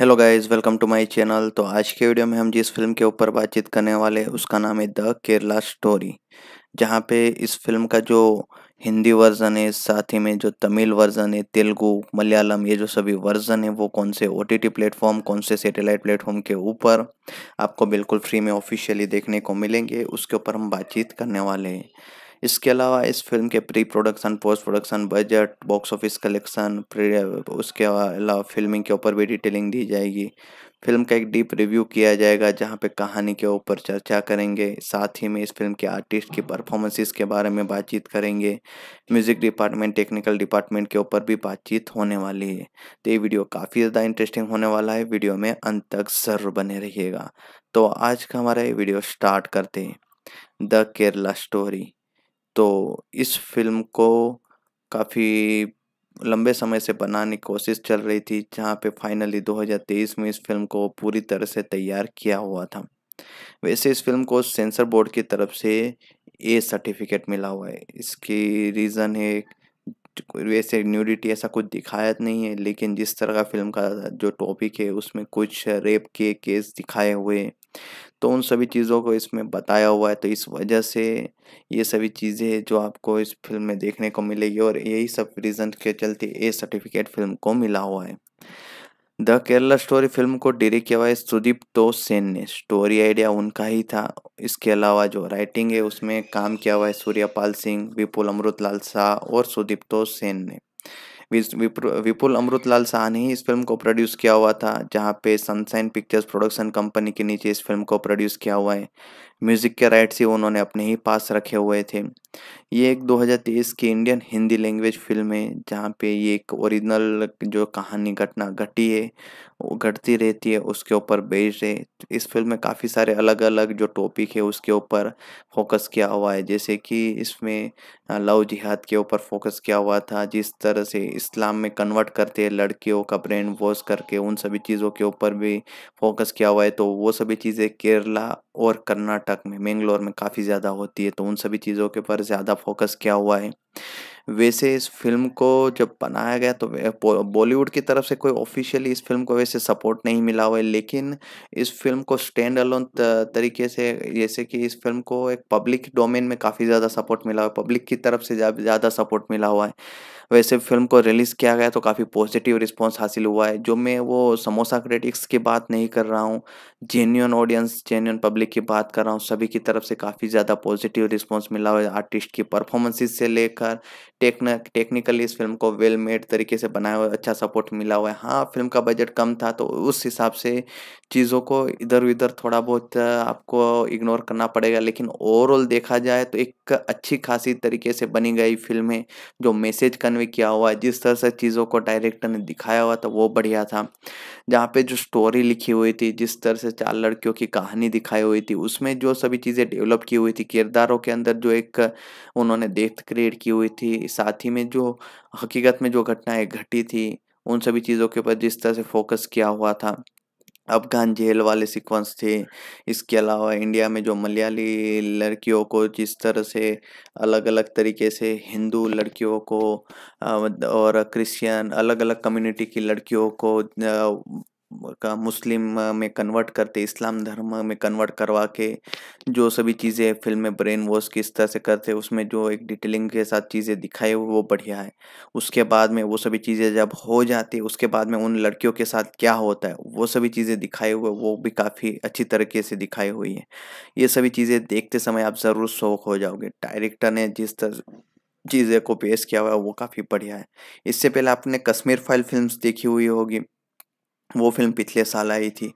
hello guys welcome to my channel तो आज के वीडियो में हम जिस फिल्म के ऊपर बातचीत करने वाले हैं उसका नाम है द केरला स्टोरी जहाँ पे इस फिल्म का जो हिंदी वर्जन है साथ ही में जो तमिल वर्जन है तेलुगु मलयालम ये जो सभी वर्जन है वो कौन से ओ टी प्लेटफॉर्म कौन से सैटेलाइट प्लेटफॉर्म के ऊपर आपको बिल्कुल फ्री में ऑफिशियली देखने को मिलेंगे उसके ऊपर हम बातचीत करने वाले हैं इसके अलावा इस फिल्म के pre production post production budget box office collection उसके अलावा फिल्मिंग के ऊपर भी डिटेलिंग दी जाएगी फिल्म का एक डीप रिव्यू किया जाएगा जहाँ पे कहानी के ऊपर चर्चा करेंगे साथ ही में इस फिल्म के आर्टिस्ट की परफॉर्मेंसेस के बारे में बातचीत करेंगे म्यूज़िक डिपार्टमेंट टेक्निकल डिपार्टमेंट के ऊपर भी बातचीत होने वाली है तो ये वीडियो काफ़ी ज़्यादा इंटरेस्टिंग होने वाला है वीडियो में अंत तक ज़रूर बने रहिएगा तो आज का हमारा ये वीडियो स्टार्ट करते हैं द केरला स्टोरी तो इस फ़िल्म को काफ़ी लंबे समय से बनाने की कोशिश चल रही थी जहाँ पे फाइनली 2023 में इस फिल्म को पूरी तरह से तैयार किया हुआ था वैसे इस फिल्म को सेंसर बोर्ड की तरफ से ए सर्टिफिकेट मिला हुआ है इसकी रीज़न है वैसे न्यूडिटी ऐसा कुछ दिखाया नहीं है लेकिन जिस तरह का फिल्म का जो टॉपिक है उसमें कुछ रेप के केस दिखाए हुए तो उन सभी चीज़ों को इसमें बताया हुआ है तो इस वजह से ये सभी चीज़ें जो आपको इस फिल्म में देखने को मिलेगी और यही सब रीज़न के चलते ए सर्टिफिकेट फिल्म को मिला हुआ है द केरला स्टोरी फिल्म को डायरेक्ट किया हुआ है सुदीप तो सेन ने स्टोरी आइडिया उनका ही था इसके अलावा जो राइटिंग है उसमें काम किया हुआ है सूर्यपाल सिंह विपुल अमृत लाल शाह और सुदीप तो सेन ने विपुल अमृतलाल शाह ने ही इस फिल्म को प्रोड्यूस किया हुआ था जहाँ पे सनसाइन पिक्चर्स प्रोडक्शन कंपनी के नीचे इस फिल्म को प्रोड्यूस किया हुआ है म्यूज़िक के राइट्स ही उन्होंने अपने ही पास रखे हुए थे ये एक 2023 की इंडियन हिंदी लैंग्वेज फिल्म है जहाँ पे ये एक ओरिजिनल जो कहानी घटना घटी है वो घटती रहती है उसके ऊपर बेस्ड है इस फिल्म में काफ़ी सारे अलग अलग जो टॉपिक है उसके ऊपर फोकस किया हुआ है जैसे कि इसमें लव जिहाद के ऊपर फोकस किया हुआ था जिस तरह से इस्लाम में कन्वर्ट करते हैं लड़कियों का ब्रेन वॉश करके उन सभी चीज़ों के ऊपर भी फोकस किया हुआ है तो वो सभी चीज़ें केरला और कर्नाटक में मैंगलोर में काफ़ी ज़्यादा होती है तो उन सभी चीज़ों के ऊपर ज़्यादा फोकस किया हुआ है वैसे इस फिल्म को जब बनाया गया तो बॉलीवुड की तरफ से कोई ऑफिशियली इस फिल्म को वैसे सपोर्ट नहीं मिला हुआ है लेकिन इस फिल्म को स्टैंड अलोन तरीके से जैसे कि इस फिल्म को एक पब्लिक डोमेन में काफ़ी ज़्यादा सपोर्ट मिला हुआ है पब्लिक की तरफ से ज़्यादा सपोर्ट मिला हुआ है वैसे फिल्म को रिलीज़ किया गया तो काफ़ी पॉजिटिव रिस्पॉन्स हासिल हुआ है जो मैं वो समोसा क्रिटिक्स की बात नहीं कर रहा हूँ जेन्यून ऑडियंस जेन्यून पब्लिक की बात कर रहा हूँ सभी की तरफ से काफ़ी ज़्यादा पॉजिटिव रिस्पॉन्स मिला हुआ है आर्टिस्ट की परफॉर्मेंसेज से लेकर टेक्निकली इस फिल्म को वेल मेड तरीके से बनाया हुआ अच्छा सपोर्ट मिला हुआ है हाँ फिल्म का बजट कम था तो उस हिसाब से चीज़ों को इधर उधर थोड़ा बहुत आपको इग्नोर करना पड़ेगा लेकिन ओवरऑल देखा जाए तो एक अच्छी खासी तरीके से बनी गई फिल्म है जो मैसेज कन्वे में किया हुआ है जिस तरह से चीज़ों को डायरेक्टर ने दिखाया हुआ था वो बढ़िया था जहाँ पे जो स्टोरी लिखी हुई थी जिस तरह से चार लड़कियों की कहानी दिखाई हुई थी उसमें जो सभी चीज़ें डेवलप की हुई थी किरदारों के अंदर जो एक उन्होंने देख क्रिएट की हुई थी साथ ही में जो हकीकत में जो घटनाएँ घटी थी उन सभी चीज़ों के ऊपर जिस तरह से फोकस किया हुआ था अफगान जेल वाले सीक्वेंस थे इसके अलावा इंडिया में जो मलयाली लड़कियों को जिस तरह से अलग अलग तरीके से हिंदू लड़कियों को और क्रिश्चियन अलग अलग कम्युनिटी की लड़कियों को का मुस्लिम में कन्वर्ट करते इस्लाम धर्म में कन्वर्ट करवा के जो सभी चीज़ें फिल्म में ब्रेन वॉश किस तरह से करते उसमें जो एक डिटेलिंग के साथ चीज़ें दिखाई वो बढ़िया है उसके बाद में वो सभी चीज़ें जब हो जाती उसके बाद में उन लड़कियों के साथ क्या होता है वो सभी चीज़ें दिखाई हुए वो भी काफ़ी अच्छी तरीके से दिखाई हुई है ये सभी चीज़ें देखते समय आप ज़रूर शौक हो जाओगे डायरेक्टर ने जिस तरह चीज़ें को पेश किया हुआ है वो काफ़ी बढ़िया है इससे पहले आपने कश्मीर फाइल फिल्म्स देखी हुई होगी वो फिल्म पिछले साल आई थी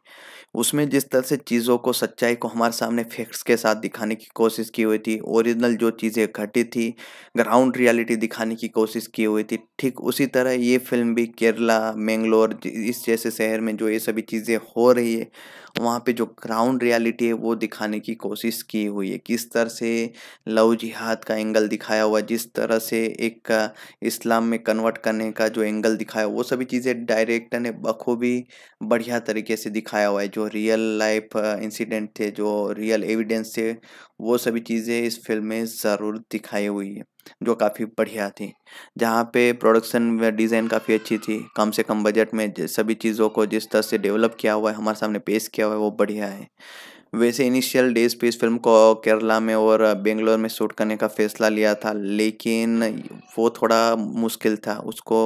उसमें जिस तरह से चीज़ों को सच्चाई को हमारे सामने फैक्ट्स के साथ दिखाने की कोशिश की हुई थी ओरिजिनल जो चीज़ें घटी थी ग्राउंड रियलिटी दिखाने की कोशिश की हुई थी ठीक उसी तरह ये फिल्म भी केरला मैंगलोर इस जैसे शहर में जो ये सभी चीज़ें हो रही है वहाँ पे जो ग्राउंड रियलिटी है वो दिखाने की कोशिश की हुई है किस तरह से लव जिहाद का एंगल दिखाया हुआ है जिस तरह से एक इस्लाम में कन्वर्ट करने का जो एंगल दिखाया वो सभी चीज़ें डायरेक्टर ने बखूबी बढ़िया तरीके से दिखाया हुआ है जो रियल लाइफ इंसिडेंट थे जो रियल एविडेंस थे वो सभी चीज़ें इस फिल्म में ज़रूर दिखाई हुई है जो काफ़ी बढ़िया थी जहाँ पे प्रोडक्शन डिज़ाइन काफ़ी अच्छी थी कम से कम बजट में सभी चीज़ों को जिस तरह से डेवलप किया हुआ है हमारे सामने पेश किया हुआ है वो बढ़िया है वैसे इनिशियल डेज पे इस फिल्म को केरला में और बेंगलोर में शूट करने का फैसला लिया था लेकिन वो थोड़ा मुश्किल था उसको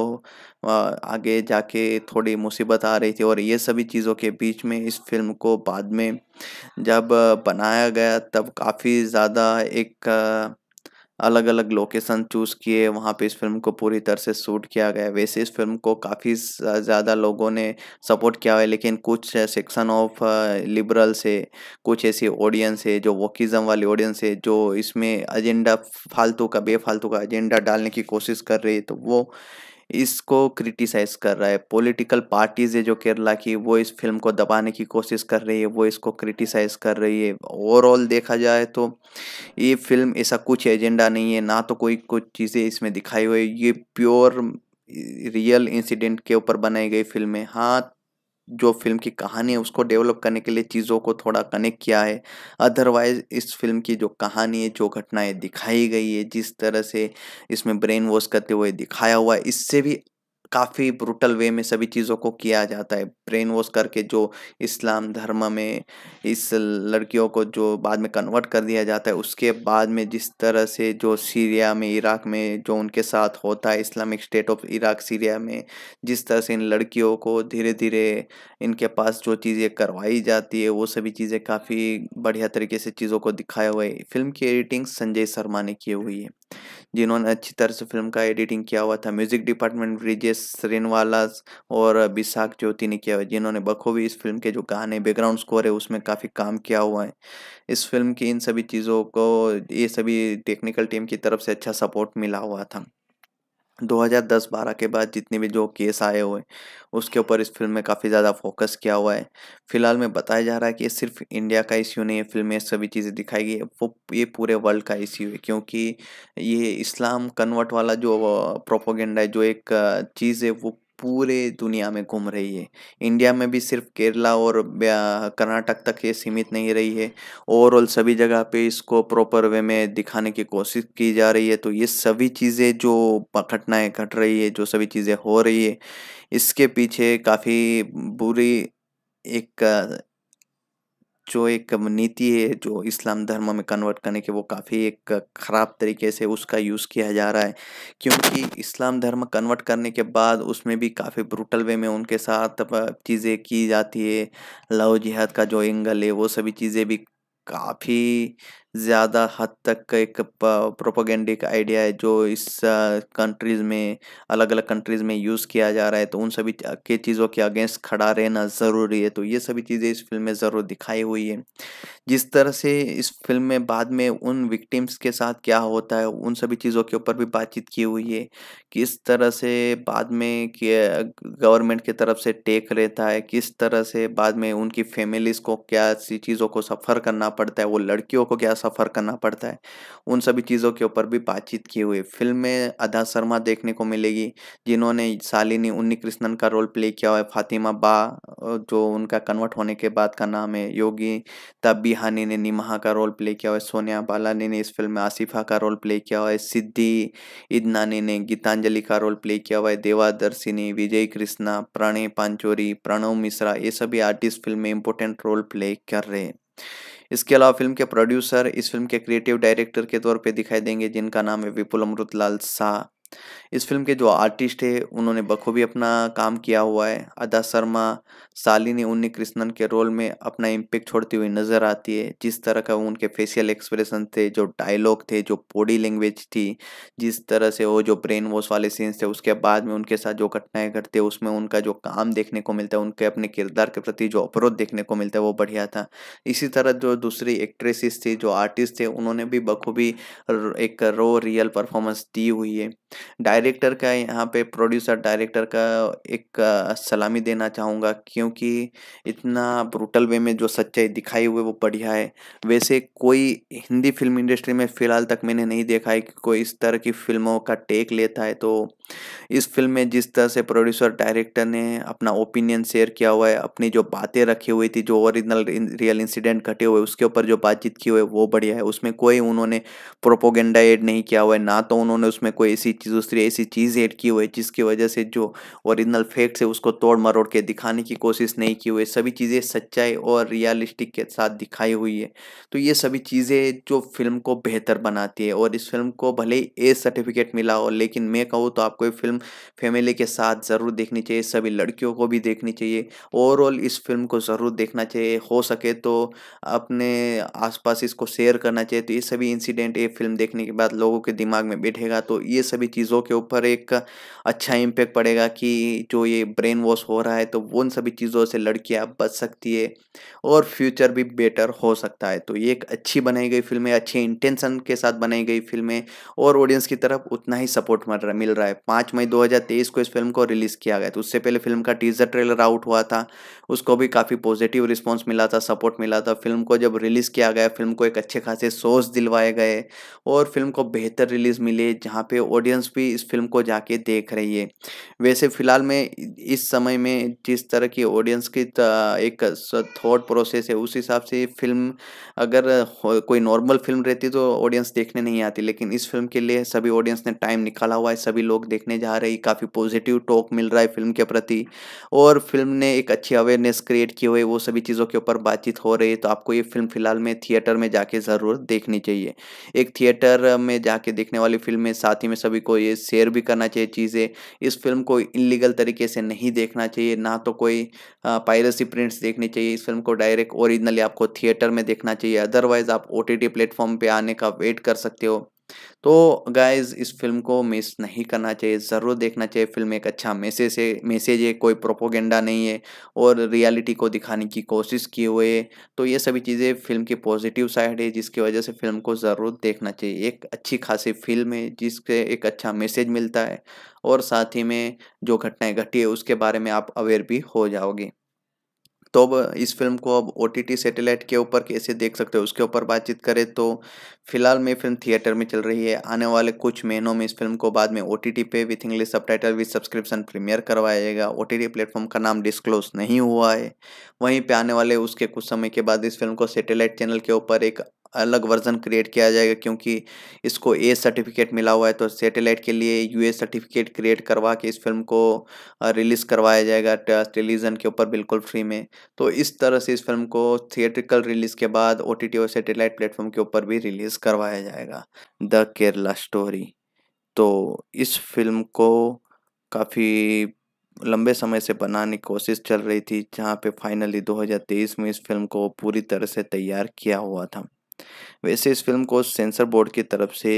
आगे जाके थोड़ी मुसीबत आ रही थी और ये सभी चीज़ों के बीच में इस फिल्म को बाद में जब बनाया गया तब काफ़ी ज़्यादा एक अलग अलग लोकेशन चूज़ किए वहाँ पे इस फिल्म को पूरी तरह से शूट किया गया वैसे इस फिल्म को काफ़ी ज़्यादा लोगों ने सपोर्ट किया है लेकिन कुछ सेक्शन ऑफ लिबरल्स है कुछ ऐसी ऑडियंस है जो वोकिज़म वाली ऑडियंस है जो इसमें एजेंडा फालतू का बेफालतू का एजेंडा डालने की कोशिश कर रही है तो वो इसको क्रिटिसाइज कर रहा है पॉलिटिकल पार्टीज है जो केरला की वो इस फिल्म को दबाने की कोशिश कर रही है वो इसको क्रिटिसाइज कर रही है ओवरऑल देखा जाए तो ये फिल्म ऐसा कुछ एजेंडा नहीं है ना तो कोई कुछ चीज़ें इसमें दिखाई हुई ये प्योर रियल इंसिडेंट के ऊपर बनाई गई फिल्म है हाँ जो फिल्म की कहानी है उसको डेवलप करने के लिए चीज़ों को थोड़ा कनेक्ट किया है अदरवाइज इस फिल्म की जो कहानी है जो घटनाएं दिखाई गई है जिस तरह से इसमें ब्रेन वॉश करते हुए दिखाया हुआ है इससे भी काफ़ी ब्रूटल वे में सभी चीज़ों को किया जाता है ब्रेन वॉश करके जो इस्लाम धर्म में इस लड़कियों को जो बाद में कन्वर्ट कर दिया जाता है उसके बाद में जिस तरह से जो सीरिया में इराक में जो उनके साथ होता है Islamic state of Iraq Syria में जिस तरह से इन लड़कियों को धीरे धीरे इनके पास जो चीज़ें करवाई जाती है वो सभी चीज़ें काफ़ी बढ़िया तरीके से चीज़ों को दिखाया हुआ है फिल्म की एडिटिंग संजय शर्मा ने की हुई है जिन्होंने अच्छी तरह से फिल्म का एडिटिंग किया हुआ था म्यूजिक डिपार्टमेंट ब्रिजेश श्रीनवाला और विशाख ज्योति ने किया हुआ जिन्होंने बखूबी इस फिल्म के जो गाने बैकग्राउंड स्कोर है उसमें काफ़ी काम किया हुआ है इस फिल्म की इन सभी चीज़ों को ये सभी टेक्निकल टीम की तरफ से अच्छा सपोर्ट मिला हुआ था 2010-12 के बाद जितने भी जो केस आए हुए उसके ऊपर इस फिल्म में काफ़ी ज़्यादा फोकस किया हुआ है फिलहाल में बताया जा रहा है कि ये सिर्फ इंडिया का इश्यू नहीं है फिल्म में सभी चीज़ें दिखाई गई वो ये पूरे वर्ल्ड का इश्यू है क्योंकि ये इस्लाम कन्वर्ट वाला जो प्रोपोगेंडा है जो एक चीज़ है वो पूरे दुनिया में घूम रही है इंडिया में भी सिर्फ केरला और कर्नाटक तक ये सीमित नहीं रही है ओवरऑल सभी जगह पे इसको प्रॉपर वे में दिखाने की कोशिश की जा रही है तो ये सभी चीज़ें जो घटनाएं घट रही है जो सभी चीज़ें हो रही है इसके पीछे काफ़ी बुरी एक जो एक नीति है जो इस्लाम धर्म में कन्वर्ट करने के वो काफ़ी एक ख़राब तरीके से उसका यूज़ किया जा रहा है क्योंकि इस्लाम धर्म कन्वर्ट करने के बाद उसमें भी काफ़ी ब्रूटल वे में उनके साथ चीज़ें की जाती है लव जिहाद का जो एंगल है वो सभी चीज़ें भी काफ़ी ज़्यादा हद तक का एक प्रोपोगेंडे का आइडिया है जो इस कंट्रीज़ में अलग अलग कंट्रीज़ में यूज़ किया जा रहा है तो उन सभी के चीज़ों के अगेंस्ट खड़ा रहना ज़रूरी है तो ये सभी चीज़ें इस फिल्म में ज़रूर दिखाई हुई है जिस तरह से इस फिल्म में बाद में उन विक्टिम्स के साथ क्या होता है उन सभी चीज़ों के ऊपर भी बातचीत की हुई है किस तरह से बाद में गवर्नमेंट की तरफ से टेक रहता है किस तरह से बाद में उनकी फैमिलीज़ को क्या चीज़ों को सफ़र करना पड़ता है वो लड़कियों को क्या सफ़र करना पड़ता है उन सभी चीज़ों के ऊपर भी बातचीत की हुई फिल्म में अदा शर्मा देखने को मिलेगी जिन्होंने सालिनी उन्नी कृष्णन का रोल प्ले किया हुआ है फातिमा बा जो उनका कन्वर्ट होने के बाद का नाम है योगी तबिहानी ने निमहा का रोल प्ले किया हुआ है सोनिया बालानी ने इस फिल्म में आसिफा का रोल प्ले किया हुआ है सिद्धि इदनानी ने गीतांजलि का रोल प्ले किया हुआ है देवादर्शिनी विजय कृष्णा प्रणय पांचोरी प्रणव मिश्रा ये सभी आर्टिस्ट फिल्म में इंपॉर्टेंट रोल प्ले कर रहे हैं इसके अलावा फिल्म के प्रोड्यूसर इस फिल्म के क्रिएटिव डायरेक्टर के तौर पे दिखाई देंगे जिनका नाम है विपुल अमृत लाल शाह इस फ़िल्म के जो आर्टिस्ट है उन्होंने बखूबी अपना काम किया हुआ है अदा शर्मा सालिनी उन्नी कृष्णन के रोल में अपना इम्पेक्ट छोड़ती हुई नज़र आती है जिस तरह का उनके फेशियल एक्सप्रेशन थे जो डायलॉग थे जो बॉडी लैंग्वेज थी जिस तरह से वो जो ब्रेन वॉश वाले सीन्स थे उसके बाद में उनके साथ जो घटनाएं घटती है उसमें उनका जो काम देखने को मिलता है उनके अपने किरदार के प्रति जो अवरोध देखने को मिलता है वो बढ़िया था इसी तरह जो दूसरी एक्ट्रेसिस थी जो आर्टिस्ट थे उन्होंने भी बखूबी एक रो रियल परफॉर्मेंस दी हुई है डायरेक्टर का यहाँ पे प्रोड्यूसर डायरेक्टर का एक सलामी देना चाहूँगा क्योंकि इतना ब्रूटल वे में जो सच्चाई दिखाई हुई वो बढ़िया है वैसे कोई हिंदी फिल्म इंडस्ट्री में फ़िलहाल तक मैंने नहीं देखा है कि कोई इस तरह की फिल्मों का टेक लेता है तो इस फिल्म में जिस तरह से प्रोड्यूसर डायरेक्टर ने अपना ओपिनियन शेयर किया हुआ है अपनी जो बातें रखी हुई थी जो ओरिजिनल रियल इंसिडेंट घटे हुए उसके ऊपर जो बातचीत की हुई है वो बढ़िया है उसमें कोई उन्होंने प्रोपोगेंडा एड नहीं किया हुआ है ना तो उन्होंने उसमें कोई ऐसी चीज़ दूसरी ऐसी चीज़ ऐड की हुई है जिसकी वजह से जो ओरिजिनल फैक्ट्स है उसको तोड़ मरोड़ के दिखाने की कोशिश नहीं की हुई सभी चीज़ें सच्चाई और रियलिस्टिक के साथ दिखाई हुई है तो ये सभी चीज़ें जो फिल्म को बेहतर बनाती है और इस फिल्म को भले ही ए सर्टिफिकेट मिला हो लेकिन मैं कहूँ तो आप आपको ये फिल्म फैमिली के साथ ज़रूर देखनी चाहिए सभी लड़कियों को भी देखनी चाहिए ओवरऑल इस फिल्म को ज़रूर देखना चाहिए हो सके तो अपने आसपास इसको शेयर करना चाहिए तो ये सभी इंसिडेंट ये फिल्म देखने के बाद लोगों के दिमाग में बैठेगा तो ये सभी चीज़ों के ऊपर एक अच्छा इम्पेक्ट पड़ेगा कि जो ये ब्रेन वॉश हो रहा है तो उन सभी चीज़ों से लड़कियाँ बच सकती है और फ्यूचर भी बेटर हो सकता है तो ये एक अच्छी बनाई गई फिल्म है अच्छे इंटेंशन के साथ बनाई गई फिल्म है और ऑडियंस की तरफ उतना ही सपोर्ट मिल रहा है पाँच मई 2023 को इस फिल्म को रिलीज़ किया गया था उससे पहले फिल्म का टीजर ट्रेलर आउट हुआ था उसको भी काफ़ी पॉजिटिव रिस्पॉन्स मिला था सपोर्ट मिला था फिल्म को जब रिलीज़ किया गया फिल्म को एक अच्छे खासे सोर्स दिलवाए गए और फिल्म को बेहतर रिलीज़ मिले जहाँ पे ऑडियंस भी इस फिल्म को जाके देख रही है वैसे फ़िलहाल में इस समय में जिस तरह की ऑडियंस की एक थाट प्रोसेस है उस हिसाब से फिल्म अगर कोई नॉर्मल फिल्म रहती तो ऑडियंस देखने नहीं आती लेकिन इस फिल्म के लिए सभी ऑडियंस ने टाइम निकाला हुआ है सभी लोग देख देखने जा रही काफ़ी पॉजिटिव टॉक मिल रहा है फिल्म के प्रति और फिल्म ने एक अच्छी अवेयरनेस क्रिएट की हुई वो सभी चीज़ों के ऊपर बातचीत हो रही है तो आपको ये फिल्म फिलहाल में थिएटर में जाके ज़रूर देखनी चाहिए एक थिएटर में जाके देखने वाली फिल्म में साथ ही में सभी को ये शेयर भी करना चाहिए चीज़ें इस फिल्म को इलीगल तरीके से नहीं देखना चाहिए ना तो कोई पायरेसी प्रिंट्स देखनी चाहिए इस फिल्म को डायरेक्ट ओरिजिनली आपको थिएटर में देखना चाहिए अदरवाइज़ आप ओ टी प्लेटफॉर्म पर आने का वेट कर सकते हो तो गाइज इस फिल्म को मिस नहीं करना चाहिए ज़रूर देखना चाहिए फिल्म एक अच्छा मैसेज है मैसेज है कोई प्रोपोगेंडा नहीं है और रियलिटी को दिखाने की कोशिश किए हुए है तो ये सभी चीज़ें फिल्म की पॉजिटिव साइड है जिसकी वजह से फिल्म को ज़रूर देखना चाहिए एक अच्छी खासी फिल्म है जिसके एक अच्छा मैसेज मिलता है और साथ ही में जो घटनाएँ घटी है उसके बारे में आप अवेयर भी हो जाओगे तो अब इस फिल्म को अब ओ टी सैटेलाइट के ऊपर कैसे देख सकते हो उसके ऊपर बातचीत करें तो फिलहाल में फिल्म थिएटर में चल रही है आने वाले कुछ महीनों में इस फिल्म को बाद में ओ टी पे with English subtitle with subscription premiere करवाया जाएगा ओ टी प्लेटफॉर्म का नाम डिस्क्लोज नहीं हुआ है वहीं पर आने वाले उसके कुछ समय के बाद इस फिल्म को सैटेलाइट चैनल के ऊपर एक अलग वर्जन क्रिएट किया जाएगा क्योंकि इसको ए सर्टिफिकेट मिला हुआ है तो सैटेलाइट के लिए यूए सर्टिफिकेट क्रिएट करवा के इस फिल्म को रिलीज़ करवाया जाएगा टेलीविज़न के ऊपर बिल्कुल फ्री में तो इस तरह से इस फिल्म को थिएट्रिकल रिलीज़ के बाद ओ और सैटेलाइट प्लेटफॉर्म के ऊपर भी रिलीज़ करवाया जाएगा द केरला स्टोरी तो इस फिल्म को काफ़ी लंबे समय से बनाने की कोशिश चल रही थी जहाँ पे फाइनली 2023 में इस फिल्म को पूरी तरह से तैयार किया हुआ था वैसे इस फिल्म को सेंसर बोर्ड की तरफ से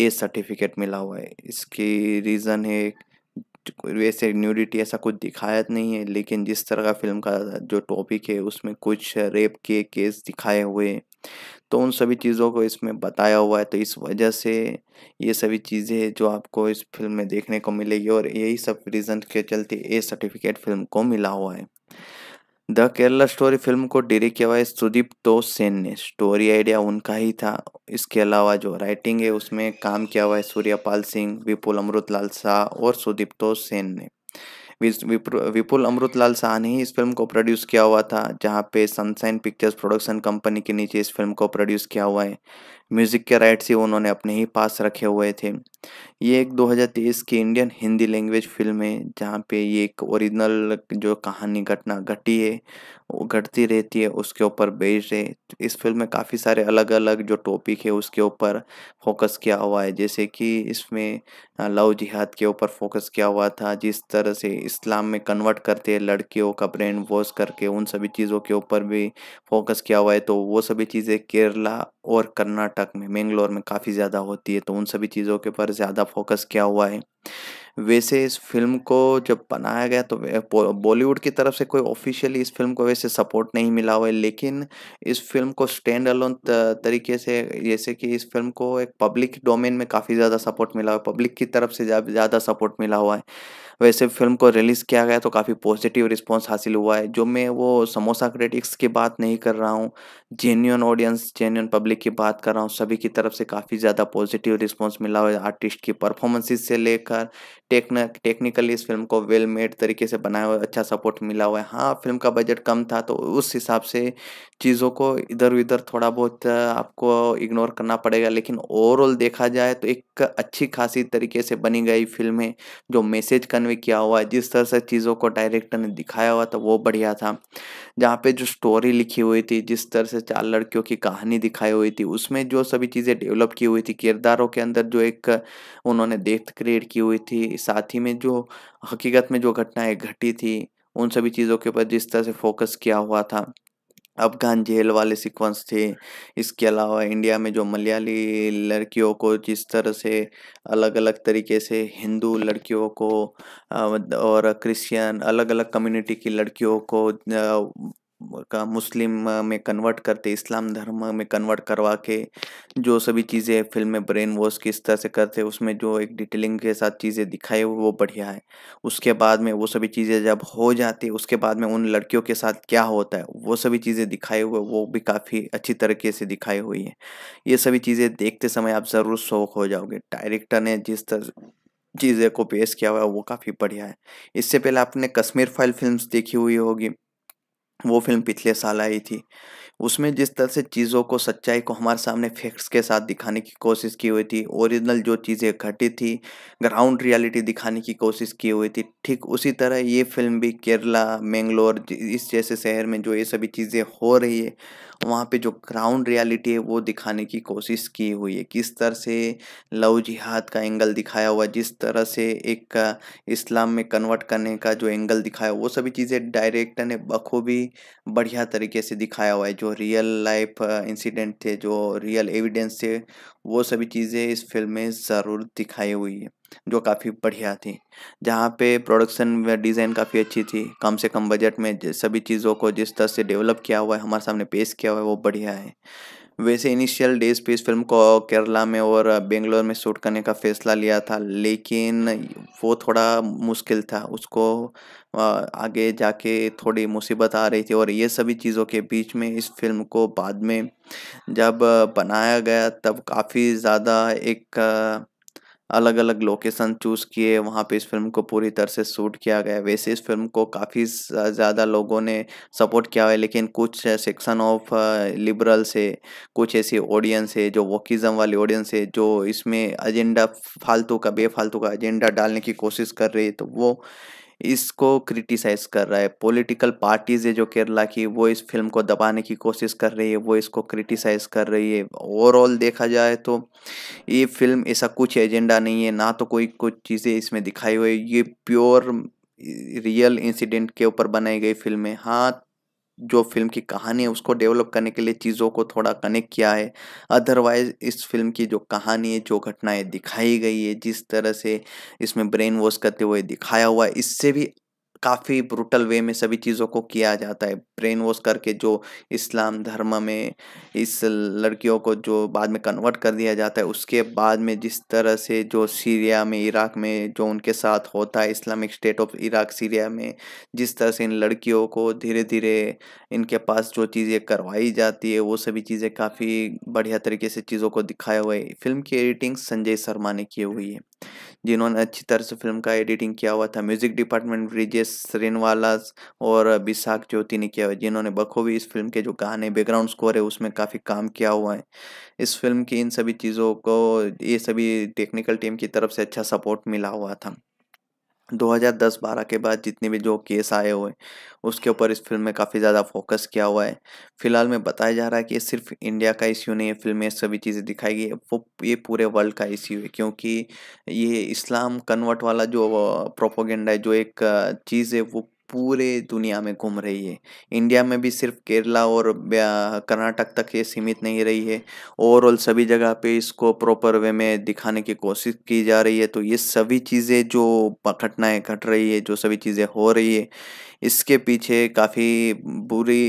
ए सर्टिफिकेट मिला हुआ है इसकी रीज़न है वैसे न्यूडिटी ऐसा कुछ दिखाया तो नहीं है लेकिन जिस तरह का फिल्म का जो टॉपिक है उसमें कुछ रेप के केस दिखाए हुए तो उन सभी चीज़ों को इसमें बताया हुआ है तो इस वजह से ये सभी चीज़ें जो आपको इस फिल्म में देखने को मिलेगी और यही सब रीज़न के चलते ए सर्टिफिकेट फिल्म को मिला हुआ है द केरला स्टोरी फिल्म को डायरेक्ट किया हुआ है सुदीप तो सेन ने स्टोरी आइडिया उनका ही था इसके अलावा जो राइटिंग है उसमें काम किया हुआ है सूर्यपाल सिंह विपुल अमृत लाल शाह और सुदीप तो सेन ने विपुल अमृत लाल शाह ने ही इस फिल्म को प्रोड्यूस किया हुआ था जहाँ पे सनसाइन पिक्चर्स प्रोडक्शन कंपनी के नीचे इस फिल्म को प्रोड्यूस किया हुआ है म्यूज़िक के राइट्स ही उन्होंने अपने ही पास रखे हुए थे ये एक 2023 की इंडियन हिंदी लैंग्वेज फिल्म है जहाँ पे ये एक ओरिजिनल जो कहानी घटना घटी है वो घटती रहती है उसके ऊपर बेस्ड है इस फिल्म में काफ़ी सारे अलग अलग जो टॉपिक है उसके ऊपर फोकस किया हुआ है जैसे कि इसमें लव जिहाद के ऊपर फोकस किया हुआ था जिस तरह से इस्लाम में कन्वर्ट करते हैं लड़कियों का ब्रेन वॉश करके उन सभी चीज़ों के ऊपर भी फोकस किया हुआ है तो वो सभी चीज़ें केरला और कर्नाटक कर्नाटक में मैंगलोर में काफ़ी ज़्यादा होती है तो उन सभी चीज़ों के ऊपर ज़्यादा फोकस किया हुआ है वैसे इस फिल्म को जब बनाया गया तो बॉलीवुड की तरफ से कोई ऑफिशियली इस फिल्म को वैसे सपोर्ट नहीं मिला हुआ है लेकिन इस फिल्म को स्टैंड अलोन तरीके से जैसे कि इस फिल्म को एक पब्लिक डोमेन में काफ़ी ज़्यादा सपोर्ट मिला हुआ है पब्लिक की तरफ से ज़्यादा सपोर्ट मिला हुआ है वैसे फिल्म को रिलीज़ किया गया तो काफ़ी पॉजिटिव रिस्पॉन्स हासिल हुआ है जो मैं वो समोसा क्रिटिक्स की बात नहीं कर रहा हूँ जेन्यून ऑडियंस जेन्यून पब्लिक की बात कर रहा हूँ सभी की तरफ से काफ़ी ज़्यादा पॉजिटिव रिस्पॉन्स मिला हुआ है आर्टिस्ट की परफॉर्मेंसेज से लेकर टेक्निकली इस फिल्म को वेल मेड तरीके से बनाया हुआ अच्छा सपोर्ट मिला हुआ है हाँ फिल्म का बजट कम था तो उस हिसाब से चीज़ों को इधर उधर थोड़ा बहुत आपको इग्नोर करना पड़ेगा लेकिन ओवरऑल देखा जाए तो एक अच्छी खासी तरीके से बनी गई फिल्म है जो मैसेज कन्वे कन्वे किया हुआ है जिस तरह से चीज़ों को डायरेक्टर ने दिखाया हुआ था वो बढ़िया था जहाँ पे जो स्टोरी लिखी हुई थी जिस तरह से चार लड़कियों की कहानी दिखाई हुई थी उसमें जो सभी चीज़ें डेवलप की हुई थी किरदारों के अंदर जो एक उन्होंने देख क्रिएट की हुई थी साथ ही में जो हकीकत में जो घटनाएं घटी थी उन सभी चीज़ों के ऊपर जिस तरह से फोकस किया हुआ था अफगान जेल वाले सीक्वेंस थे इसके अलावा इंडिया में जो मलयाली लड़कियों को जिस तरह से अलग अलग तरीके से हिंदू लड़कियों को और क्रिश्चियन अलग अलग कम्युनिटी की लड़कियों को का मुस्लिम में कन्वर्ट करते इस्लाम धर्म में कन्वर्ट करवा के जो सभी चीज़ें फिल्म में ब्रेन वॉश किस तरह से करते उसमें जो एक डिटेलिंग के साथ चीज़ें दिखाए वो बढ़िया है उसके बाद में वो सभी चीज़ें जब हो जाती उसके बाद में उन लड़कियों के साथ क्या होता है वो सभी चीज़ें दिखाए हुए वो भी काफ़ी अच्छी तरीके से दिखाई हुई है ये सभी चीज़ें देखते समय आप ज़रूर शौक हो जाओगे डायरेक्टर ने जिस तरह चीज़ें को पेश किया हुआ है वो काफ़ी बढ़िया है इससे पहले आपने कश्मीर फाइल फिल्म्स देखी हुई होगी वो फिल्म पिछले साल आई थी उसमें जिस तरह से चीज़ों को सच्चाई को हमारे सामने फैक्ट्स के साथ दिखाने की कोशिश की हुई थी ओरिजिनल जो चीज़ें घटी थी ग्राउंड रियलिटी दिखाने की कोशिश की हुई थी ठीक उसी तरह ये फिल्म भी केरला मैंगलोर इस जैसे शहर में जो ये सभी चीज़ें हो रही है तो वहाँ पे जो ग्राउंड रियलिटी है वो दिखाने की कोशिश की हुई है किस तरह से लव जिहाद का एंगल दिखाया हुआ जिस तरह से एक इस्लाम में कन्वर्ट करने का जो एंगल दिखाया वो सभी चीज़ें डायरेक्टर ने बखूबी बढ़िया तरीके से दिखाया हुआ है जो रियल लाइफ इंसिडेंट थे जो रियल एविडेंस थे वो सभी चीज़ें इस फिल्म में ज़रूर दिखाई हुई है जो काफ़ी बढ़िया थी जहाँ पे प्रोडक्शन डिज़ाइन काफ़ी अच्छी थी कम से कम बजट में सभी चीज़ों को जिस तरह से डेवलप किया हुआ है हमारे सामने पेश किया हुआ है वो बढ़िया है वैसे इनिशियल डेज पे इस फिल्म को केरला में और बेंगलोर में शूट करने का फैसला लिया था लेकिन वो थोड़ा मुश्किल था उसको आगे जाके थोड़ी मुसीबत आ रही थी और ये सभी चीज़ों के बीच में इस फिल्म को बाद में जब बनाया गया तब काफ़ी ज़्यादा एक अलग अलग लोकेशन चूज़ किए वहाँ पे इस फिल्म को पूरी तरह से शूट किया गया वैसे इस फिल्म को काफ़ी ज़्यादा लोगों ने सपोर्ट किया है लेकिन कुछ सेक्शन ऑफ लिबरल्स है कुछ ऐसी ऑडियंस है जो वोकिज़म वाली ऑडियंस है जो इसमें एजेंडा फालतू का बेफालतू का एजेंडा डालने की कोशिश कर रही है तो वो इसको क्रिटिसाइज कर रहा है पॉलिटिकल पार्टीज है जो केरला की वो इस फिल्म को दबाने की कोशिश कर रही है वो इसको क्रिटिसाइज कर रही है ओवरऑल देखा जाए तो ये फिल्म ऐसा कुछ एजेंडा नहीं है ना तो कोई कुछ चीज़ें इसमें दिखाई हुई ये प्योर रियल इंसिडेंट के ऊपर बनाई गई फिल्म है हाँ जो फिल्म की कहानी है उसको डेवलप करने के लिए चीज़ों को थोड़ा कनेक्ट किया है अदरवाइज इस फिल्म की जो कहानी है जो घटनाएं दिखाई गई है जिस तरह से इसमें ब्रेन वॉश करते हुए दिखाया हुआ है इससे भी काफ़ी ब्रूटल वे में सभी चीज़ों को किया जाता है ब्रेन वॉश करके जो इस्लाम धर्म में इस लड़कियों को जो बाद में कन्वर्ट कर दिया जाता है उसके बाद में जिस तरह से जो सीरिया में इराक में जो उनके साथ होता है Islamic state of Iraq Syria में जिस तरह से इन लड़कियों को धीरे धीरे इनके पास जो चीज़ें करवाई जाती है वो सभी चीज़ें काफ़ी बढ़िया तरीके से चीज़ों को दिखाया हुआ है फिल्म की एडिटिंग संजय शर्मा ने की हुई है जिन्होंने अच्छी तरह से फिल्म का एडिटिंग किया हुआ था म्यूजिक डिपार्टमेंट ब्रिजेश श्रीनवाला और विशाख ज्योति ने किया हुआ जिन्होंने बखूबी इस फिल्म के जो गाने बैकग्राउंड स्कोर है उसमें काफ़ी काम किया हुआ है इस फिल्म की इन सभी चीज़ों को ये सभी टेक्निकल टीम की तरफ से अच्छा सपोर्ट मिला हुआ था 2010 12 के बाद जितने भी जो केस आए हुए उसके ऊपर इस फिल्म में काफ़ी ज़्यादा फोकस किया हुआ है फिलहाल में बताया जा रहा है कि ये सिर्फ इंडिया का इश्यू नहीं है फिल्म में सभी चीज़ें दिखाई गई वो ये पूरे वर्ल्ड का इश्यू है क्योंकि ये इस्लाम कन्वर्ट वाला जो प्रोपोगेंडा है जो एक चीज़ है वो पूरे दुनिया में घूम रही है इंडिया में भी सिर्फ केरला और कर्नाटक तक ये सीमित नहीं रही है ओवरऑल सभी जगह पे इसको प्रॉपर वे में दिखाने की कोशिश की जा रही है तो ये सभी चीज़ें जो घटनाएं घट रही है जो सभी चीज़ें हो रही है इसके पीछे काफ़ी बुरी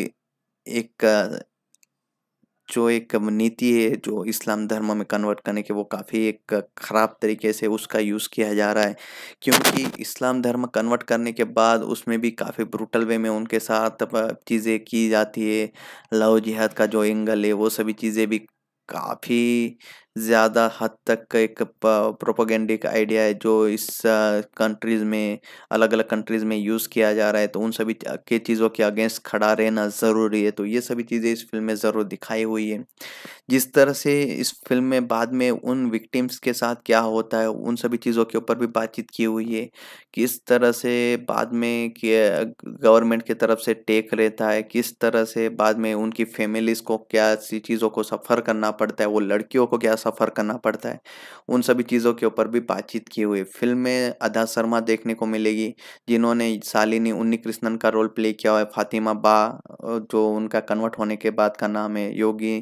एक जो एक नीति है जो इस्लाम धर्म में कन्वर्ट करने के वो काफ़ी एक ख़राब तरीके से उसका यूज़ किया जा रहा है क्योंकि इस्लाम धर्म कन्वर्ट करने के बाद उसमें भी काफ़ी ब्रूटल वे में उनके साथ चीज़ें की जाती है लव जिहाद का जो एंगल है वो सभी चीज़ें भी काफ़ी ज़्यादा हद तक का एक प्रोपोगेंडिक आइडिया है जो इस कंट्रीज़ में अलग अलग कंट्रीज़ में यूज़ किया जा रहा है तो उन सभी के चीज़ों के अगेंस्ट खड़ा रहना ज़रूरी है तो ये सभी चीज़ें इस फिल्म में ज़रूर दिखाई हुई है जिस तरह से इस फिल्म में बाद में उन विक्टिम्स के साथ क्या होता है उन सभी चीज़ों के ऊपर भी बातचीत की हुई है किस तरह से बाद में गवर्नमेंट की तरफ से टेक रहता है किस तरह से बाद में उनकी फैमिलीज़ को क्या चीज़ों को सफ़र करना पड़ता है वो लड़कियों को क्या सफर सफ़र करना पड़ता है उन सभी चीज़ों के ऊपर भी बातचीत की हुई फिल्म में अदा शर्मा देखने को मिलेगी जिन्होंने सालिनी उन्नी कृष्णन का रोल प्ले किया हुआ है फातिमा बा जो उनका कन्वर्ट होने के बाद का नाम है योगी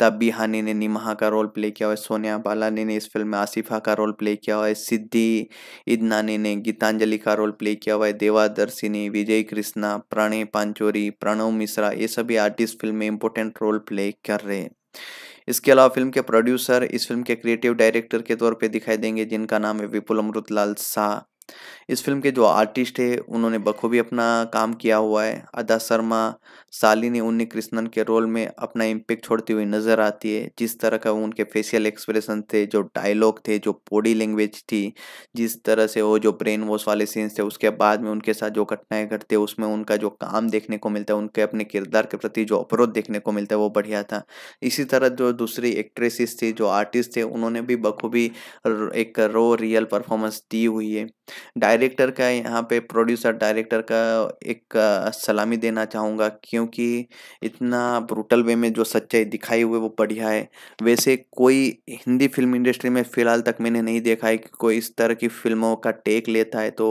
तबिहानी ने निमहा का रोल प्ले किया हुआ है सोनिया बालानी ने इस फिल्म में आसिफा का रोल प्ले किया हुआ है सिद्धि इदनानी ने गीतांजलि का रोल प्ले किया हुआ है देवादर्शिनी विजय कृष्णा प्रणय पांचोरी प्रणव मिश्रा ये सभी आर्टिस्ट फिल्म में इंपॉर्टेंट रोल प्ले कर रहे हैं इसके अलावा फिल्म के प्रोड्यूसर इस फिल्म के क्रिएटिव डायरेक्टर के तौर पे दिखाई देंगे जिनका नाम है विपुल अमृत लाल शाह इस फिल्म के जो आर्टिस्ट है उन्होंने बखूबी अपना काम किया हुआ है अदा शर्मा सालिनी उन्नी कृष्णन के रोल में अपना इम्पेक्ट छोड़ती हुई नज़र आती है जिस तरह का उनके फेशियल एक्सप्रेशन थे जो डायलॉग थे जो बॉडी लैंग्वेज थी जिस तरह से वो जो ब्रेन वॉश वाले सीन्स थे उसके बाद में उनके साथ जो घटनाएं घटती है उसमें उनका जो काम देखने को मिलता है उनके अपने किरदार के प्रति जो अपरोध देखने को मिलता है वो बढ़िया था इसी तरह जो दूसरी एक्ट्रेसेस थी जो आर्टिस्ट थे उन्होंने भी बखूबी एक रो रियल परफॉर्मेंस दी हुई है डायरेक्टर का यहाँ पे प्रोड्यूसर डायरेक्टर का एक सलामी देना चाहूँगा क्योंकि इतना ब्रूटल वे में जो सच्चाई दिखाई हुई वो बढ़िया है वैसे कोई हिंदी फिल्म इंडस्ट्री में फ़िलहाल तक मैंने नहीं देखा है कि कोई इस तरह की फिल्मों का टेक लेता है तो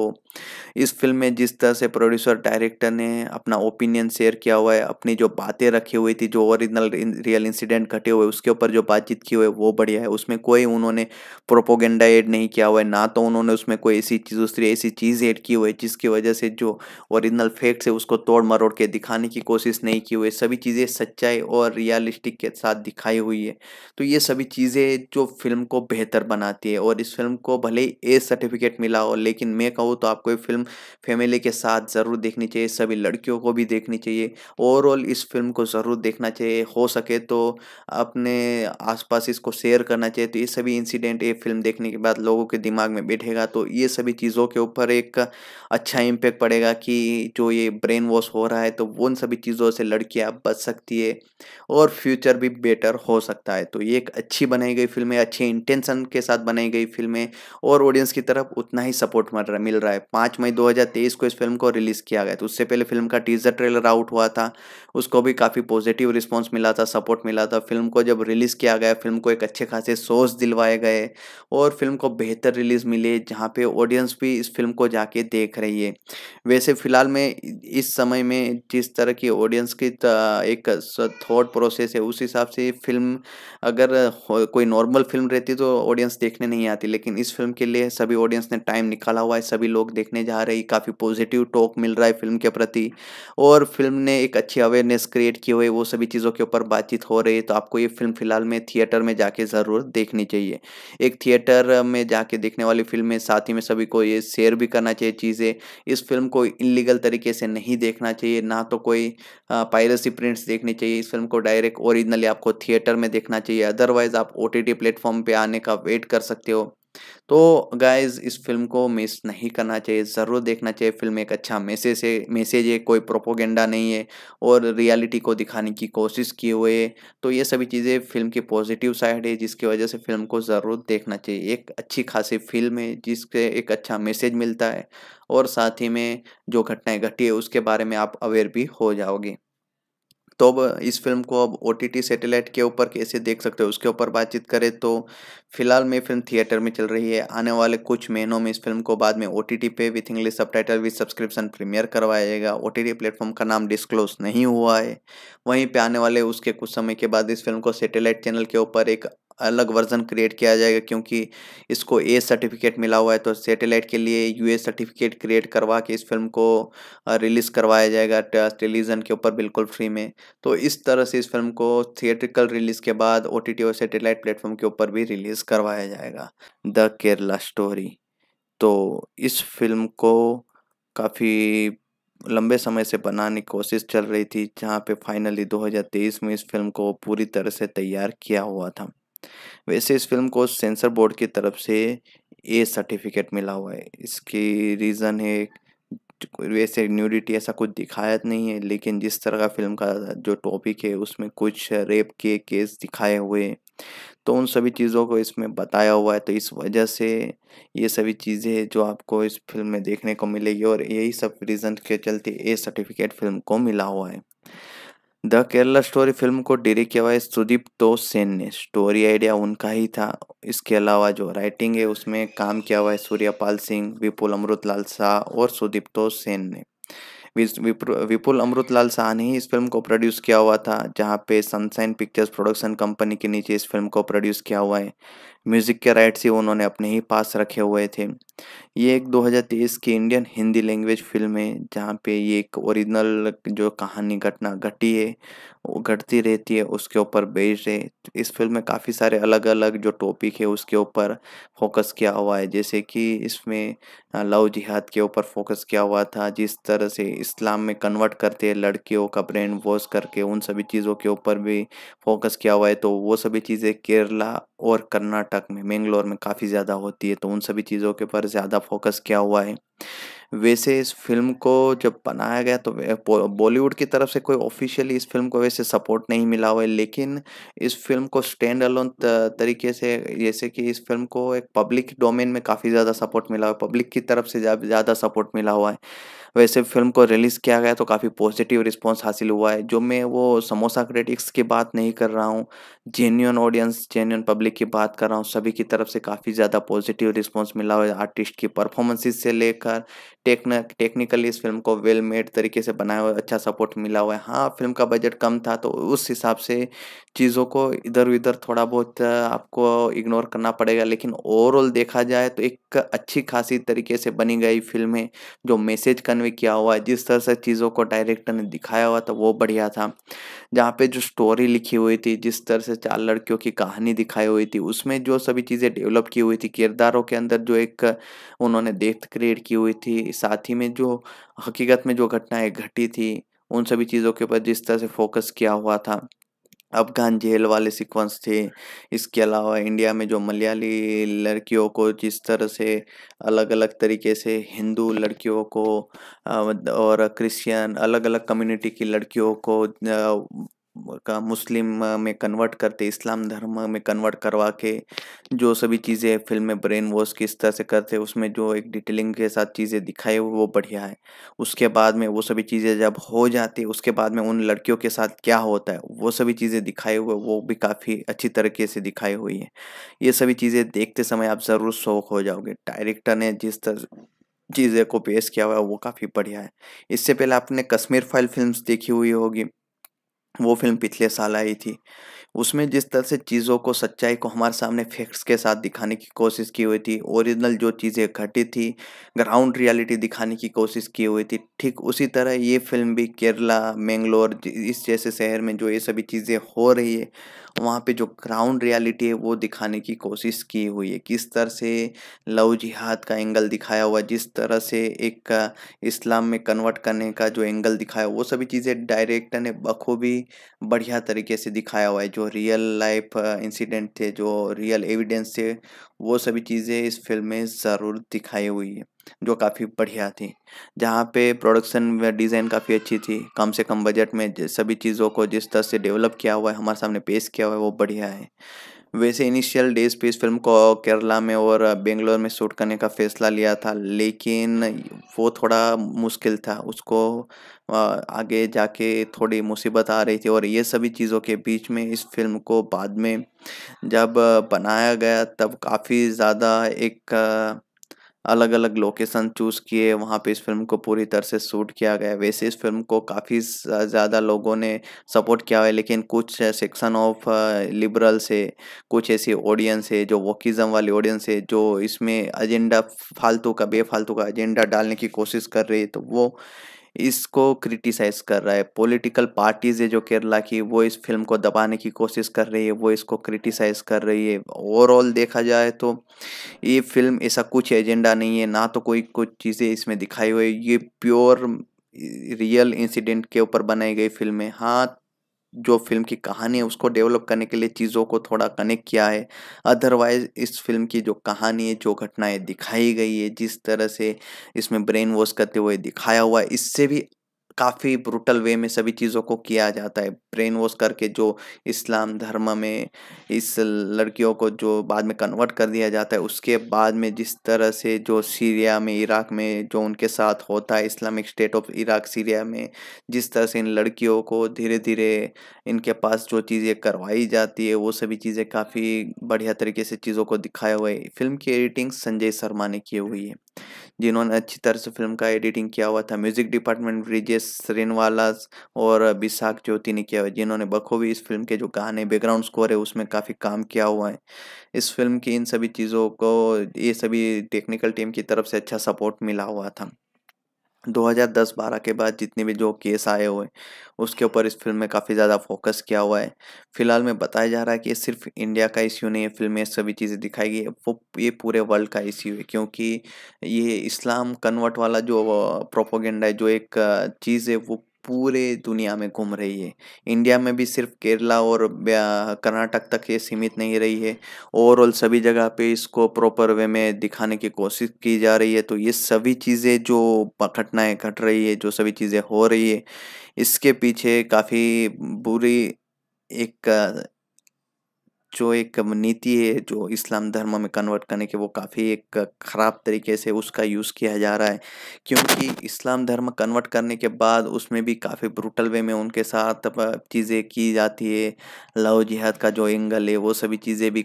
इस फिल्म में जिस तरह से प्रोड्यूसर डायरेक्टर ने अपना ओपिनियन शेयर किया हुआ है अपनी जो बातें रखी हुई थी जो ओरिजिनल रियल इंसिडेंट घटे हुए उसके ऊपर जो बातचीत की हुई है वो बढ़िया है उसमें कोई उन्होंने प्रोपोगेंडा एड नहीं किया हुआ है ना तो उन्होंने उसमें कोई ऐसी चीज़ दूसरी ऐसी चीज़ ऐड की हुई है जिसकी वजह से जो ओरिजिनल फैक्ट्स है उसको तोड़ मरोड़ के दिखाने की कोशिश नहीं की हुई सभी चीज़ें सच्चाई और रियलिस्टिक के साथ दिखाई हुई है तो ये सभी चीज़ें जो फिल्म को बेहतर बनाती है और इस फिल्म को भले ए सर्टिफिकेट मिला हो लेकिन मैं कहूँ तो आप आपको ये फिल्म फैमिली के साथ ज़रूर देखनी चाहिए सभी लड़कियों को भी देखनी चाहिए ओवरऑल इस फिल्म को ज़रूर देखना चाहिए हो सके तो अपने आसपास इसको शेयर करना चाहिए तो ये सभी इंसिडेंट ये फिल्म देखने के बाद लोगों के दिमाग में बैठेगा तो ये सभी चीज़ों के ऊपर एक अच्छा इम्पेक्ट पड़ेगा कि जो ये ब्रेन वॉश हो रहा है तो उन सभी चीज़ों से लड़कियाँ बच सकती है और फ्यूचर भी बेटर हो सकता है तो ये एक अच्छी बनाई गई फिल्म है अच्छे इंटेंशन के साथ बनाई गई फिल्म है और ऑडियंस की तरफ उतना ही सपोर्ट मिल रहा मिल रहा है पाँच मई 2023 को इस फिल्म को रिलीज़ किया गया तो उससे पहले फिल्म का टीजर ट्रेलर आउट हुआ था उसको भी काफ़ी पॉजिटिव रिस्पॉन्स मिला था सपोर्ट मिला था फिल्म को जब रिलीज़ किया गया फिल्म को एक अच्छे खासे सोर्स दिलवाए गए और फिल्म को बेहतर रिलीज़ मिले जहाँ पर ऑडियंस भी इस फिल्म को जाके देख रही है वैसे फ़िलहाल में इस समय में जिस तरह की ऑडियंस की एक थॉट प्रोसेस है उस हिसाब से फिल्म अगर कोई नॉर्मल फिल्म रहती तो ऑडियंस देखने नहीं आती लेकिन इस फिल्म के लिए सभी ऑडियंस ने टाइम निकाला हुआ है सभी लोग देखने जा रहे हैं काफ़ी पॉजिटिव टॉक मिल रहा है फिल्म के प्रति और फिल्म ने एक अच्छी अवेयरनेस क्रिएट की हुई वो सभी चीज़ों के ऊपर बातचीत हो रही है तो आपको ये फिल्म फिलहाल में थिएटर में जाके ज़रूर देखनी चाहिए एक थिएटर में जाके देखने वाली फिल्म है साथ ही में सभी को ये शेयर भी करना चाहिए चीज़ें इस फिल्म को इलीगल तरीके से नहीं देखना चाहिए ना तो कोई पायरेसी प्रिंट्स देखनी चाहिए इस फिल्म को डायरेक्ट ओरिजिनली आपको थिएटर में देखना चाहिए अदरवाइज आप ओ टी प्लेटफॉर्म पर आने का वेट कर सकते हो तो गाइज इस फिल्म को मिस नहीं करना चाहिए ज़रूर देखना चाहिए फिल्म एक अच्छा मैसेज है मैसेज है कोई प्रोपोगेंडा नहीं है और रियलिटी को दिखाने की कोशिश किए हुए है तो ये सभी चीज़ें फिल्म की पॉजिटिव साइड है जिसकी वजह से फिल्म को ज़रूर देखना चाहिए एक अच्छी खासी फिल्म है जिससे एक अच्छा मैसेज मिलता है और साथ ही में जो घटनाएं घटी है उसके बारे में आप अवेयर भी हो जाओगे तो अब इस फिल्म को अब ओ टी सैटेलाइट के ऊपर कैसे देख सकते हो उसके ऊपर बातचीत करें तो फिलहाल में फिल्म थिएटर में चल रही है आने वाले कुछ महीनों में इस फिल्म को बाद में ओ टी पे with English subtitle with subscription premiere करवाया जाएगा ओ टी प्लेटफॉर्म का नाम डिस्क्लोज नहीं हुआ है वहीं पर आने वाले उसके कुछ समय के बाद इस फिल्म को सैटेलाइट चैनल के ऊपर एक अलग वर्जन क्रिएट किया जाएगा क्योंकि इसको ए सर्टिफिकेट मिला हुआ है तो सैटेलाइट के लिए यू ए सर्टिफिकेट क्रिएट करवा के इस फिल्म को रिलीज़ करवाया जाएगा टेलीविज़न के ऊपर बिल्कुल फ्री में तो इस तरह से इस फिल्म को थिएट्रिकल रिलीज़ के बाद ओ टी टी और सैटेलाइट प्लेटफॉर्म के ऊपर भी रिलीज़ करवाया जाएगा द केरला स्टोरी तो इस फिल्म को काफ़ी लंबे समय से बनाने की कोशिश चल रही थी जहाँ पे फाइनली 2023 में इस फिल्म को पूरी तरह से तैयार किया हुआ था वैसे इस फिल्म को सेंसर बोर्ड की तरफ से ए सर्टिफिकेट मिला हुआ है इसकी रीज़न है वैसे न्यूडिटी ऐसा कुछ दिखाया तो नहीं है लेकिन जिस तरह का फिल्म का जो टॉपिक है उसमें कुछ रेप के केस दिखाए हुए तो उन सभी चीज़ों को इसमें बताया हुआ है तो इस वजह से ये सभी चीज़ें जो आपको इस फिल्म में देखने को मिलेगी और यही सब रीज़न के चलते ए सर्टिफिकेट फिल्म को मिला हुआ है द केरला स्टोरी फिल्म को डायरेक्ट किया हुआ है सुदीप तो सेन ने स्टोरी आइडिया उनका ही था इसके अलावा जो राइटिंग है उसमें काम किया हुआ है सूर्यपाल सिंह विपुल अमृत लाल शाह और सुदीप तो सेन ने विपुल अमृत लाल शाह ने ही इस फिल्म को प्रोड्यूस किया हुआ था जहाँ पे सनसाइन पिक्चर्स प्रोडक्शन कंपनी के नीचे इस फिल्म को प्रोड्यूस किया हुआ है म्यूज़िक के राइट्स ही उन्होंने अपने ही पास रखे हुए थे ये एक 2023 की इंडियन हिंदी लैंग्वेज फिल्म है जहाँ पे ये एक ओरिजिनल जो कहानी घटना घटी है वो घटती रहती है उसके ऊपर बेस्ड है इस फिल्म में काफ़ी सारे अलग अलग जो टॉपिक है उसके ऊपर फोकस किया हुआ है जैसे कि इसमें लव जिहाद के ऊपर फोकस किया हुआ था जिस तरह से इस्लाम में कन्वर्ट करते हैं लड़कियों का ब्रेन वॉश करके उन सभी चीज़ों के ऊपर भी फोकस किया हुआ है तो वो सभी चीज़ें केरला और कर्नाटक कर्नाटक में बेंगलोर में काफ़ी ज़्यादा होती है तो उन सभी चीज़ों के ऊपर ज़्यादा फोकस किया हुआ है वैसे इस फिल्म को जब बनाया गया तो बॉलीवुड की तरफ से कोई ऑफिशियली इस फिल्म को वैसे सपोर्ट नहीं मिला हुआ है लेकिन इस फिल्म को स्टैंड अलोन तरीके से जैसे कि इस फिल्म को एक पब्लिक डोमेन में काफ़ी ज़्यादा सपोर्ट मिला हुआ है पब्लिक की तरफ से ज़्यादा सपोर्ट मिला हुआ है वैसे फिल्म को रिलीज़ किया गया तो काफ़ी पॉजिटिव रिस्पॉन्स हासिल हुआ है जो मैं वो समोसा क्रिटिक्स की बात नहीं कर रहा हूँ जेन्यून ऑडियंस जेन्यून पब्लिक की बात कर रहा हूँ सभी की तरफ से काफ़ी ज़्यादा पॉजिटिव रिस्पॉन्स मिला हुआ है आर्टिस्ट की परफॉर्मेंसेज से लेकर टेक्निकली इस फिल्म को वेल मेड तरीके से बनाया हुआ अच्छा सपोर्ट मिला हुआ है हाँ फिल्म का बजट कम था तो उस हिसाब से चीज़ों को इधर उधर थोड़ा बहुत आपको इग्नोर करना पड़ेगा लेकिन ओवरऑल देखा जाए तो एक अच्छी खासी तरीके से बनी गई फिल्म है जो मैसेज कन्वे कन्वे किया हुआ है जिस तरह से चीज़ों को डायरेक्टर ने दिखाया हुआ था वो बढ़िया था जहाँ पे जो स्टोरी लिखी हुई थी जिस तरह से चार लड़कियों की कहानी दिखाई हुई थी उसमें जो सभी चीज़ें डेवलप की हुई थी किरदारों के अंदर जो एक उन्होंने देख क्रिएट की हुई थी साथ ही में जो हकीकत में जो घटनाएं घटी थी उन सभी चीज़ों के ऊपर जिस तरह से फोकस किया हुआ था अफगान जेल वाले सीक्वेंस थे इसके अलावा इंडिया में जो मलयाली लड़कियों को जिस तरह से अलग अलग तरीके से हिंदू लड़कियों को और क्रिश्चियन अलग अलग कम्युनिटी की लड़कियों को का मुस्लिम में कन्वर्ट करते इस्लाम धर्म में कन्वर्ट करवा के जो सभी चीज़ें फिल्म में ब्रेन वॉश किस तरह से करते उसमें जो एक डिटेलिंग के साथ चीज़ें दिखाई वो बढ़िया है उसके बाद में वो सभी चीज़ें जब हो जाती उसके बाद में उन लड़कियों के साथ क्या होता है वो सभी चीज़ें दिखाई हुए वो भी काफ़ी अच्छी तरीके से दिखाई हुई है ये सभी चीज़ें देखते समय आप ज़रूर शौक हो जाओगे डायरेक्टर ने जिस तरह चीज़ें को पेश किया हुआ है वो काफ़ी बढ़िया है इससे पहले आपने कश्मीर फाइल फिल्म्स देखी हुई होगी वो फिल्म पिछले साल आई थी उसमें जिस तरह से चीज़ों को सच्चाई को हमारे सामने फैक्ट्स के साथ दिखाने की कोशिश की हुई थी ओरिजिनल जो चीज़ें घटी थी ग्राउंड रियलिटी दिखाने की कोशिश की हुई थी ठीक उसी तरह ये फिल्म भी केरला मैंगलोर इस जैसे शहर में जो ये सभी चीज़ें हो रही है तो वहाँ पे जो ग्राउंड रियलिटी है वो दिखाने की कोशिश की हुई है किस तरह से लव जिहाद का एंगल दिखाया हुआ जिस तरह से एक इस्लाम में कन्वर्ट करने का जो एंगल दिखाया वो सभी चीज़ें डायरेक्टर ने बखूबी बढ़िया तरीके से दिखाया हुआ है जो रियल लाइफ इंसिडेंट थे जो रियल एविडेंस थे वो सभी चीज़ें इस फिल्म में ज़रूर दिखाई हुई है जो काफ़ी बढ़िया थी जहाँ पे प्रोडक्शन डिज़ाइन काफ़ी अच्छी थी कम से कम बजट में सभी चीज़ों को जिस तरह से डेवलप किया हुआ है हमारे सामने पेश किया हुआ है वो बढ़िया है वैसे इनिशियल डेज पे इस फिल्म को केरला में और बेंगलोर में शूट करने का फैसला लिया था लेकिन वो थोड़ा मुश्किल था उसको आगे जाके थोड़ी मुसीबत आ रही थी और ये सभी चीज़ों के बीच में इस फिल्म को बाद में जब बनाया गया तब काफ़ी ज़्यादा एक अलग अलग लोकेशन चूज़ किए वहाँ पे इस फिल्म को पूरी तरह से शूट किया गया वैसे इस फिल्म को काफ़ी ज़्यादा लोगों ने सपोर्ट किया है लेकिन कुछ सेक्शन ऑफ लिबरल्स है कुछ ऐसी ऑडियंस है जो वोकिज़म वाली ऑडियंस है जो इसमें एजेंडा फालतू का बेफालतू का एजेंडा डालने की कोशिश कर रही है तो वो इसको क्रिटिसाइज कर रहा है पॉलिटिकल पार्टीज है जो केरला की वो इस फिल्म को दबाने की कोशिश कर रही है वो इसको क्रिटिसाइज कर रही है ओवरऑल देखा जाए तो ये फिल्म ऐसा कुछ एजेंडा नहीं है ना तो कोई कुछ चीज़ें इसमें दिखाई हुई ये प्योर रियल इंसिडेंट के ऊपर बनाई गई फिल्म है हाँ जो फिल्म की कहानी है उसको डेवलप करने के लिए चीज़ों को थोड़ा कनेक्ट किया है अदरवाइज इस फिल्म की जो कहानी है जो घटनाएं दिखाई गई है जिस तरह से इसमें ब्रेन वॉश करते हुए दिखाया हुआ है इससे भी काफ़ी ब्रूटल वे में सभी चीज़ों को किया जाता है ब्रेन वॉश करके जो इस्लाम धर्म में इस लड़कियों को जो बाद में कन्वर्ट कर दिया जाता है उसके बाद में जिस तरह से जो सीरिया में इराक में जो उनके साथ होता है Islamic state of Iraq Syria में जिस तरह से इन लड़कियों को धीरे धीरे इनके पास जो चीज़ें करवाई जाती है वो सभी चीज़ें काफ़ी बढ़िया तरीके से चीज़ों को दिखाया हुआ है फिल्म की एडिटिंग संजय शर्मा ने की हुई है जिन्होंने अच्छी तरह से फिल्म का एडिटिंग किया हुआ था म्यूजिक डिपार्टमेंट ब्रिजेश श्रीनवाला और विशाख ज्योति ने किया हुआ जिन्होंने बखूबी इस फिल्म के जो गाने बैकग्राउंड स्कोर है उसमें काफ़ी काम किया हुआ है इस फिल्म की इन सभी चीज़ों को ये सभी टेक्निकल टीम की तरफ से अच्छा सपोर्ट मिला हुआ था के बाद जितने भी जो केस आए हुए उसके ऊपर इस फिल्म में काफ़ी ज़्यादा फोकस किया हुआ है फिलहाल में बताया जा रहा है कि ये सिर्फ इंडिया का इश्यू नहीं है फिल्म में सभी चीज़ें दिखाई गई वो ये पूरे वर्ल्ड का इश्यू है क्योंकि ये इस्लाम कन्वर्ट वाला जो प्रोपोगेंडा है जो एक चीज़ है वो पूरे दुनिया में घूम रही है इंडिया में भी सिर्फ केरला और कर्नाटक तक ये सीमित नहीं रही है ओवरऑल सभी जगह पे इसको प्रॉपर वे में दिखाने की कोशिश की जा रही है तो ये सभी चीज़ें जो घटनाएं घट रही है जो सभी चीज़ें हो रही है इसके पीछे काफ़ी बुरी एक जो एक नीति है जो इस्लाम धर्म में कन्वर्ट करने के वो काफ़ी एक ख़राब तरीके से उसका यूज़ किया जा रहा है क्योंकि इस्लाम धर्म कन्वर्ट करने के बाद उसमें भी काफ़ी ब्रूटल वे में उनके साथ चीज़ें की जाती है लव जिहाद का जो एंगल है वो सभी चीज़ें भी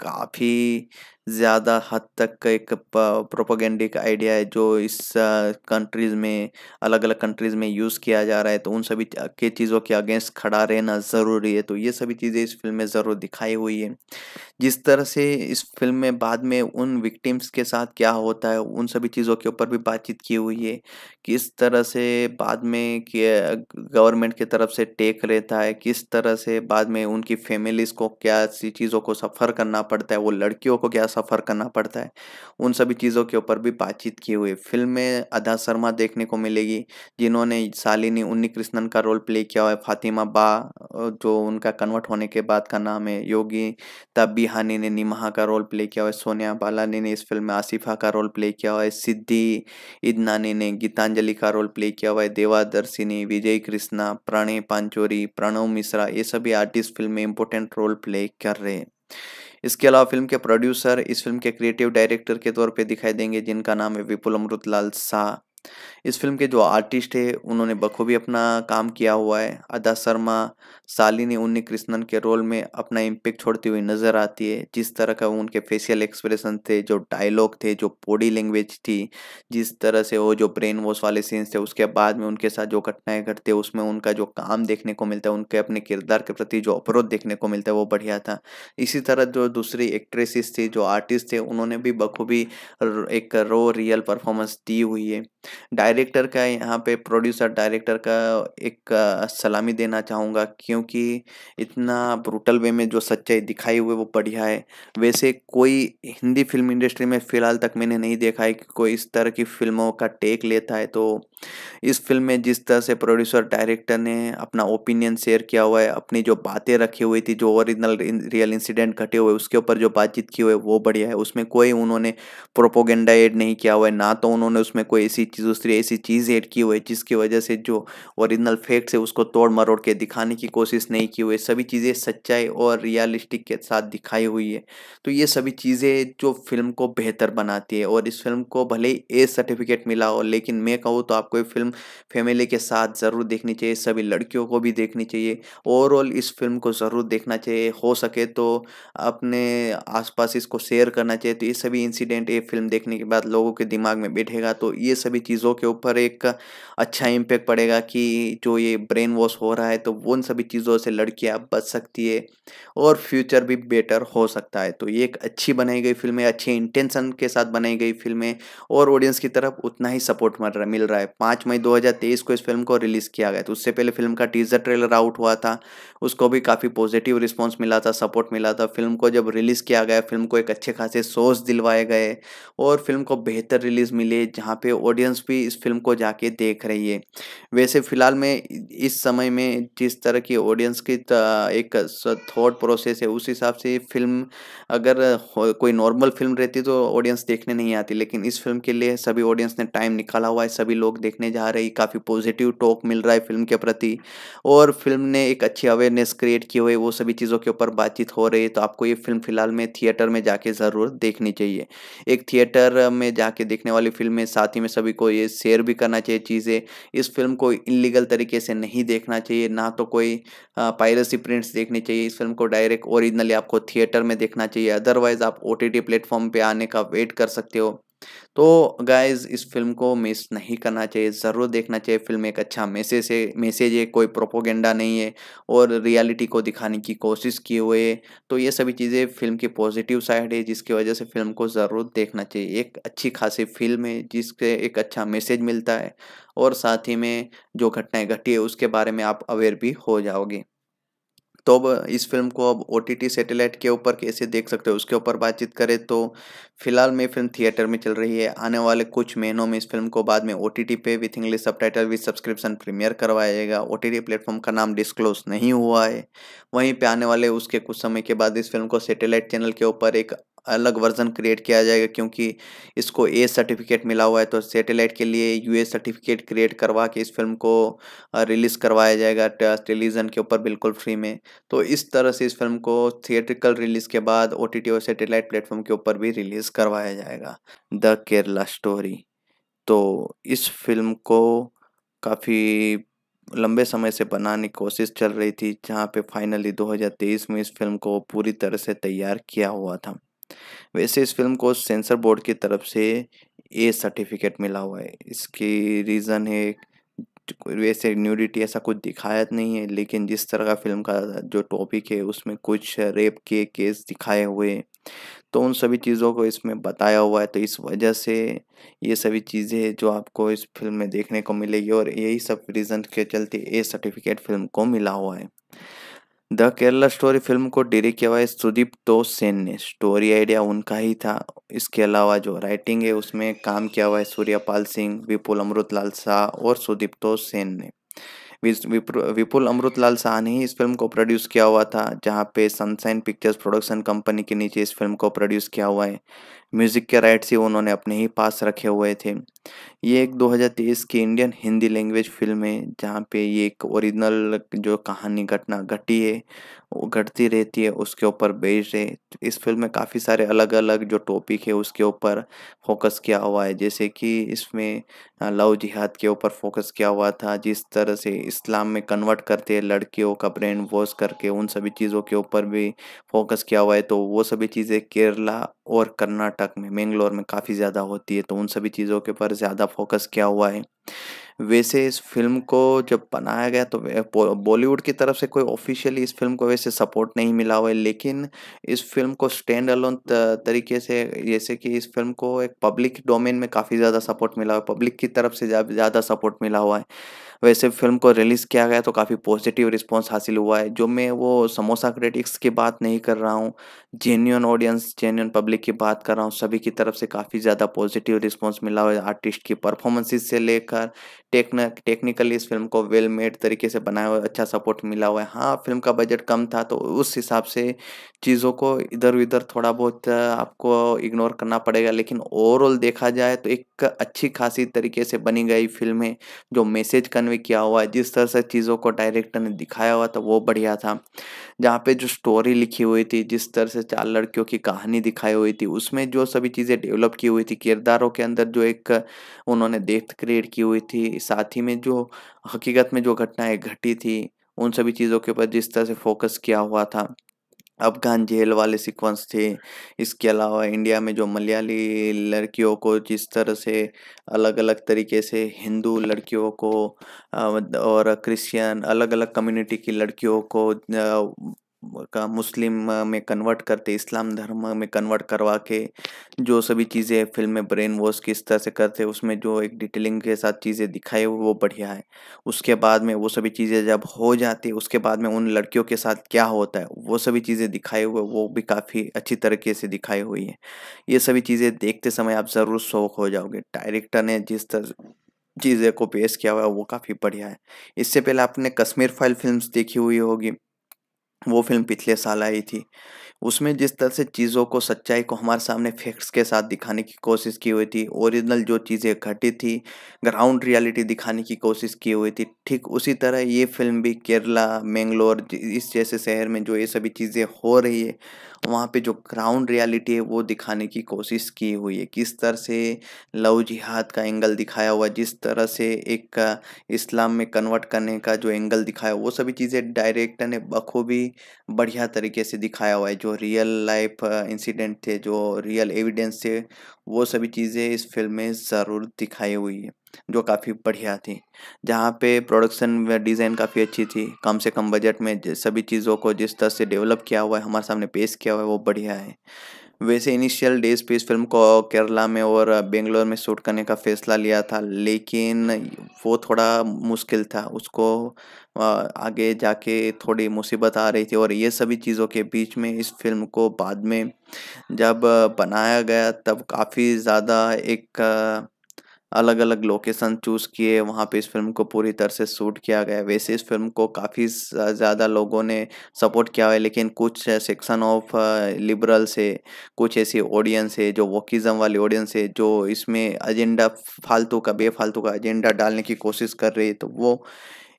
काफ़ी ज़्यादा हद तक का एक प्रोपोगेंडिक आइडिया है जो इस कंट्रीज़ में अलग अलग कंट्रीज़ में यूज़ किया जा रहा है तो उन सभी के चीज़ों के अगेंस्ट खड़ा रहना ज़रूरी है तो ये सभी चीज़ें इस फिल्म में ज़रूर दिखाई हुई है जिस तरह से इस फिल्म में बाद में उन विक्टिम्स के साथ क्या होता है उन सभी चीज़ों के ऊपर भी बातचीत की हुई है किस तरह से बाद में गवर्नमेंट की तरफ से टेक रहता है किस तरह से बाद में उनकी फैमिलीज़ को क्या चीज़ों को सफ़र करना पड़ता है वो लड़कियों को क्या सफर सफ़र करना पड़ता है उन सभी चीज़ों के ऊपर भी बातचीत की हुई फिल्म में अदा शर्मा देखने को मिलेगी जिन्होंने सालिनी उन्नी कृष्णन का रोल प्ले किया हुआ है फातिमा बा जो उनका कन्वर्ट होने के बाद का नाम है योगी तब बिहानी ने निमहा का रोल प्ले किया हुआ है सोनिया बालानी ने इस फिल्म में आसिफा का रोल प्ले किया हुआ है सिद्धि इदनानी ने गीतांजलि का रोल प्ले किया हुआ है देवादर्शिनी विजय कृष्णा प्रणय पांचोरी प्रणव मिश्रा ये सभी आर्टिस्ट फिल्म में इंपॉर्टेंट रोल प्ले कर रहे हैं इसके अलावा फिल्म के प्रोड्यूसर इस फिल्म के क्रिएटिव डायरेक्टर के तौर पे दिखाई देंगे जिनका नाम है विपुल अमृत लाल शाह इस फिल्म के जो आर्टिस्ट है उन्होंने बखूबी अपना काम किया हुआ है अदा शर्मा सालिनी उन्नी कृष्णन के रोल में अपना इम्पेक्ट छोड़ती हुई नज़र आती है जिस तरह का उनके फेशियल एक्सप्रेशन थे जो डायलॉग थे जो बॉडी लैंग्वेज थी जिस तरह से वो जो ब्रेन वॉश वाले सीन्स थे उसके बाद में उनके साथ जो घटनाएं घटती है उसमें उनका जो काम देखने को मिलता है उनके अपने किरदार के प्रति जो अपरोध देखने को मिलता है वो बढ़िया था इसी तरह जो दूसरी एक्ट्रेसेस थी जो आर्टिस्ट थे उन्होंने भी बखूबी एक रो रियल परफॉर्मेंस दी हुई है डायरेक्टर का यहाँ पे प्रोड्यूसर डायरेक्टर का एक सलामी देना चाहूँगा क्योंकि इतना ब्रूटल वे में जो सच्चाई दिखाई हुई वो बढ़िया है वैसे कोई हिंदी फिल्म इंडस्ट्री में फ़िलहाल तक मैंने नहीं देखा है कि कोई इस तरह की फिल्मों का टेक लेता है तो इस फिल्म में जिस तरह से प्रोड्यूसर डायरेक्टर ने अपना ओपिनियन शेयर किया हुआ है अपनी जो बातें रखी हुई थी जो ओरिजिनल रियल इंसिडेंट घटे हुए उसके ऊपर जो बातचीत की हुई है वो बढ़िया है उसमें कोई उन्होंने प्रोपोगेंडा एड नहीं किया हुआ है ना तो उन्होंने उसमें कोई ऐसी चीज़ दूसरी ऐसी चीज़ ऐड की हुई है जिसकी वजह से जो ओरिजिनल फैक्ट्स है उसको तोड़ मरोड़ के दिखाने की कोशिश नहीं की हुई सभी चीज़ें सच्चाई और रियलिस्टिक के साथ दिखाई हुई है तो ये सभी चीज़ें जो फिल्म को बेहतर बनाती है और इस फिल्म को भले ए सर्टिफिकेट मिला हो लेकिन मैं कहूँ तो आप आपको ये फिल्म फैमिली के साथ ज़रूर देखनी चाहिए सभी लड़कियों को भी देखनी चाहिए ओवरऑल इस फिल्म को ज़रूर देखना चाहिए हो सके तो अपने आसपास इसको शेयर करना चाहिए तो ये सभी इंसिडेंट ये फिल्म देखने के बाद लोगों के दिमाग में बैठेगा तो ये सभी चीज़ों के ऊपर एक अच्छा इम्पेक्ट पड़ेगा कि जो ये ब्रेन वॉश हो रहा है तो उन सभी चीज़ों से लड़कियाँ बच सकती है और फ्यूचर भी बेटर हो सकता है तो ये एक अच्छी बनाई गई फिल्म है अच्छे इंटेंशन के साथ बनाई गई फिल्म है और ऑडियंस की तरफ उतना ही सपोर्ट मिल रहा मिल रहा है पाँच मई 2023 को इस फिल्म को रिलीज़ किया गया तो उससे पहले फिल्म का टीजर ट्रेलर आउट हुआ था उसको भी काफ़ी पॉजिटिव रिस्पॉन्स मिला था सपोर्ट मिला था फिल्म को जब रिलीज़ किया गया फिल्म को एक अच्छे खासे सोर्स दिलवाए गए और फिल्म को बेहतर रिलीज़ मिले जहाँ पर ऑडियंस भी इस फिल्म को जाके देख रही है वैसे फ़िलहाल में इस समय में जिस तरह की ऑडियंस की एक थॉट प्रोसेस है उस हिसाब से फिल्म अगर कोई नॉर्मल फिल्म रहती तो ऑडियंस देखने नहीं आती लेकिन इस फिल्म के लिए सभी ऑडियंस ने टाइम निकाला हुआ है सभी लोग देखने जा रहे हैं काफ़ी पॉजिटिव टॉक मिल रहा है फिल्म के प्रति और फिल्म ने एक अच्छी अवेयरनेस क्रिएट की हुई वो सभी चीज़ों के ऊपर बातचीत हो रही है तो आपको ये फिल्म फिलहाल में थिएटर में जाके ज़रूर देखनी चाहिए एक थिएटर में जाके देखने वाली फिल्म है साथ ही में सभी को ये शेयर भी करना चाहिए चीज़ें इस फिल्म को इलीगल तरीके से नहीं देखना चाहिए ना तो कोई पायरेसी प्रिंट्स देखनी चाहिए इस फिल्म को डायरेक्ट ओरिजिनली आपको थिएटर में देखना चाहिए अदरवाइज आप ओ टी प्लेटफॉर्म पर आने का वेट कर सकते हो तो गाइज इस फिल्म को मिस नहीं करना चाहिए ज़रूर देखना चाहिए फिल्म एक अच्छा मैसेज है मैसेज है कोई प्रोपोगेंडा नहीं है और रियलिटी को दिखाने की कोशिश किए हुए है तो ये सभी चीज़ें फिल्म की पॉजिटिव साइड है जिसकी वजह से फिल्म को ज़रूर देखना चाहिए एक अच्छी खासी फिल्म है जिससे एक अच्छा मैसेज मिलता है और साथ ही में जो घटनाएं घटी है उसके बारे में आप अवेयर भी हो जाओगे तो अब इस फिल्म को अब ओ टी सैटेलाइट के ऊपर कैसे देख सकते हो उसके ऊपर बातचीत करें तो फिलहाल में फिल्म थिएटर में चल रही है आने वाले कुछ महीनों में इस फिल्म को बाद में ओ टी पे with English subtitle with subscription premiere करवाया जाएगा ओ टी प्लेटफॉर्म का नाम डिस्क्लोज नहीं हुआ है वहीं पर आने वाले उसके कुछ समय के बाद इस फिल्म को सैटेलाइट चैनल के ऊपर एक अलग वर्जन क्रिएट किया जाएगा क्योंकि इसको ए सर्टिफिकेट मिला हुआ है तो सैटेलाइट के लिए यू ए सर्टिफिकेट क्रिएट करवा के इस फिल्म को रिलीज़ करवाया जाएगा टेलीविज़न के ऊपर बिल्कुल फ्री में तो इस तरह से इस फिल्म को थिएट्रिकल रिलीज़ के बाद ओ टी टी और सैटेलाइट प्लेटफॉर्म के ऊपर भी रिलीज़ करवाया जाएगा द केरला स्टोरी तो इस फिल्म को काफ़ी लंबे समय से बनाने की कोशिश चल रही थी जहाँ पे फाइनली 2023 में इस फिल्म को पूरी तरह से तैयार किया हुआ था वैसे इस फिल्म को सेंसर बोर्ड की तरफ से ए सर्टिफिकेट मिला हुआ है इसकी रीज़न है वैसे न्यूडिटी ऐसा कुछ दिखाया तो नहीं है लेकिन जिस तरह का फिल्म का जो टॉपिक है उसमें कुछ रेप के केस दिखाए हुए तो उन सभी चीज़ों को इसमें बताया हुआ है तो इस वजह से ये सभी चीज़ें जो आपको इस फिल्म में देखने को मिलेगी और यही सब रीज़न के चलते ए सर्टिफिकेट फिल्म को मिला हुआ है द केरला स्टोरी फिल्म को डायरेक्ट किया हुआ है सुदीप तो सेन ने स्टोरी आइडिया उनका ही था इसके अलावा जो राइटिंग है उसमें काम किया हुआ है सूर्यपाल सिंह विपुल अमृत लाल शाह और सुदीप तो सेन ने विपुल अमृत लाल शाह ने ही इस फिल्म को प्रोड्यूस किया हुआ था जहाँ पे सनसाइन पिक्चर्स प्रोडक्शन कंपनी के नीचे इस फिल्म को प्रोड्यूस किया हुआ है म्यूज़िक के राइट्स ही उन्होंने अपने ही पास रखे हुए थे ये एक 2023 की इंडियन हिंदी लैंग्वेज फिल्म है जहाँ पे ये एक ओरिजिनल जो कहानी घटना घटी है वो घटती रहती है उसके ऊपर बेस्ड है इस फिल्म में काफ़ी सारे अलग अलग जो टॉपिक है उसके ऊपर फोकस किया हुआ है जैसे कि इसमें लव जिहाद के ऊपर फोकस किया हुआ था जिस तरह से इस्लाम में कन्वर्ट करते हैं लड़कियों का ब्रेन वॉश करके उन सभी चीज़ों के ऊपर भी फोकस किया हुआ है तो वो सभी चीज़ें केरला और कर्नाटक कर्नाटक में बेंगलोर में काफ़ी ज़्यादा होती है तो उन सभी चीज़ों के ऊपर ज़्यादा फोकस किया हुआ है वैसे इस फिल्म को जब बनाया गया तो बॉलीवुड की तरफ से कोई ऑफिशियली इस फिल्म को वैसे सपोर्ट नहीं मिला हुआ है लेकिन इस फिल्म को स्टैंड अलोन तरीके से जैसे कि इस फिल्म को एक पब्लिक डोमेन में काफ़ी ज़्यादा सपोर्ट मिला हुआ है पब्लिक की तरफ से ज़्यादा सपोर्ट मिला हुआ है वैसे फिल्म को रिलीज़ किया गया तो काफ़ी पॉजिटिव रिस्पॉन्स हासिल हुआ है जो मैं वो समोसा क्रिटिक्स की बात नहीं कर रहा हूँ जेन्यून ऑडियंस जेन्यून पब्लिक की बात कर रहा हूँ सभी की तरफ से काफ़ी ज़्यादा पॉजिटिव रिस्पॉन्स मिला हुआ है आर्टिस्ट की परफॉर्मेंसेज से लेकर टेक्निकली इस फिल्म को वेल मेड तरीके से बनाया हुआ अच्छा सपोर्ट मिला हुआ है हाँ फिल्म का बजट कम था तो उस हिसाब से चीज़ों को इधर उधर थोड़ा बहुत आपको इग्नोर करना पड़ेगा लेकिन ओवरऑल देखा जाए तो एक अच्छी खासी तरीके से बनी गई फिल्म है जो मैसेज कन्वे कन्वे किया हुआ है जिस तरह से चीज़ों को डायरेक्टर ने दिखाया हुआ था वो बढ़िया था जहाँ पे जो स्टोरी लिखी हुई थी जिस तरह से चार लड़कियों की कहानी दिखाई हुई थी उसमें जो सभी चीज़ें डेवलप की हुई थी किरदारों के अंदर जो एक उन्होंने देख क्रिएट की हुई थी साथ ही में जो हकीकत में जो घटनाएं घटी थी उन सभी चीज़ों के ऊपर जिस तरह से फोकस किया हुआ था अफगान जेल वाले सीक्वेंस थे इसके अलावा इंडिया में जो मलयाली लड़कियों को जिस तरह से अलग अलग तरीके से हिंदू लड़कियों को और क्रिश्चियन अलग अलग कम्युनिटी की लड़कियों को का मुस्लिम में कन्वर्ट करते इस्लाम धर्म में कन्वर्ट करवा के जो सभी चीज़ें फिल्म में ब्रेन वॉश किस तरह से करते उसमें जो एक डिटेलिंग के साथ चीज़ें दिखाए वो बढ़िया है उसके बाद में वो सभी चीज़ें जब हो जाती उसके बाद में उन लड़कियों के साथ क्या होता है वो सभी चीज़ें दिखाए हुए वो भी काफ़ी अच्छी तरीके से दिखाई हुई है ये सभी चीज़ें देखते समय आप ज़रूर शौक हो जाओगे डायरेक्टर ने जिस तरह चीज़ें को पेश किया हुआ है वो काफ़ी बढ़िया है इससे पहले आपने कश्मीर फाइल फिल्म्स देखी हुई होगी वो फिल्म पिछले साल आई थी उसमें जिस तरह से चीज़ों को सच्चाई को हमारे सामने फैक्ट्स के साथ दिखाने की कोशिश की हुई थी ओरिजिनल जो चीज़ें घटी थी ग्राउंड रियलिटी दिखाने की कोशिश की हुई थी ठीक उसी तरह ये फिल्म भी केरला मैंगलोर इस जैसे शहर में जो ये सभी चीज़ें हो रही है तो वहाँ पे जो ग्राउंड रियलिटी है वो दिखाने की कोशिश की हुई है किस तरह से लव जिहाद का एंगल दिखाया हुआ जिस तरह से एक इस्लाम में कन्वर्ट करने का जो एंगल दिखाया वो सभी चीज़ें डायरेक्टर ने बखूबी बढ़िया तरीके से दिखाया हुआ है जो रियल लाइफ इंसिडेंट थे जो रियल एविडेंस थे वो सभी चीज़ें इस फिल्म में ज़रूर दिखाई हुई है जो काफ़ी बढ़िया थी जहाँ पे प्रोडक्शन डिज़ाइन काफ़ी अच्छी थी कम से कम बजट में सभी चीज़ों को जिस तरह से डेवलप किया हुआ है हमारे सामने पेश किया हुआ है वो बढ़िया है वैसे इनिशियल डेज पे इस फिल्म को केरला में और बेंगलोर में शूट करने का फैसला लिया था लेकिन वो थोड़ा मुश्किल था उसको आगे जाके थोड़ी मुसीबत आ रही थी और ये सभी चीज़ों के बीच में इस फिल्म को बाद में जब बनाया गया तब काफ़ी ज़्यादा एक अलग अलग लोकेशन चूज़ किए वहाँ पे इस फिल्म को पूरी तरह से शूट किया गया वैसे इस फिल्म को काफ़ी ज़्यादा लोगों ने सपोर्ट किया है लेकिन कुछ सेक्शन ऑफ लिबरल्स है कुछ ऐसी ऑडियंस है जो वोकिज़म वाली ऑडियंस है जो इसमें एजेंडा फालतू का बेफालतू का एजेंडा डालने की कोशिश कर रही है तो वो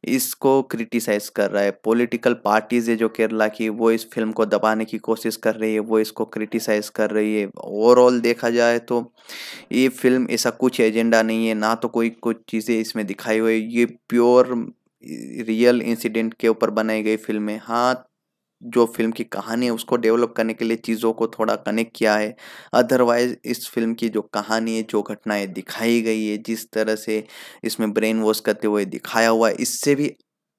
इसको क्रिटिसाइज कर रहा है पॉलिटिकल पार्टीज है जो केरला की वो इस फिल्म को दबाने की कोशिश कर रही है वो इसको क्रिटिसाइज कर रही है ओवरऑल देखा जाए तो ये फिल्म ऐसा कुछ एजेंडा नहीं है ना तो कोई कुछ चीज़ें इसमें दिखाई हुई ये प्योर रियल इंसिडेंट के ऊपर बनाई गई फिल्म है हाँ जो फिल्म की कहानी है उसको डेवलप करने के लिए चीज़ों को थोड़ा कनेक्ट किया है अदरवाइज इस फिल्म की जो कहानी है जो घटनाएं दिखाई गई है जिस तरह से इसमें ब्रेन वॉश करते हुए दिखाया हुआ है इससे भी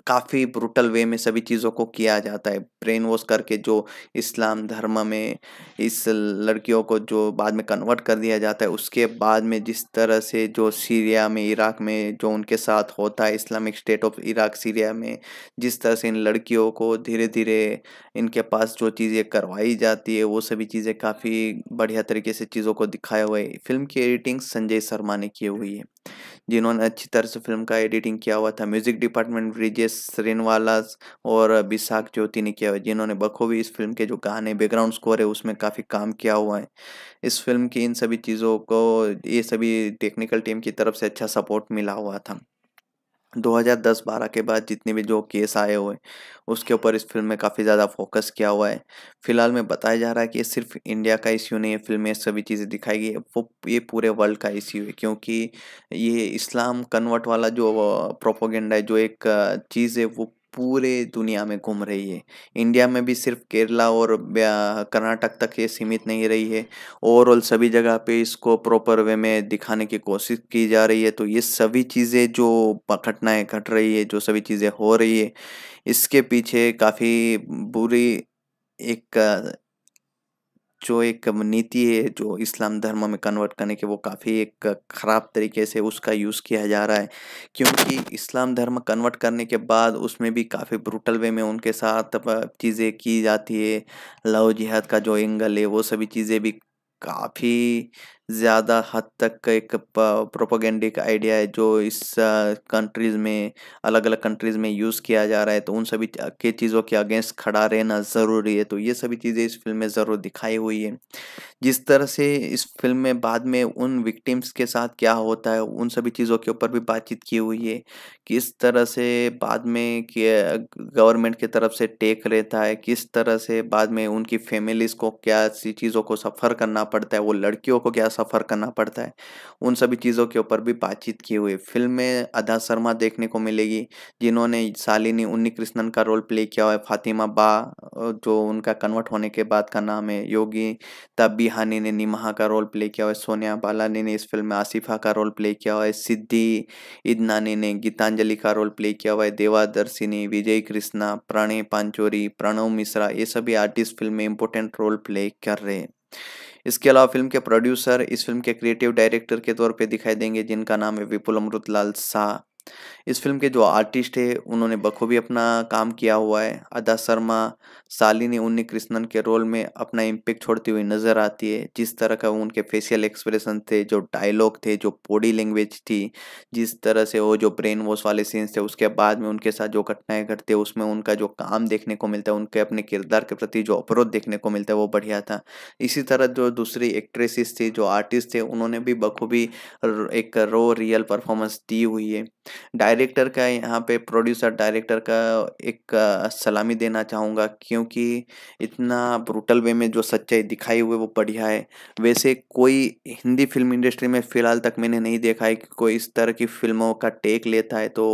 काफ़ी ब्रूटल वे में सभी चीज़ों को किया जाता है ब्रेन वॉश करके जो इस्लाम धर्म में इस लड़कियों को जो बाद में कन्वर्ट कर दिया जाता है उसके बाद में जिस तरह से जो सीरिया में इराक में जो उनके साथ होता है Islamic state of Iraq Syria में जिस तरह से इन लड़कियों को धीरे धीरे इनके पास जो चीज़ें करवाई जाती है वो सभी चीज़ें काफ़ी बढ़िया तरीके से चीज़ों को दिखाया हुआ है फिल्म की एडिटिंग संजय शर्मा ने की हुई है जिन्होंने अच्छी तरह से फिल्म का एडिटिंग किया हुआ था म्यूजिक डिपार्टमेंट ब्रिजेश श्रीनवाला और विशाख ज्योति ने किया हुआ जिन्होंने बखूबी इस फिल्म के जो गाने बैकग्राउंड स्कोर है उसमें काफ़ी काम किया हुआ है इस फिल्म की इन सभी चीज़ों को ये सभी टेक्निकल टीम की तरफ से अच्छा सपोर्ट मिला हुआ था 2010 12 के बाद जितने भी जो केस आए हुए उसके ऊपर इस फिल्म में काफ़ी ज़्यादा फोकस किया हुआ है फिलहाल में बताया जा रहा है कि ये सिर्फ इंडिया का इश्यू नहीं है फिल्म में सभी चीज़ें दिखाई गई वो ये पूरे वर्ल्ड का इश्यू है क्योंकि ये इस्लाम कन्वर्ट वाला जो प्रोपोगेंडा है जो एक चीज़ है वो पूरे दुनिया में घूम रही है इंडिया में भी सिर्फ केरला और कर्नाटक तक ये सीमित नहीं रही है ओवरऑल सभी जगह पे इसको प्रॉपर वे में दिखाने की कोशिश की जा रही है तो ये सभी चीज़ें जो घटनाएं घट रही है जो सभी चीज़ें हो रही है इसके पीछे काफ़ी बुरी एक जो एक नीति है जो इस्लाम धर्म में कन्वर्ट करने के वो काफ़ी एक ख़राब तरीके से उसका यूज़ किया जा रहा है क्योंकि इस्लाम धर्म कन्वर्ट करने के बाद उसमें भी काफ़ी ब्रूटल वे में उनके साथ चीज़ें की जाती है लव जिहाद का जो एंगल है वो सभी चीज़ें भी काफ़ी ज़्यादा हद तक का एक प्रोपोगेंडिक आइडिया है जो इस कंट्रीज़ में अलग अलग कंट्रीज़ में यूज़ किया जा रहा है तो उन सभी के चीज़ों के अगेंस्ट खड़ा रहना ज़रूरी है तो ये सभी चीज़ें इस फिल्म में ज़रूर दिखाई हुई है जिस तरह से इस फिल्म में बाद में उन विक्टिम्स के साथ क्या होता है उन सभी चीज़ों के ऊपर भी बातचीत की हुई है किस तरह से बाद में गवर्नमेंट की तरफ से टेक रहता है किस तरह से बाद में उनकी फैमिलीज़ को क्या चीज़ों को सफ़र करना पड़ता है वो लड़कियों को क्या सफर सफ़र करना पड़ता है उन सभी चीज़ों के ऊपर भी बातचीत की हुई फिल्म में अदा शर्मा देखने को मिलेगी जिन्होंने सालिनी उन्नी कृष्णन का रोल प्ले किया हुआ है फातिमा बा जो उनका कन्वर्ट होने के बाद का नाम है योगी तबिहानी ने निमाहा का रोल प्ले किया हुआ है सोनिया बालानी ने इस फिल्म में आसिफा का रोल प्ले किया हुआ है सिद्धि इदनानी ने गीतांजलि का रोल प्ले किया हुआ है देवादर्शिनी विजय कृष्णा प्रणय पांचोरी प्रणव मिश्रा ये सभी आर्टिस्ट फिल्म में इंपॉर्टेंट रोल प्ले कर रहे हैं इसके अलावा फिल्म के प्रोड्यूसर इस फिल्म के क्रिएटिव डायरेक्टर के तौर पे दिखाई देंगे जिनका नाम है विपुल अमृत लाल शाह इस फ़िल्म के जो आर्टिस्ट है उन्होंने बखूबी अपना काम किया हुआ है अदा शर्मा सालिनी उन्नी कृष्णन के रोल में अपना इम्पेक्ट छोड़ती हुई नज़र आती है जिस तरह का उनके फेशियल एक्सप्रेशन थे जो डायलॉग थे जो बॉडी लैंग्वेज थी जिस तरह से वो जो ब्रेन वॉश वाले सीन्स थे उसके बाद में उनके साथ जो घटनाएं घटती है उसमें उनका जो काम देखने को मिलता है उनके अपने किरदार के प्रति जो अपरोध देखने को मिलता है वो बढ़िया था इसी तरह जो दूसरी एक्ट्रेसिस थी जो आर्टिस्ट थे उन्होंने भी बखूबी एक रो रियल परफॉर्मेंस दी हुई है डायरेक्टर का यहाँ पे प्रोड्यूसर डायरेक्टर का एक सलामी देना चाहूँगा क्योंकि इतना ब्रूटल वे में जो सच्चाई दिखाई हुई वो बढ़िया है वैसे कोई हिंदी फिल्म इंडस्ट्री में फ़िलहाल तक मैंने नहीं देखा है कि कोई इस तरह की फिल्मों का टेक लेता है तो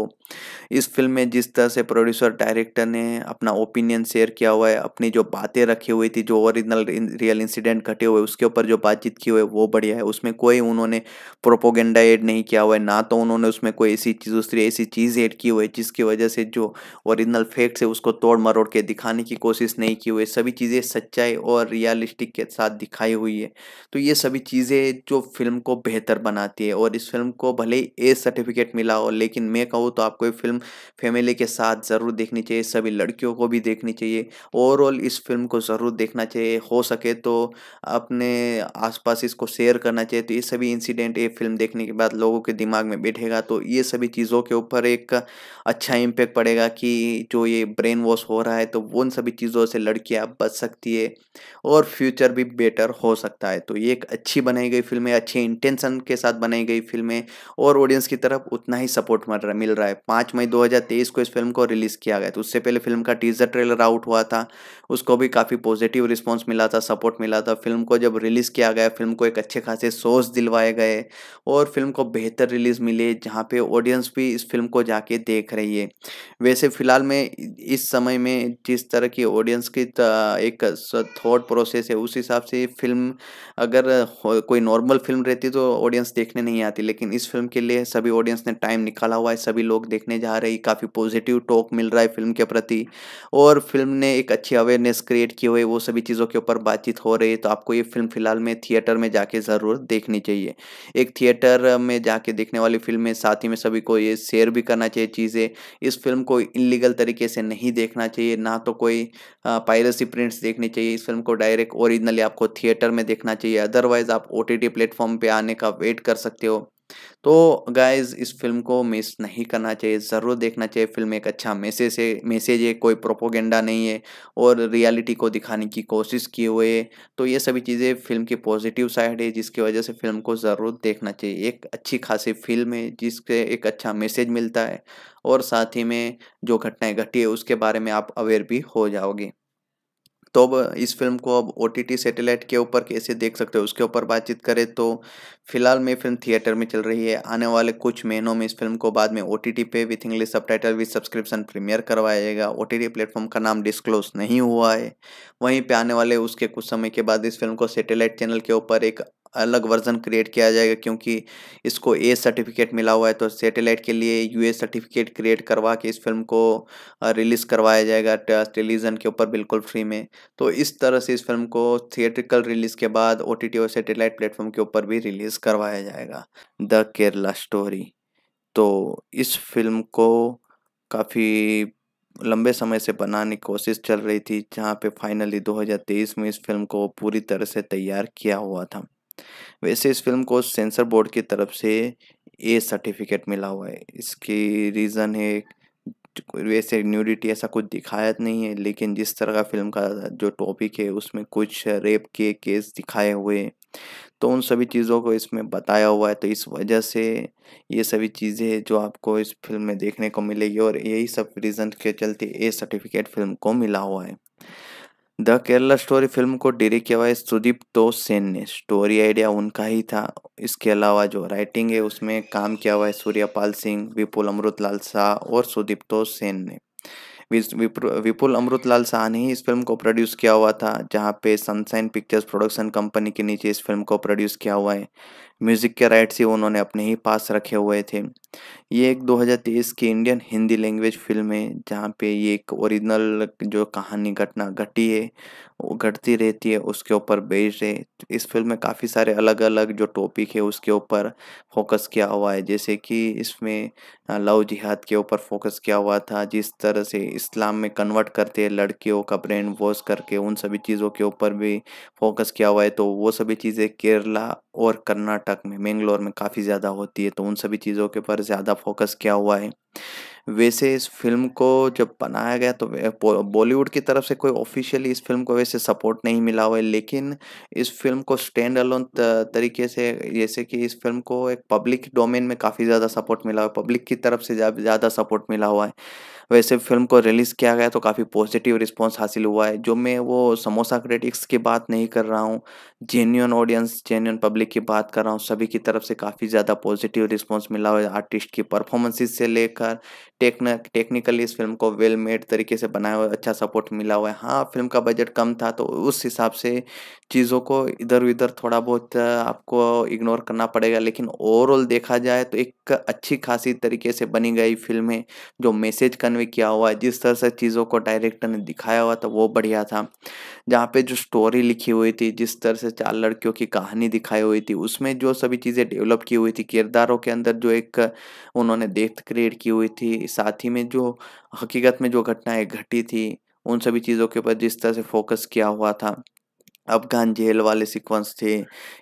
इस फिल्म में जिस तरह से प्रोड्यूसर डायरेक्टर ने अपना ओपिनियन शेयर किया हुआ है अपनी जो बातें रखी हुई थी जो ओरिजिनल रियल इंसिडेंट घटे हुए उसके ऊपर जो बातचीत की हुई है वो बढ़िया है उसमें कोई उन्होंने प्रोपोगेंडा एड नहीं किया हुआ है ना तो उन्होंने उसमें कोई ऐसी चीज़ दूसरी ऐसी चीज़ ऐड की हुई है जिसकी वजह से जो ओरिजिनल फैक्ट्स है उसको तोड़ मरोड़ के दिखाने की कोशिश नहीं की हुई सभी चीज़ें सच्चाई और रियलिस्टिक के साथ दिखाई हुई है तो ये सभी चीज़ें जो फिल्म को बेहतर बनाती है और इस फिल्म को भले ए सर्टिफिकेट मिला हो लेकिन मैं कहूँ तो आप आपको ये फिल्म फैमिली के साथ ज़रूर देखनी चाहिए सभी लड़कियों को भी देखनी चाहिए ओवरऑल इस फिल्म को ज़रूर देखना चाहिए हो सके तो अपने आसपास इसको शेयर करना चाहिए तो ये सभी इंसिडेंट ये फिल्म देखने के बाद लोगों के दिमाग में बैठेगा तो ये सभी चीज़ों के ऊपर एक अच्छा इम्पेक्ट पड़ेगा कि जो ये ब्रेन वॉश हो रहा है तो उन सभी चीज़ों से लड़कियाँ बच सकती है और फ्यूचर भी बेटर हो सकता है तो ये एक अच्छी बनाई गई फिल्म है अच्छे इंटेंशन के साथ बनाई गई फिल्म है और ऑडियंस की तरफ उतना ही सपोर्ट मिल रहा मिल रहा है पाँच मई 2023 को इस फिल्म को रिलीज़ किया गया तो उससे पहले फिल्म का टीजर ट्रेलर आउट हुआ था उसको भी काफ़ी पॉजिटिव रिस्पॉन्स मिला था सपोर्ट मिला था फिल्म को जब रिलीज़ किया गया फिल्म को एक अच्छे खासे सोर्स दिलवाए गए और फिल्म को बेहतर रिलीज़ मिले जहाँ पर ऑडियंस भी इस फिल्म को जाके देख रही है वैसे फ़िलहाल में इस समय में जिस तरह की ऑडियंस की एक थॉट प्रोसेस है उस हिसाब से फिल्म अगर कोई नॉर्मल फिल्म रहती तो ऑडियंस देखने नहीं आती लेकिन इस फिल्म के लिए सभी ऑडियंस ने टाइम निकाला हुआ है सभी लोग देखने जा रहे हैं काफ़ी पॉजिटिव टॉक मिल रहा है फिल्म के प्रति और फिल्म ने एक अच्छी अवेयरनेस क्रिएट की हुई वो सभी चीज़ों के ऊपर बातचीत हो रही है तो आपको ये फिल्म फिलहाल में थिएटर में जाके ज़रूर देखनी चाहिए एक थिएटर में जाके देखने वाली फिल्म में साथ ही में सभी को ये शेयर भी करना चाहिए चीज़ें इस फिल्म को इलीगल तरीके से नहीं देखना चाहिए ना तो कोई पायरेसी प्रिंट्स देखनी चाहिए इस फिल्म को डायरेक्ट ओरिजिनली आपको थिएटर में देखना चाहिए अदरवाइज आप ओ टी प्लेटफॉर्म पर आने का वेट कर सकते हो तो गाइज इस फिल्म को मिस नहीं करना चाहिए ज़रूर देखना चाहिए फिल्म एक अच्छा मैसेज है मैसेज है कोई प्रोपोगेंडा नहीं है और रियलिटी को दिखाने की कोशिश किए हुए है तो ये सभी चीज़ें फिल्म की पॉजिटिव साइड है जिसकी वजह से फिल्म को ज़रूर देखना चाहिए एक अच्छी खासी फिल्म है जिससे एक अच्छा मैसेज मिलता है और साथ ही में जो घटनाएं घटी है उसके बारे में आप अवेयर भी हो जाओगे तो अब इस फिल्म को अब ओ टी सैटेलाइट के ऊपर कैसे देख सकते हो उसके ऊपर बातचीत करें तो फिलहाल में फिल्म थिएटर में चल रही है आने वाले कुछ महीनों में इस फिल्म को बाद में ओ टी पे with English subtitle with subscription premiere करवाया जाएगा ओ टी प्लेटफॉर्म का नाम डिस्क्लोज नहीं हुआ है वहीं पर आने वाले उसके कुछ समय के बाद इस फिल्म को सैटेलाइट चैनल के ऊपर एक अलग वर्जन क्रिएट किया जाएगा क्योंकि इसको ए सर्टिफिकेट मिला हुआ है तो सैटेलाइट के लिए यू ए सर्टिफिकेट क्रिएट करवा के इस फिल्म को रिलीज़ करवाया जाएगा टेलीविज़न के ऊपर बिल्कुल फ्री में तो इस तरह से इस फिल्म को थिएट्रिकल रिलीज़ के बाद ओ टी टी और सैटेलाइट प्लेटफॉर्म के ऊपर भी रिलीज़ करवाया जाएगा द केरला स्टोरी तो इस फिल्म को काफ़ी लंबे समय से बनाने की कोशिश चल रही थी जहाँ पे फाइनली 2023 में इस फिल्म को पूरी तरह से तैयार किया हुआ था वैसे इस फिल्म को सेंसर बोर्ड की तरफ से ए सर्टिफिकेट मिला हुआ है इसकी रीज़न है वैसे न्यूडिटी ऐसा कुछ दिखाया तो नहीं है लेकिन जिस तरह का फिल्म का जो टॉपिक है उसमें कुछ रेप के केस दिखाए हुए तो उन सभी चीज़ों को इसमें बताया हुआ है तो इस वजह से ये सभी चीज़ें जो आपको इस फिल्म में देखने को मिलेगी और यही सब रीज़न के चलते ए सर्टिफिकेट फिल्म को मिला हुआ है द केरला स्टोरी फिल्म को डायरेक्ट किया हुआ है सुदीप तो सेन ने स्टोरी आइडिया उनका ही था इसके अलावा जो राइटिंग है उसमें काम किया हुआ है सूर्यपाल सिंह विपुल अमृत लाल शाह और सुदीप तो सेन ने विपुल अमृत लाल शाह ने ही इस फिल्म को प्रोड्यूस किया हुआ था जहाँ पे सनसाइन पिक्चर्स प्रोडक्शन कंपनी के नीचे इस फिल्म को प्रोड्यूस किया हुआ है म्यूज़िक के राइट्स ही उन्होंने अपने ही पास रखे हुए थे ये एक 2023 की इंडियन हिंदी लैंग्वेज फिल्म है जहाँ पे ये एक ओरिजिनल जो कहानी घटना घटी है वो घटती रहती है उसके ऊपर बेस्ड है इस फिल्म में काफ़ी सारे अलग अलग जो टॉपिक है उसके ऊपर फोकस किया हुआ है जैसे कि इसमें लव जिहाद के ऊपर फोकस किया हुआ था जिस तरह से इस्लाम में कन्वर्ट करते हैं लड़कियों का ब्रेन वॉश करके उन सभी चीज़ों के ऊपर भी फोकस किया हुआ है तो वो सभी चीज़ें केरला और कर्नाटक कर्नाटक में बेंगलोर में काफ़ी ज़्यादा होती है तो उन सभी चीज़ों के ऊपर ज़्यादा फोकस किया हुआ है वैसे इस फिल्म को जब बनाया गया तो बॉलीवुड की तरफ से कोई ऑफिशियली इस फिल्म को वैसे सपोर्ट नहीं मिला हुआ है लेकिन इस फिल्म को स्टैंड अलोन तरीके से जैसे कि इस फिल्म को एक पब्लिक डोमेन में काफ़ी ज़्यादा सपोर्ट मिला हुआ है पब्लिक की तरफ से ज़्यादा सपोर्ट मिला हुआ है वैसे फिल्म को रिलीज़ किया गया तो काफ़ी पॉजिटिव रिस्पॉन्स हासिल हुआ है जो मैं वो समोसा क्रिटिक्स की बात नहीं कर रहा हूँ जेन्यून ऑडियंस जेन्यून पब्लिक की बात कर रहा हूँ सभी की तरफ से काफ़ी ज़्यादा पॉजिटिव रिस्पॉन्स मिला हुआ है आर्टिस्ट की परफॉर्मेंसेज से लेकर टेक्निकली इस फिल्म को वेल मेड तरीके से बनाया हुआ अच्छा सपोर्ट मिला हुआ है हाँ फिल्म का बजट कम था तो उस हिसाब से चीज़ों को इधर उधर थोड़ा बहुत आपको इग्नोर करना पड़ेगा लेकिन ओवरऑल देखा जाए तो एक अच्छी खासी तरीके से बनी गई फिल्म है जो मैसेज कन्वे कन्वे किया हुआ है जिस तरह से चीज़ों को डायरेक्टर ने दिखाया हुआ था वो बढ़िया था जहाँ पे जो स्टोरी लिखी हुई थी जिस तरह से चार लड़कियों की कहानी दिखाई हुई थी उसमें जो सभी चीज़ें डेवलप की हुई थी किरदारों के अंदर जो एक उन्होंने देख क्रिएट की हुई थी साथ ही में जो हकीकत में जो घटनाएं घटी थी उन सभी चीज़ों के ऊपर जिस तरह से फोकस किया हुआ था अफगान जेल वाले सीक्वेंस थे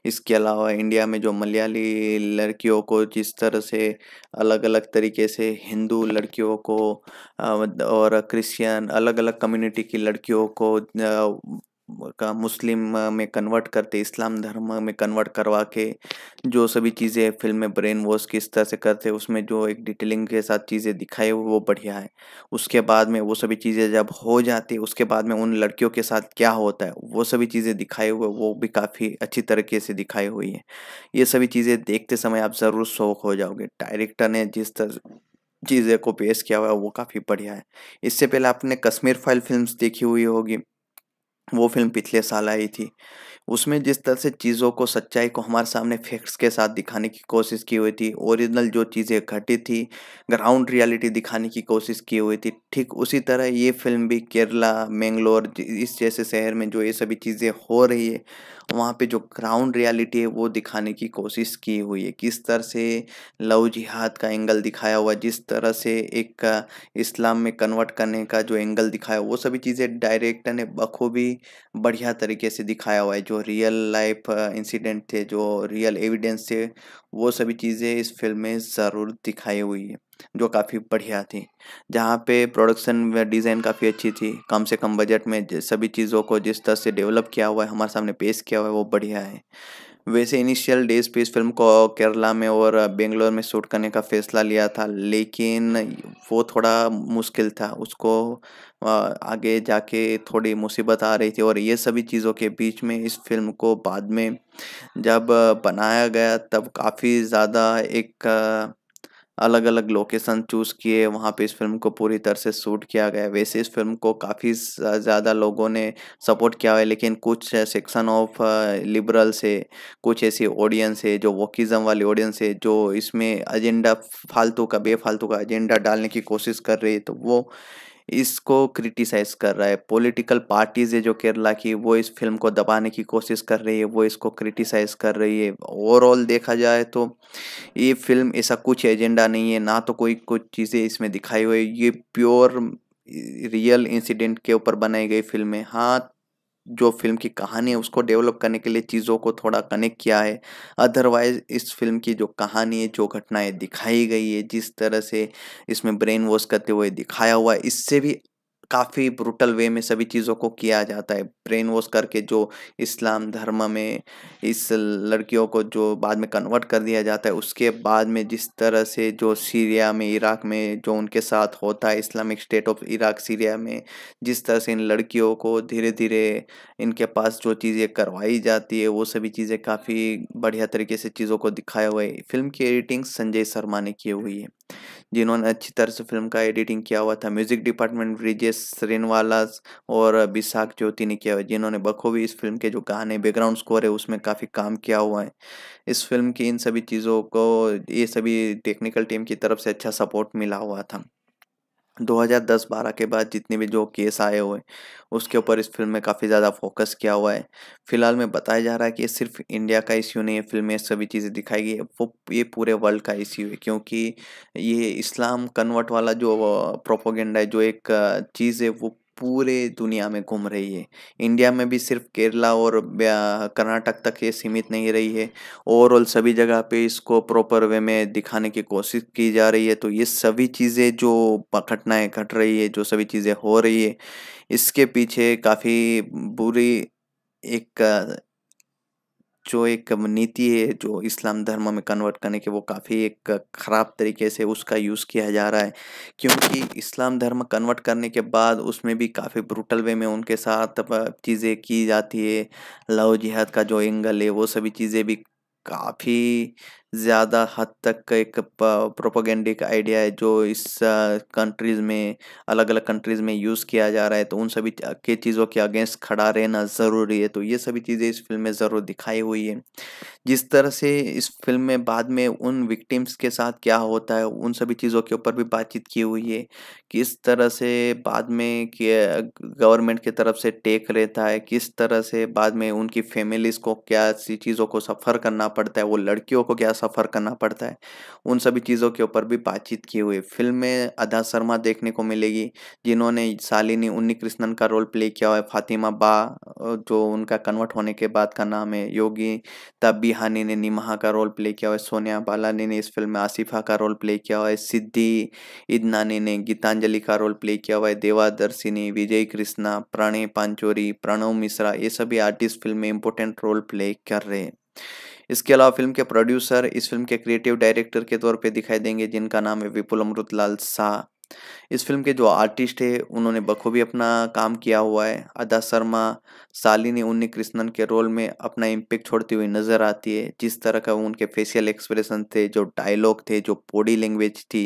इसके अलावा इंडिया में जो मलयाली लड़कियों को जिस तरह से अलग अलग तरीके से हिंदू लड़कियों को और क्रिश्चियन अलग अलग कम्युनिटी की लड़कियों को का मुस्लिम में कन्वर्ट करते इस्लाम धर्म में कन्वर्ट करवा के जो सभी चीज़ें फिल्म में ब्रेन वॉश किस तरह से करते उसमें जो एक डिटेलिंग के साथ चीज़ें दिखाए वो बढ़िया है उसके बाद में वो सभी चीज़ें जब हो जाती उसके बाद में उन लड़कियों के साथ क्या होता है वो सभी चीज़ें दिखाए हुए वो भी काफ़ी अच्छी तरीके से दिखाई हुई है ये सभी चीज़ें देखते समय आप ज़रूर शौक हो जाओगे डायरेक्टर ने जिस तरह चीज़ें को पेश किया हुआ है वो काफ़ी बढ़िया है इससे पहले आपने कश्मीर फाइल फिल्म्स देखी हुई होगी वो फिल्म पिछले साल आई थी उसमें जिस तरह से चीज़ों को सच्चाई को हमारे सामने फैक्ट्स के साथ दिखाने की कोशिश की हुई थी ओरिजिनल जो चीज़ें घटी थी ग्राउंड रियलिटी दिखाने की कोशिश की हुई थी ठीक उसी तरह ये फिल्म भी केरला मैंगलोर इस जैसे शहर में जो ये सभी चीज़ें हो रही है तो वहाँ पे जो ग्राउंड रियलिटी है वो दिखाने की कोशिश की हुई है किस तरह से लव जिहाद का एंगल दिखाया हुआ जिस तरह से एक इस्लाम में कन्वर्ट करने का जो एंगल दिखाया वो सभी चीज़ें डायरेक्टर ने बखूबी बढ़िया तरीके से दिखाया हुआ है जो रियल लाइफ इंसिडेंट थे जो रियल एविडेंस थे वो सभी चीज़ें इस फिल्म में ज़रूर दिखाई हुई है जो काफ़ी बढ़िया थी जहाँ पे प्रोडक्शन डिज़ाइन काफ़ी अच्छी थी कम से कम बजट में सभी चीज़ों को जिस तरह से डेवलप किया हुआ है हमारे सामने पेश किया हुआ है वो बढ़िया है वैसे इनिशियल डेज पे इस फिल्म को केरला में और बेंगलोर में शूट करने का फैसला लिया था लेकिन वो थोड़ा मुश्किल था उसको आगे जाके थोड़ी मुसीबत आ रही थी और ये सभी चीज़ों के बीच में इस फिल्म को बाद में जब बनाया गया तब काफ़ी ज़्यादा एक अलग अलग लोकेशन चूज़ किए वहाँ पे इस फिल्म को पूरी तरह से शूट किया गया वैसे इस फिल्म को काफ़ी ज़्यादा लोगों ने सपोर्ट किया है लेकिन कुछ सेक्शन ऑफ लिबरल्स है कुछ ऐसी ऑडियंस है जो वोकिज़म वाली ऑडियंस है जो इसमें एजेंडा फालतू का बेफालतू का एजेंडा डालने की कोशिश कर रही है तो वो इसको क्रिटिसाइज कर रहा है पॉलिटिकल पार्टीज है जो केरला की वो इस फिल्म को दबाने की कोशिश कर रही है वो इसको क्रिटिसाइज कर रही है ओवरऑल देखा जाए तो ये फिल्म ऐसा कुछ एजेंडा नहीं है ना तो कोई कुछ चीज़ें इसमें दिखाई हुई ये प्योर रियल इंसिडेंट के ऊपर बनाई गई फिल्म है हाँ जो फिल्म की कहानी है उसको डेवलप करने के लिए चीज़ों को थोड़ा कनेक्ट किया है अदरवाइज इस फिल्म की जो कहानी है जो घटनाएं दिखाई गई है जिस तरह से इसमें ब्रेन वॉश करते हुए दिखाया हुआ है इससे भी काफ़ी ब्रूटल वे में सभी चीज़ों को किया जाता है ब्रेन वॉश करके जो इस्लाम धर्म में इस लड़कियों को जो बाद में कन्वर्ट कर दिया जाता है उसके बाद में जिस तरह से जो सीरिया में इराक में जो उनके साथ होता है Islamic state of Iraq Syria में जिस तरह से इन लड़कियों को धीरे धीरे इनके पास जो चीज़ें करवाई जाती है वो सभी चीज़ें काफ़ी बढ़िया तरीके से चीज़ों को दिखाया हुआ है फिल्म की एडिटिंग संजय शर्मा ने की हुई है जिन्होंने अच्छी तरह से फिल्म का एडिटिंग किया हुआ था म्यूजिक डिपार्टमेंट ब्रिजेश श्रीनवाला और विशाख ज्योति ने किया हुआ जिन्होंने बखूबी इस फिल्म के जो गाने बैकग्राउंड स्कोर है उसमें काफ़ी काम किया हुआ है इस फिल्म की इन सभी चीज़ों को ये सभी टेक्निकल टीम की तरफ से अच्छा सपोर्ट मिला हुआ था 2010 12 के बाद जितने भी जो केस आए हुए उसके ऊपर इस फिल्म में काफ़ी ज़्यादा फोकस किया हुआ है फिलहाल में बताया जा रहा है कि ये सिर्फ इंडिया का इश्यू नहीं है फिल्म में सभी चीज़ें दिखाई गई वो ये पूरे वर्ल्ड का इश्यू है क्योंकि ये इस्लाम कन्वर्ट वाला जो प्रोपोगेंडा है जो एक चीज़ है वो पूरे दुनिया में घूम रही है इंडिया में भी सिर्फ केरला और कर्नाटक तक ये सीमित नहीं रही है ओवरऑल सभी जगह पे इसको प्रॉपर वे में दिखाने की कोशिश की जा रही है तो ये सभी चीज़ें जो घटनाएं घट रही है जो सभी चीज़ें हो रही है इसके पीछे काफ़ी बुरी एक जो एक नीति है जो इस्लाम धर्म में कन्वर्ट करने के वो काफ़ी एक ख़राब तरीके से उसका यूज़ किया जा रहा है क्योंकि इस्लाम धर्म कन्वर्ट करने के बाद उसमें भी काफ़ी ब्रूटल वे में उनके साथ चीज़ें की जाती है लव जिहाद का जो एंगल है वो सभी चीज़ें भी काफ़ी ज़्यादा हद तक का एक प्रोपोगेंडिक आइडिया है जो इस कंट्रीज़ में अलग अलग कंट्रीज़ में यूज़ किया जा रहा है तो उन सभी के चीज़ों के अगेंस्ट खड़ा रहना ज़रूरी है तो ये सभी चीज़ें इस फिल्म में ज़रूर दिखाई हुई है जिस तरह से इस फिल्म में बाद में उन विक्टिम्स के साथ क्या होता है उन सभी चीज़ों के ऊपर भी बातचीत की हुई है किस तरह से बाद में गवर्नमेंट की तरफ से टेक रहता है किस तरह से बाद में उनकी फैमिलीज़ को क्या चीज़ों को सफ़र करना पड़ता है वो लड़कियों को क्या सफर सफ़र करना पड़ता है उन सभी चीज़ों के ऊपर भी बातचीत की हुई फिल्म में अदा शर्मा देखने को मिलेगी जिन्होंने सालिनी उन्नी कृष्णन का रोल प्ले किया हुआ है फातिमा बा जो उनका कन्वर्ट होने के बाद का नाम है योगी तबिहानी ने निमहा का रोल प्ले किया हुआ है सोनिया बालानी ने इस फिल्म में आसिफा का रोल प्ले किया हुआ है सिद्धि इदनानी ने गीतांजलि का रोल प्ले किया हुआ है देवादर्शिनी विजय कृष्णा प्रणय पांचोरी प्रणव मिश्रा ये सभी आर्टिस्ट फिल्म में इंपॉर्टेंट रोल प्ले कर रहे हैं इसके अलावा फिल्म के प्रोड्यूसर इस फिल्म के क्रिएटिव डायरेक्टर के तौर पे दिखाई देंगे जिनका नाम है विपुल अमृत लाल शाह इस फिल्म के जो आर्टिस्ट है उन्होंने बखूबी अपना काम किया हुआ है अदा शर्मा सालिनी उन्नी कृष्णन के रोल में अपना इम्पेक्ट छोड़ती हुई नज़र आती है जिस तरह का उनके फेशियल एक्सप्रेशन थे जो डायलॉग थे जो बॉडी लैंग्वेज थी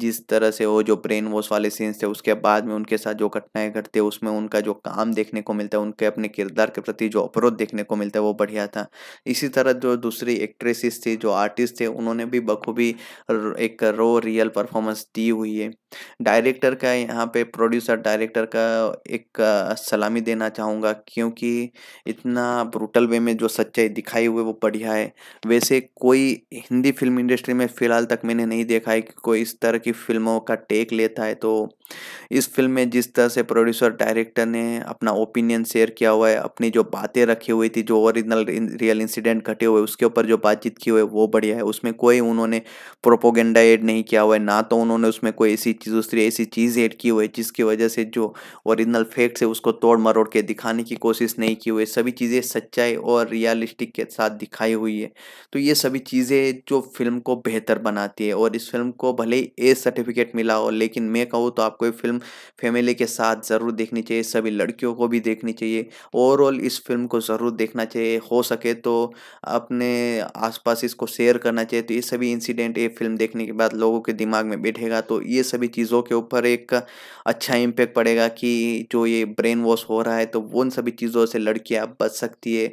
जिस तरह से वो जो ब्रेन वॉश वाले सीन्स थे उसके बाद में उनके साथ जो घटनाएं घटती है उसमें उनका जो काम देखने को मिलता है उनके अपने किरदार के प्रति जो अपरोध देखने को मिलता है वो बढ़िया था इसी तरह जो दूसरी एक्ट्रेसेस थी जो आर्टिस्ट थे उन्होंने भी बखूबी एक रो रियल परफॉर्मेंस दी हुई है डायरेक्टर का यहाँ पे प्रोड्यूसर डायरेक्टर का एक सलामी देना चाहूँगा क्योंकि इतना ब्रूटल वे में जो सच्चाई दिखाई हुई वो बढ़िया है वैसे कोई हिंदी फिल्म इंडस्ट्री में फ़िलहाल तक मैंने नहीं देखा है कि कोई इस तरह की फिल्मों का टेक लेता है तो इस फिल्म में जिस तरह से प्रोड्यूसर डायरेक्टर ने अपना ओपिनियन शेयर किया हुआ है अपनी जो बातें रखी हुई थी जो ओरिजिनल रियल इंसिडेंट घटे हुए उसके ऊपर जो बातचीत की हुई है वो बढ़िया है उसमें कोई उन्होंने प्रोपोगेंडा एड नहीं किया हुआ है ना तो उन्होंने उसमें कोई ऐसी चीज़ दूसरी ऐसी चीज़ ऐड की हुई है जिसकी वजह से जो ओरिजिनल फैक्ट्स है उसको तोड़ मरोड़ के दिखाने की कोशिश नहीं की हुई सभी चीज़ें सच्चाई और रियलिस्टिक के साथ दिखाई हुई है तो ये सभी चीज़ें जो फिल्म को बेहतर बनाती है और इस फिल्म को भले ए सर्टिफिकेट मिला हो लेकिन मैं कहूँ तो आप आपको ये फिल्म फैमिली के साथ ज़रूर देखनी चाहिए सभी लड़कियों को भी देखनी चाहिए ओवरऑल इस फिल्म को ज़रूर देखना चाहिए हो सके तो अपने आसपास इसको शेयर करना चाहिए तो ये सभी इंसिडेंट ये फिल्म देखने के बाद लोगों के दिमाग में बैठेगा तो ये सभी चीज़ों के ऊपर एक अच्छा इम्पेक्ट पड़ेगा कि जो ये ब्रेन वॉश हो रहा है तो उन सभी चीज़ों से लड़कियाँ बच सकती है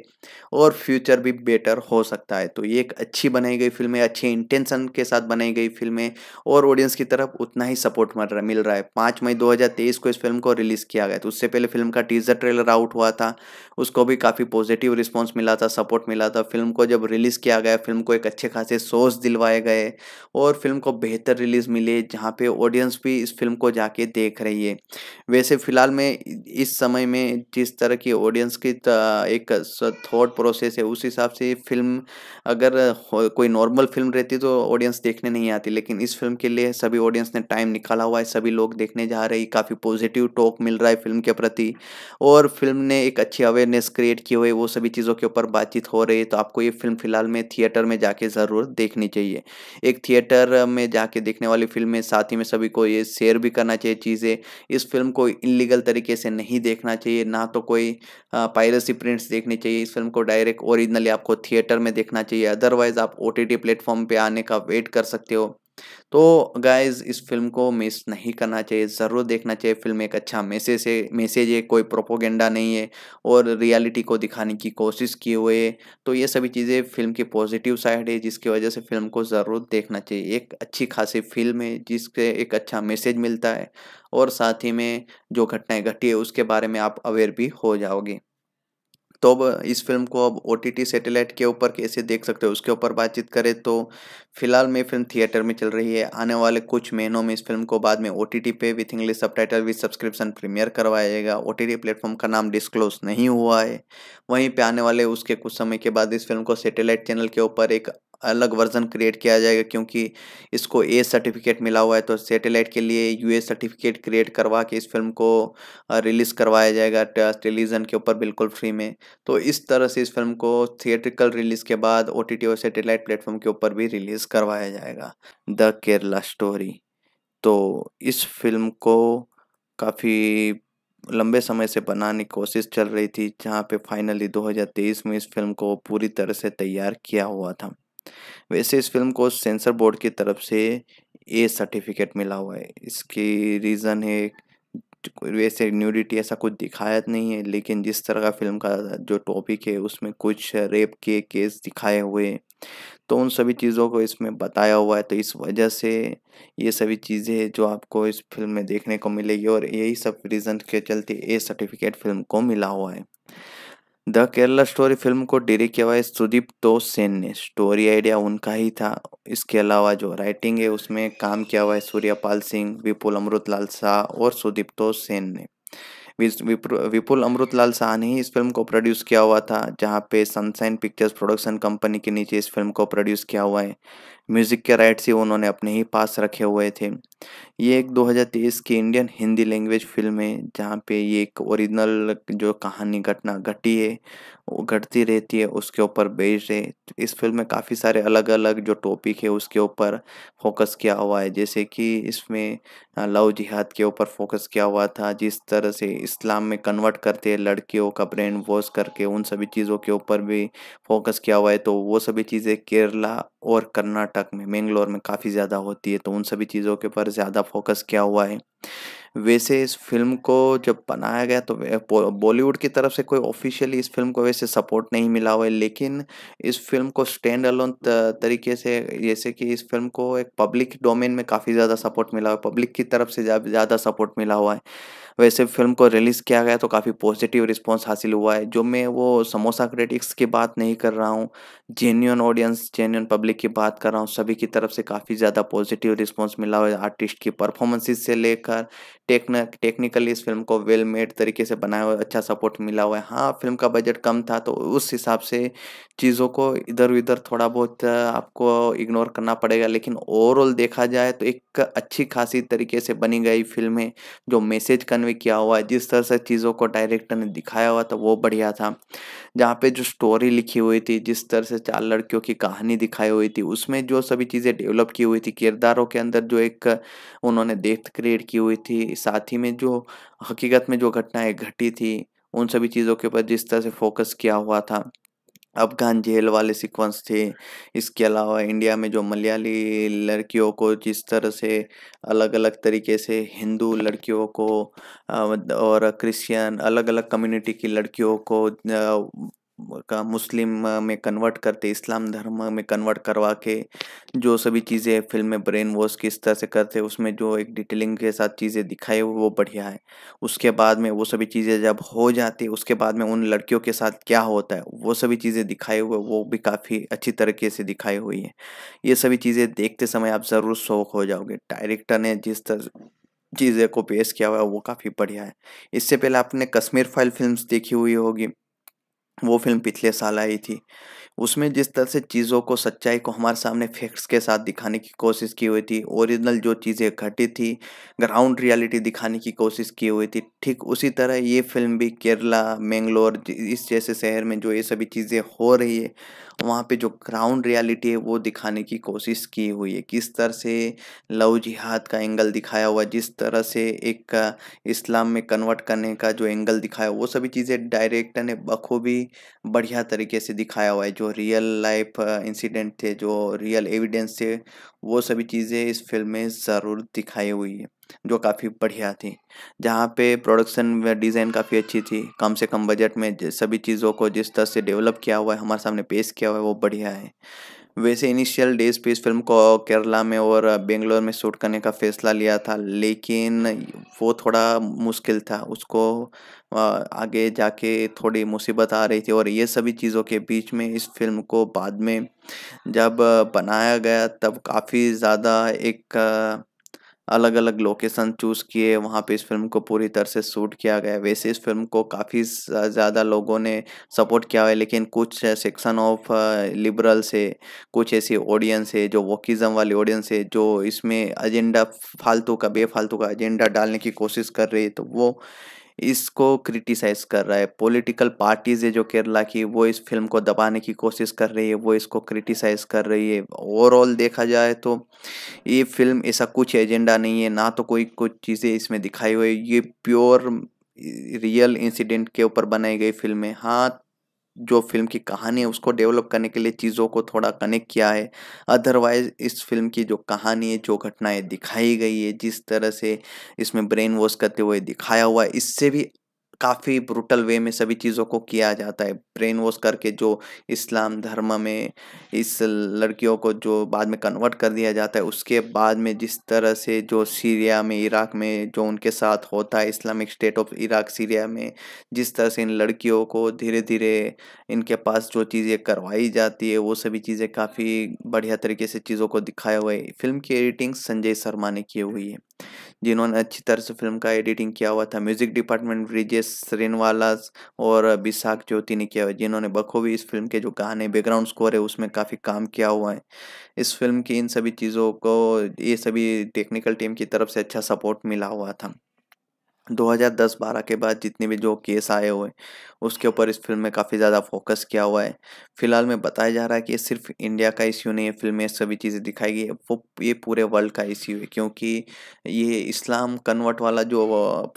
और फ्यूचर भी बेटर हो सकता है तो ये एक अच्छी बनाई गई फिल्म है अच्छे इंटेंशन के साथ बनाई गई फिल्म है और ऑडियंस की तरफ उतना ही सपोर्ट मिल रहा मिल रहा है पाँच मई 2023 को इस फिल्म को रिलीज़ किया गया तो उससे पहले फिल्म का टीजर ट्रेलर आउट हुआ था उसको भी काफ़ी पॉजिटिव रिस्पॉन्स मिला था सपोर्ट मिला था फिल्म को जब रिलीज़ किया गया फिल्म को एक अच्छे खासे सोर्स दिलवाए गए और फिल्म को बेहतर रिलीज़ मिले जहाँ पर ऑडियंस भी इस फिल्म को जाके देख रही है वैसे फ़िलहाल में इस समय में जिस तरह की ऑडियंस की एक थॉट प्रोसेस है उस हिसाब से फिल्म अगर कोई नॉर्मल फिल्म रहती तो ऑडियंस देखने नहीं आती लेकिन इस फिल्म के लिए सभी ऑडियंस ने टाइम निकाला हुआ है सभी लोग देखने जा रहे काफ़ी पॉजिटिव टॉक मिल रहा है फिल्म के प्रति और फिल्म ने एक अच्छी अवेयरनेस क्रिएट की हुई वो सभी चीज़ों के ऊपर बातचीत हो रही है तो आपको ये फिल्म फिलहाल में थिएटर में जाके ज़रूर देखनी चाहिए एक थिएटर में जाके देखने वाली फिल्म है साथ ही में सभी को ये शेयर भी करना चाहिए चीज़ें इस फिल्म को इलीगल तरीके से नहीं देखना चाहिए ना तो कोई पायरेसी प्रिंट्स देखनी चाहिए इस फिल्म को डायरेक्ट ओरिजिनली आपको थिएटर में देखना चाहिए अदरवाइज आप ओ टी प्लेटफॉर्म पर आने का वेट कर सकते हो तो गाइज इस फिल्म को मिस नहीं करना चाहिए ज़रूर देखना चाहिए फिल्म एक अच्छा मैसेज है मैसेज है कोई प्रोपोगेंडा नहीं है और रियलिटी को दिखाने की कोशिश किए हुए है तो ये सभी चीज़ें फिल्म की पॉजिटिव साइड है जिसकी वजह से फिल्म को ज़रूर देखना चाहिए एक अच्छी खासी फिल्म है जिससे एक अच्छा मैसेज मिलता है और साथ ही में जो घटनाएं घटी है उसके बारे में आप अवेयर भी हो जाओगे तो अब इस फिल्म को अब ओ टी सैटेलाइट के ऊपर कैसे देख सकते हो उसके ऊपर बातचीत करें तो फिलहाल में फिल्म थिएटर में चल रही है आने वाले कुछ महीनों में इस फिल्म को बाद में ओ टी पे with English subtitle with subscription premiere करवाया जाएगा ओ टी प्लेटफॉर्म का नाम डिस्क्लोज नहीं हुआ है वहीं पर आने वाले उसके कुछ समय के बाद इस फिल्म को सैटेलाइट चैनल के ऊपर एक अलग वर्जन क्रिएट किया जाएगा क्योंकि इसको ए सर्टिफिकेट मिला हुआ है तो सैटेलाइट के लिए यू ए सर्टिफिकेट क्रिएट करवा के इस फिल्म को रिलीज़ करवाया जाएगा टेलीविज़न के ऊपर बिल्कुल फ्री में तो इस तरह से इस फिल्म को थिएट्रिकल रिलीज़ के बाद ओ टी टी और सैटेलाइट प्लेटफॉर्म के ऊपर भी रिलीज़ करवाया जाएगा द केरला स्टोरी तो इस फिल्म को काफ़ी लंबे समय से बनाने की कोशिश चल रही थी जहाँ पे फाइनली 2023 में इस फिल्म को पूरी तरह से तैयार किया हुआ था वैसे इस फिल्म को सेंसर बोर्ड की तरफ से ए सर्टिफिकेट मिला हुआ है इसकी रीज़न है वैसे न्यूडिटी ऐसा कुछ दिखाया नहीं है लेकिन जिस तरह का फिल्म का जो टॉपिक है उसमें कुछ रेप के केस दिखाए हुए तो उन सभी चीज़ों को इसमें बताया हुआ है तो इस वजह से ये सभी चीज़ें जो आपको इस फिल्म में देखने को मिलेगी और यही सब रीज़न के चलते ए सर्टिफिकेट फिल्म को मिला हुआ है द केरला स्टोरी फिल्म को डायरेक्ट किया हुआ है सुदीप तो सेन ने स्टोरी आइडिया उनका ही था इसके अलावा जो राइटिंग है उसमें काम किया हुआ है सूर्यपाल सिंह विपुल अमृत लाल शाह और सुदीप तो सेन ने विपुल अमृत लाल शाह ने ही इस फिल्म को प्रोड्यूस किया हुआ था जहाँ पे सनसाइन पिक्चर्स प्रोडक्शन कंपनी के नीचे इस फिल्म को प्रोड्यूस किया हुआ है म्यूज़िक के राइट्स ही उन्होंने अपने ही पास रखे हुए थे ये एक 2023 की इंडियन हिंदी लैंग्वेज फिल्म है जहाँ पे ये एक ओरिजिनल जो कहानी घटना घटी है वो घटती रहती है उसके ऊपर बेस्ड है इस फिल्म में काफ़ी सारे अलग अलग जो टॉपिक है उसके ऊपर फोकस किया हुआ है जैसे कि इसमें लव जिहाद के ऊपर फोकस किया हुआ था जिस तरह से इस्लाम में कन्वर्ट करते हैं लड़कियों का ब्रेन वॉश करके उन सभी चीज़ों के ऊपर भी फोकस किया हुआ है तो वो सभी चीज़ें केरला और कर्नाटक कर्नाटक में बेंगलोर में काफ़ी ज़्यादा होती है तो उन सभी चीज़ों के ऊपर ज़्यादा फोकस किया हुआ है वैसे इस फिल्म को जब बनाया गया तो बॉलीवुड की तरफ से कोई ऑफिशियली इस फिल्म को वैसे सपोर्ट नहीं मिला हुआ है लेकिन इस फिल्म को स्टैंड अलोन तरीके से जैसे कि इस फिल्म को एक पब्लिक डोमेन में काफ़ी ज़्यादा सपोर्ट मिला हुआ है पब्लिक की तरफ से ज़्यादा सपोर्ट मिला हुआ है वैसे फिल्म को रिलीज़ किया गया तो काफ़ी पॉजिटिव रिस्पॉन्स हासिल हुआ है जो मैं वो समोसा क्रिटिक्स की बात नहीं कर रहा हूँ जेन्यून ऑडियंस जेन्यून पब्लिक की बात कर रहा हूँ सभी की तरफ से काफ़ी ज़्यादा पॉजिटिव रिस्पॉन्स मिला हुआ है आर्टिस्ट की परफॉर्मेंसेज से लेकर टेक्निकली इस फिल्म को वेल मेड तरीके से बनाया हुआ अच्छा सपोर्ट मिला हुआ है हाँ फिल्म का बजट कम था तो उस हिसाब से चीज़ों को इधर उधर थोड़ा बहुत आपको इग्नोर करना पड़ेगा लेकिन ओवरऑल देखा जाए तो एक अच्छी खासी तरीके से बनी गई फिल्म है जो मैसेज कन्वे कन्वे किया हुआ है जिस तरह से चीज़ों को डायरेक्टर ने दिखाया हुआ था वो बढ़िया था जहाँ पे जो स्टोरी लिखी हुई थी जिस तरह से चार लड़कियों की कहानी दिखाई हुई थी उसमें जो सभी चीज़ें डेवलप की हुई थी किरदारों के अंदर जो एक उन्होंने देख क्रिएट की हुई थी साथ ही में जो हकीकत में जो घटनाएं घटी थी उन सभी चीज़ों के ऊपर जिस तरह से फोकस किया हुआ था अफगान जेल वाले सीक्वेंस थे इसके अलावा इंडिया में जो मलयाली लड़कियों को जिस तरह से अलग अलग तरीके से हिंदू लड़कियों को और क्रिश्चियन अलग अलग कम्युनिटी की लड़कियों को का मुस्लिम में कन्वर्ट करते इस्लाम धर्म में कन्वर्ट करवा के जो सभी चीज़ें फिल्म में ब्रेन वॉश किस तरह से करते उसमें जो एक डिटेलिंग के साथ चीज़ें दिखाई वो बढ़िया है उसके बाद में वो सभी चीज़ें जब हो जाती उसके बाद में उन लड़कियों के साथ क्या होता है वो सभी चीज़ें दिखाई हुए वो भी काफ़ी अच्छी तरीके से दिखाई हुई है ये सभी चीज़ें देखते समय आप ज़रूर शौक हो जाओगे डायरेक्टर ने जिस तरह चीज़ें को पेश किया हुआ है वो काफ़ी बढ़िया है इससे पहले आपने कश्मीर फाइल फिल्म्स देखी हुई होगी वो फिल्म पिछले साल आई थी उसमें जिस तरह से चीज़ों को सच्चाई को हमारे सामने फैक्ट्स के साथ दिखाने की कोशिश की हुई थी ओरिजिनल जो चीज़ें घटी थी ग्राउंड रियलिटी दिखाने की कोशिश की हुई थी ठीक उसी तरह ये फिल्म भी केरला मैंगलोर इस जैसे शहर में जो ये सभी चीज़ें हो रही है तो वहाँ पे जो ग्राउंड रियलिटी है वो दिखाने की कोशिश की हुई है किस तरह से लव जिहाद का एंगल दिखाया हुआ जिस तरह से एक इस्लाम में कन्वर्ट करने का जो एंगल दिखाया वो सभी चीज़ें डायरेक्टर ने बखूबी बढ़िया तरीके से दिखाया हुआ है जो रियल लाइफ इंसिडेंट थे जो रियल एविडेंस थे वो सभी चीज़ें इस फिल्म में ज़रूर दिखाई हुई है जो काफ़ी बढ़िया थी जहाँ पे प्रोडक्शन डिज़ाइन काफ़ी अच्छी थी कम से कम बजट में सभी चीज़ों को जिस तरह से डेवलप किया हुआ है हमारे सामने पेश किया हुआ है वो बढ़िया है वैसे इनिशियल डेज पे इस फिल्म को केरला में और बेंगलोर में शूट करने का फैसला लिया था लेकिन वो थोड़ा मुश्किल था उसको आगे जाके थोड़ी मुसीबत आ रही थी और ये सभी चीज़ों के बीच में इस फिल्म को बाद में जब बनाया गया तब काफ़ी ज़्यादा एक अलग अलग लोकेशन चूज़ किए वहाँ पे इस फिल्म को पूरी तरह से शूट किया गया वैसे इस फिल्म को काफ़ी ज़्यादा लोगों ने सपोर्ट किया है लेकिन कुछ सेक्शन ऑफ लिबरल्स है कुछ ऐसी ऑडियंस है जो वोकिज़म वाली ऑडियंस है जो इसमें एजेंडा फालतू का बेफालतू का एजेंडा डालने की कोशिश कर रही है तो वो इसको क्रिटिसाइज कर रहा है पॉलिटिकल पार्टीज है जो केरला की वो इस फिल्म को दबाने की कोशिश कर रही है वो इसको क्रिटिसाइज कर रही है ओवरऑल देखा जाए तो ये फिल्म ऐसा कुछ एजेंडा नहीं है ना तो कोई कुछ चीज़ें इसमें दिखाई हुई ये प्योर रियल इंसिडेंट के ऊपर बनाई गई फिल्म है हाँ जो फिल्म की कहानी है उसको डेवलप करने के लिए चीज़ों को थोड़ा कनेक्ट किया है अदरवाइज इस फिल्म की जो कहानी है जो घटनाएं दिखाई गई है जिस तरह से इसमें ब्रेन वॉश करते हुए दिखाया हुआ है इससे भी काफ़ी ब्रूटल वे में सभी चीज़ों को किया जाता है ब्रेन वॉश करके जो इस्लाम धर्म में इस लड़कियों को जो बाद में कन्वर्ट कर दिया जाता है उसके बाद में जिस तरह से जो सीरिया में इराक में जो उनके साथ होता है Islamic state of Iraq Syria में जिस तरह से इन लड़कियों को धीरे धीरे इनके पास जो चीज़ें करवाई जाती है वो सभी चीज़ें काफ़ी बढ़िया तरीके से चीज़ों को दिखाया हुआ है फिल्म की एडिटिंग संजय शर्मा ने की हुई है जिन्होंने अच्छी तरह से फिल्म का एडिटिंग किया हुआ था म्यूजिक डिपार्टमेंट ब्रिजेश श्रीनवाला और विशाख ज्योति ने किया हुआ जिन्होंने बखूबी इस फिल्म के जो गाने बैकग्राउंड स्कोर है उसमें काफ़ी काम किया हुआ है इस फिल्म की इन सभी चीज़ों को ये सभी टेक्निकल टीम की तरफ से अच्छा सपोर्ट मिला हुआ था के बाद जितने भी जो केस आए हुए उसके ऊपर इस फिल्म में काफ़ी ज़्यादा फोकस किया हुआ है फिलहाल में बताया जा रहा है कि ये सिर्फ इंडिया का इश्यू नहीं है फिल्म में सभी चीज़ें दिखाई गई वो ये पूरे वर्ल्ड का इश्यू है क्योंकि ये इस्लाम कन्वर्ट वाला जो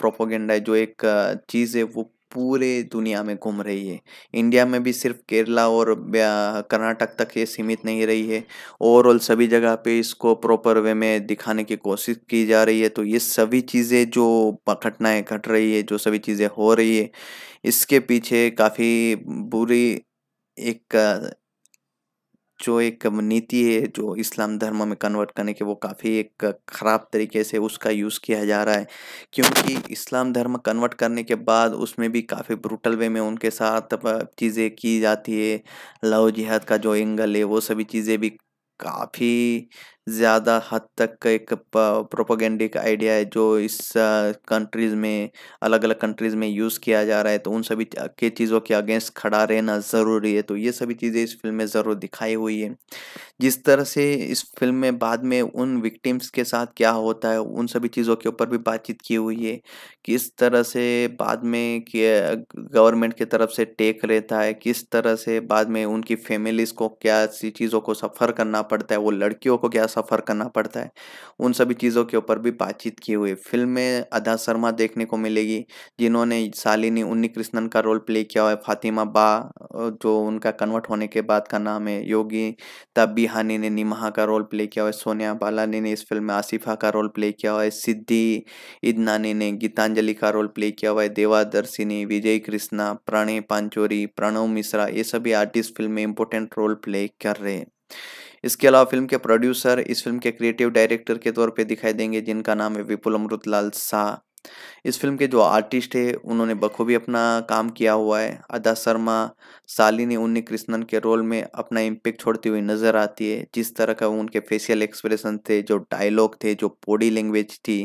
प्रोपोगेंडा है जो एक चीज़ है वो पूरे दुनिया में घूम रही है इंडिया में भी सिर्फ केरला और कर्नाटक तक ये सीमित नहीं रही है ओवरऑल सभी जगह पे इसको प्रॉपर वे में दिखाने की कोशिश की जा रही है तो ये सभी चीज़ें जो घटनाएं घट रही है जो सभी चीज़ें हो रही है इसके पीछे काफ़ी बुरी एक जो एक नीति है जो इस्लाम धर्म में कन्वर्ट करने के वो काफ़ी एक ख़राब तरीके से उसका यूज़ किया जा रहा है क्योंकि इस्लाम धर्म कन्वर्ट करने के बाद उसमें भी काफ़ी ब्रूटल वे में उनके साथ चीज़ें की जाती है लव जिहाद का जो एंगल है वो सभी चीज़ें भी काफ़ी ज़्यादा हद तक का एक प्रोपोगेंडिक आइडिया है जो इस कंट्रीज़ में अलग अलग कंट्रीज़ में यूज़ किया जा रहा है तो उन सभी के चीज़ों के अगेंस्ट खड़ा रहना ज़रूरी है तो ये सभी चीज़ें इस फिल्म में ज़रूर दिखाई हुई है जिस तरह से इस फिल्म में बाद में उन विक्टिम्स के साथ क्या होता है उन सभी चीज़ों के ऊपर भी बातचीत की हुई है किस तरह से बाद में गवर्नमेंट की तरफ से टेक रहता है किस तरह से बाद में उनकी फैमिलीज़ को क्या चीज़ों को सफ़र करना पड़ता है वो लड़कियों को क्या सफर सफ़र करना पड़ता है उन सभी चीज़ों के ऊपर भी बातचीत की हुई फिल्म में अदा शर्मा देखने को मिलेगी जिन्होंने सालिनी उन्नी कृष्णन का रोल प्ले किया हुआ है फातिमा बा जो उनका कन्वर्ट होने के बाद का नाम है योगी तबिहानी ने निमाहा का रोल प्ले किया हुआ है सोनिया बालानी ने इस फिल्म में आसिफा का रोल प्ले किया हुआ है सिद्धि इदनानी ने गीतांजलि का रोल प्ले किया हुआ है देवादर्शिनी विजय कृष्णा प्रणय पांचोरी प्रणव मिश्रा ये सभी आर्टिस्ट फिल्म में इंपॉर्टेंट रोल प्ले कर रहे हैं इसके अलावा फिल्म के प्रोड्यूसर इस फिल्म के क्रिएटिव डायरेक्टर के तौर पे दिखाई देंगे जिनका नाम है विपुल अमृत लाल शाह इस फ़िल्म के जो आर्टिस्ट है उन्होंने बखूबी अपना काम किया हुआ है अदा शर्मा सालिनी उन्नी कृष्णन के रोल में अपना इम्पेक्ट छोड़ती हुई नज़र आती है जिस तरह का उनके फेशियल एक्सप्रेशन थे जो डायलॉग थे जो बॉडी लैंग्वेज थी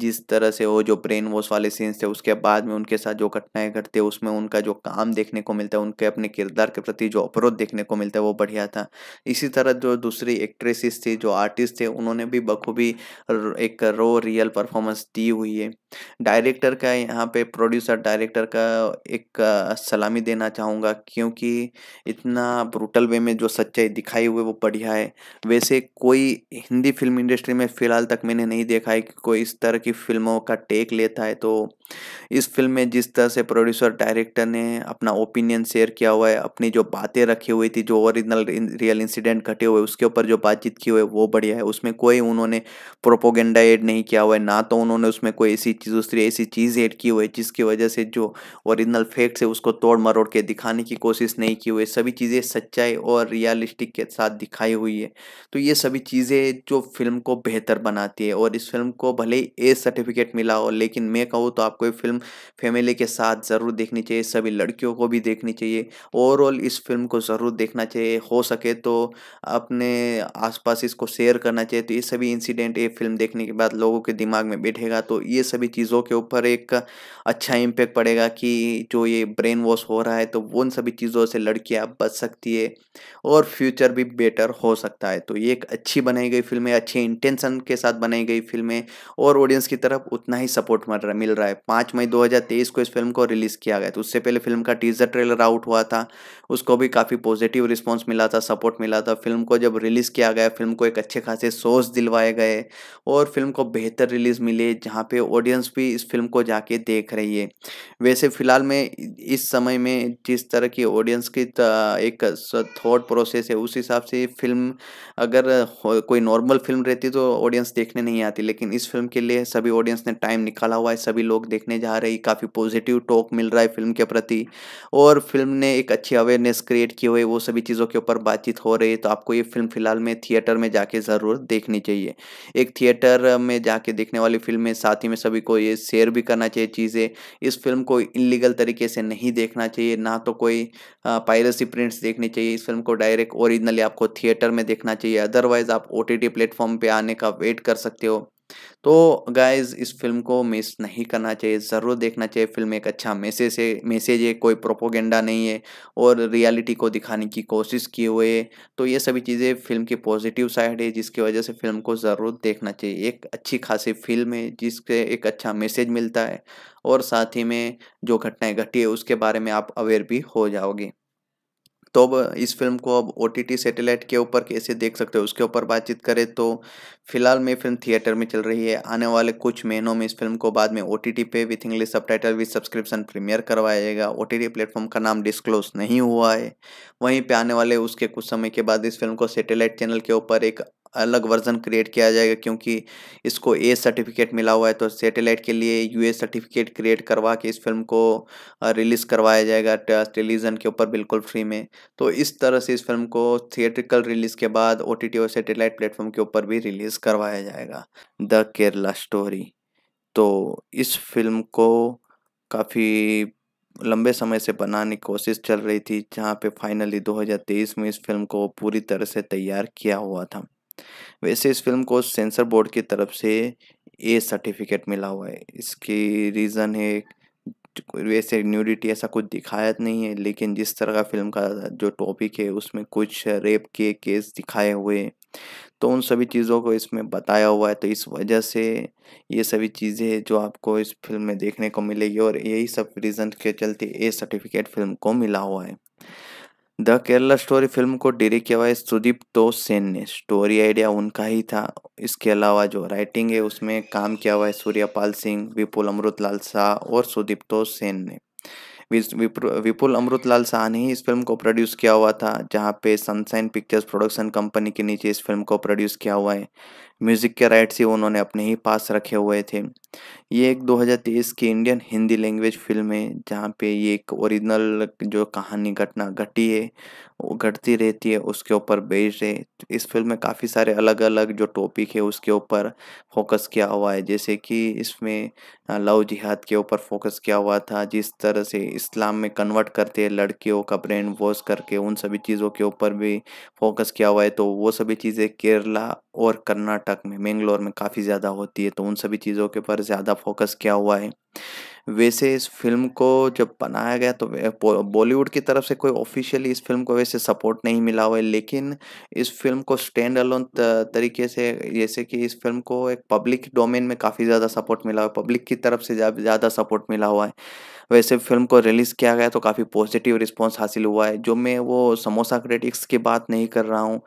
जिस तरह से वो जो ब्रेन वॉश वाले सीन्स थे उसके बाद में उनके साथ जो घटनाएं घटती है उसमें उनका जो काम देखने को मिलता है उनके अपने किरदार के प्रति जो अपरोध देखने को मिलता है वो बढ़िया था इसी तरह जो दूसरी एक्ट्रेसिस थी जो आर्टिस्ट थे उन्होंने भी बखूबी एक रो रियल परफॉर्मेंस दी हुई है डायरेक्टर का यहाँ पे प्रोड्यूसर डायरेक्टर का एक सलामी देना चाहूँगा क्योंकि इतना ब्रूटल वे में जो सच्चाई दिखाई हुई वो बढ़िया है वैसे कोई हिंदी फिल्म इंडस्ट्री में फ़िलहाल तक मैंने नहीं देखा है कि कोई इस तरह की फिल्मों का टेक लेता है तो इस फिल्म में जिस तरह से प्रोड्यूसर डायरेक्टर ने अपना ओपिनियन शेयर किया हुआ है अपनी जो बातें रखी हुई थी जो ओरिजिनल रियल इंसिडेंट घटे हुए उसके ऊपर जो बातचीत की हुई है वो बढ़िया है उसमें कोई उन्होंने प्रोपोगेंडा एड नहीं किया हुआ है ना तो उन्होंने उसमें कोई ऐसी चीज़ दूसरी ऐसी चीज़ ऐड की हुई है जिसकी वजह से जो ओरिजिनल फैक्ट्स है उसको तोड़ मरोड़ के दिखाने की कोशिश नहीं की हुई सभी चीज़ें सच्चाई और रियलिस्टिक के साथ दिखाई हुई है तो ये सभी चीज़ें जो फिल्म को बेहतर बनाती है और इस फिल्म को भले ए सर्टिफिकेट मिला हो लेकिन मैं कहूँ तो आप आपको ये फिल्म फैमिली के साथ ज़रूर देखनी चाहिए सभी लड़कियों को भी देखनी चाहिए ओवरऑल इस फिल्म को ज़रूर देखना चाहिए हो सके तो अपने आसपास इसको शेयर करना चाहिए तो ये सभी इंसिडेंट ये फिल्म देखने के बाद लोगों के दिमाग में बैठेगा तो ये सभी चीज़ों के ऊपर एक अच्छा इम्पेक्ट पड़ेगा कि जो ये ब्रेन वॉश हो रहा है तो उन सभी चीज़ों से लड़कियाँ बच सकती है और फ्यूचर भी बेटर हो सकता है तो ये एक अच्छी बनाई गई फिल्म है अच्छे इंटेंशन के साथ बनाई गई फिल्म है और ऑडियंस की तरफ उतना ही सपोर्ट मिल रहा मिल रहा है पाँच मई 2023 को इस फिल्म को रिलीज़ किया गया तो उससे पहले फिल्म का टीजर ट्रेलर आउट हुआ था उसको भी काफ़ी पॉजिटिव रिस्पॉन्स मिला था सपोर्ट मिला था फिल्म को जब रिलीज़ किया गया फिल्म को एक अच्छे खासे सोर्स दिलवाए गए और फिल्म को बेहतर रिलीज़ मिले जहाँ पर ऑडियंस भी इस फिल्म को जाके देख रही है वैसे फ़िलहाल में इस समय में जिस तरह की ऑडियंस की एक थॉट प्रोसेस है उस हिसाब से फिल्म अगर कोई नॉर्मल फिल्म रहती तो ऑडियंस देखने नहीं आती लेकिन इस फिल्म के लिए सभी ऑडियंस ने टाइम निकाला हुआ है सभी लोग देखने जा रहे हैं काफ़ी पॉजिटिव टॉक मिल रहा है फिल्म के प्रति और फिल्म ने एक अच्छी अवेयरनेस क्रिएट की हुई वो सभी चीज़ों के ऊपर बातचीत हो रही है तो आपको ये फिल्म फिलहाल में थिएटर में जाके ज़रूर देखनी चाहिए एक थिएटर में जाके देखने वाली फिल्म में साथ ही में सभी को ये शेयर भी करना चाहिए चीज़ें इस फिल्म को इलीगल तरीके से नहीं देखना चाहिए ना तो कोई पायरेसी प्रिंट्स देखनी चाहिए इस फिल्म को डायरेक्ट ओरिजिनली आपको थिएटर में देखना चाहिए अदरवाइज आप ओ टी प्लेटफॉर्म पर आने का वेट कर सकते हो तो गाइज इस फिल्म को मिस नहीं करना चाहिए ज़रूर देखना चाहिए फिल्म एक अच्छा मैसेज है मैसेज है कोई प्रोपोगेंडा नहीं है और रियलिटी को दिखाने की कोशिश किए हुए है तो ये सभी चीज़ें फिल्म की पॉजिटिव साइड है जिसकी वजह से फिल्म को ज़रूर देखना चाहिए एक अच्छी खासी फिल्म है जिससे एक अच्छा मैसेज मिलता है और साथ ही में जो घटनाएं घटी है उसके बारे में आप अवेयर भी हो जाओगे तो अब इस फिल्म को अब ओ टी सैटेलाइट के ऊपर कैसे देख सकते हो उसके ऊपर बातचीत करें तो फिलहाल में फिल्म थिएटर में चल रही है आने वाले कुछ महीनों में इस फिल्म को बाद में ओ टी पे with English subtitle with subscription premiere करवाया जाएगा ओ टी प्लेटफॉर्म का नाम डिस्क्लोज नहीं हुआ है वहीं पर आने वाले उसके कुछ समय के बाद इस फिल्म को सैटेलाइट चैनल के ऊपर एक अलग वर्जन क्रिएट किया जाएगा क्योंकि इसको ए सर्टिफिकेट मिला हुआ है तो सैटेलाइट के लिए यू ए सर्टिफिकेट क्रिएट करवा के इस फिल्म को रिलीज़ करवाया जाएगा टेलीविज़न के ऊपर बिल्कुल फ्री में तो इस तरह से इस फिल्म को थिएट्रिकल रिलीज़ के बाद ओ टी टी और सैटेलाइट प्लेटफॉर्म के ऊपर भी रिलीज़ करवाया जाएगा द केरला स्टोरी तो इस फिल्म को काफ़ी लंबे समय से बनाने की कोशिश चल रही थी जहाँ पे फाइनली 2023 में इस फिल्म को पूरी तरह से तैयार किया हुआ था वैसे इस फिल्म को सेंसर बोर्ड की तरफ से ए सर्टिफिकेट मिला हुआ है इसकी रीज़न है वैसे न्यूडिटी ऐसा कुछ दिखाया नहीं है लेकिन जिस तरह का फिल्म का जो टॉपिक है उसमें कुछ रेप के केस दिखाए हुए तो उन सभी चीज़ों को इसमें बताया हुआ है तो इस वजह से ये सभी चीज़ें जो आपको इस फिल्म में देखने को मिलेगी और यही सब रीज़न के चलते ए सर्टिफिकेट फिल्म को मिला हुआ है द केरला स्टोरी फिल्म को डायरेक्ट किया हुआ है सुदीप तो सेन ने स्टोरी आइडिया उनका ही था इसके अलावा जो राइटिंग है उसमें काम किया हुआ है सूर्यपाल सिंह विपुल अमृत लाल शाह और सुदीप तो सेन ने विपुल अमृत लाल शाह ने ही इस फिल्म को प्रोड्यूस किया हुआ था जहाँ पे सनसाइन पिक्चर्स प्रोडक्शन कंपनी के नीचे इस फिल्म को प्रोड्यूस किया हुआ है म्यूज़िक के राइट्स ही उन्होंने अपने ही पास रखे हुए थे ये एक 2023 की इंडियन हिंदी लैंग्वेज फिल्म है जहाँ पे ये एक ओरिजिनल जो कहानी घटना घटी है वो घटती रहती है उसके ऊपर बेस्ड है इस फिल्म में काफ़ी सारे अलग अलग जो टॉपिक है उसके ऊपर फोकस किया हुआ है जैसे कि इसमें लव जिहाद के ऊपर फोकस किया हुआ था जिस तरह से इस्लाम में कन्वर्ट करते हैं लड़कियों का ब्रेन वॉश करके उन सभी चीज़ों के ऊपर भी फोकस किया हुआ है तो वो सभी चीज़ें केरला और कर्नाटक कर्नाटक में बेंगलोर में काफ़ी ज़्यादा होती है तो उन सभी चीज़ों के ऊपर ज़्यादा फोकस किया हुआ है वैसे इस फिल्म को जब बनाया गया तो बॉलीवुड की तरफ से कोई ऑफिशियली इस फिल्म को वैसे सपोर्ट नहीं मिला हुआ है लेकिन इस फिल्म को स्टैंड अलोन तरीके से जैसे कि इस फिल्म को एक पब्लिक डोमेन में काफ़ी ज़्यादा सपोर्ट मिला हुआ है पब्लिक की तरफ से ज़्यादा सपोर्ट मिला हुआ है वैसे फिल्म को रिलीज़ किया गया तो काफ़ी पॉजिटिव रिस्पॉन्स हासिल हुआ है जो मैं वो समोसा क्रिटिक्स की बात नहीं कर रहा हूँ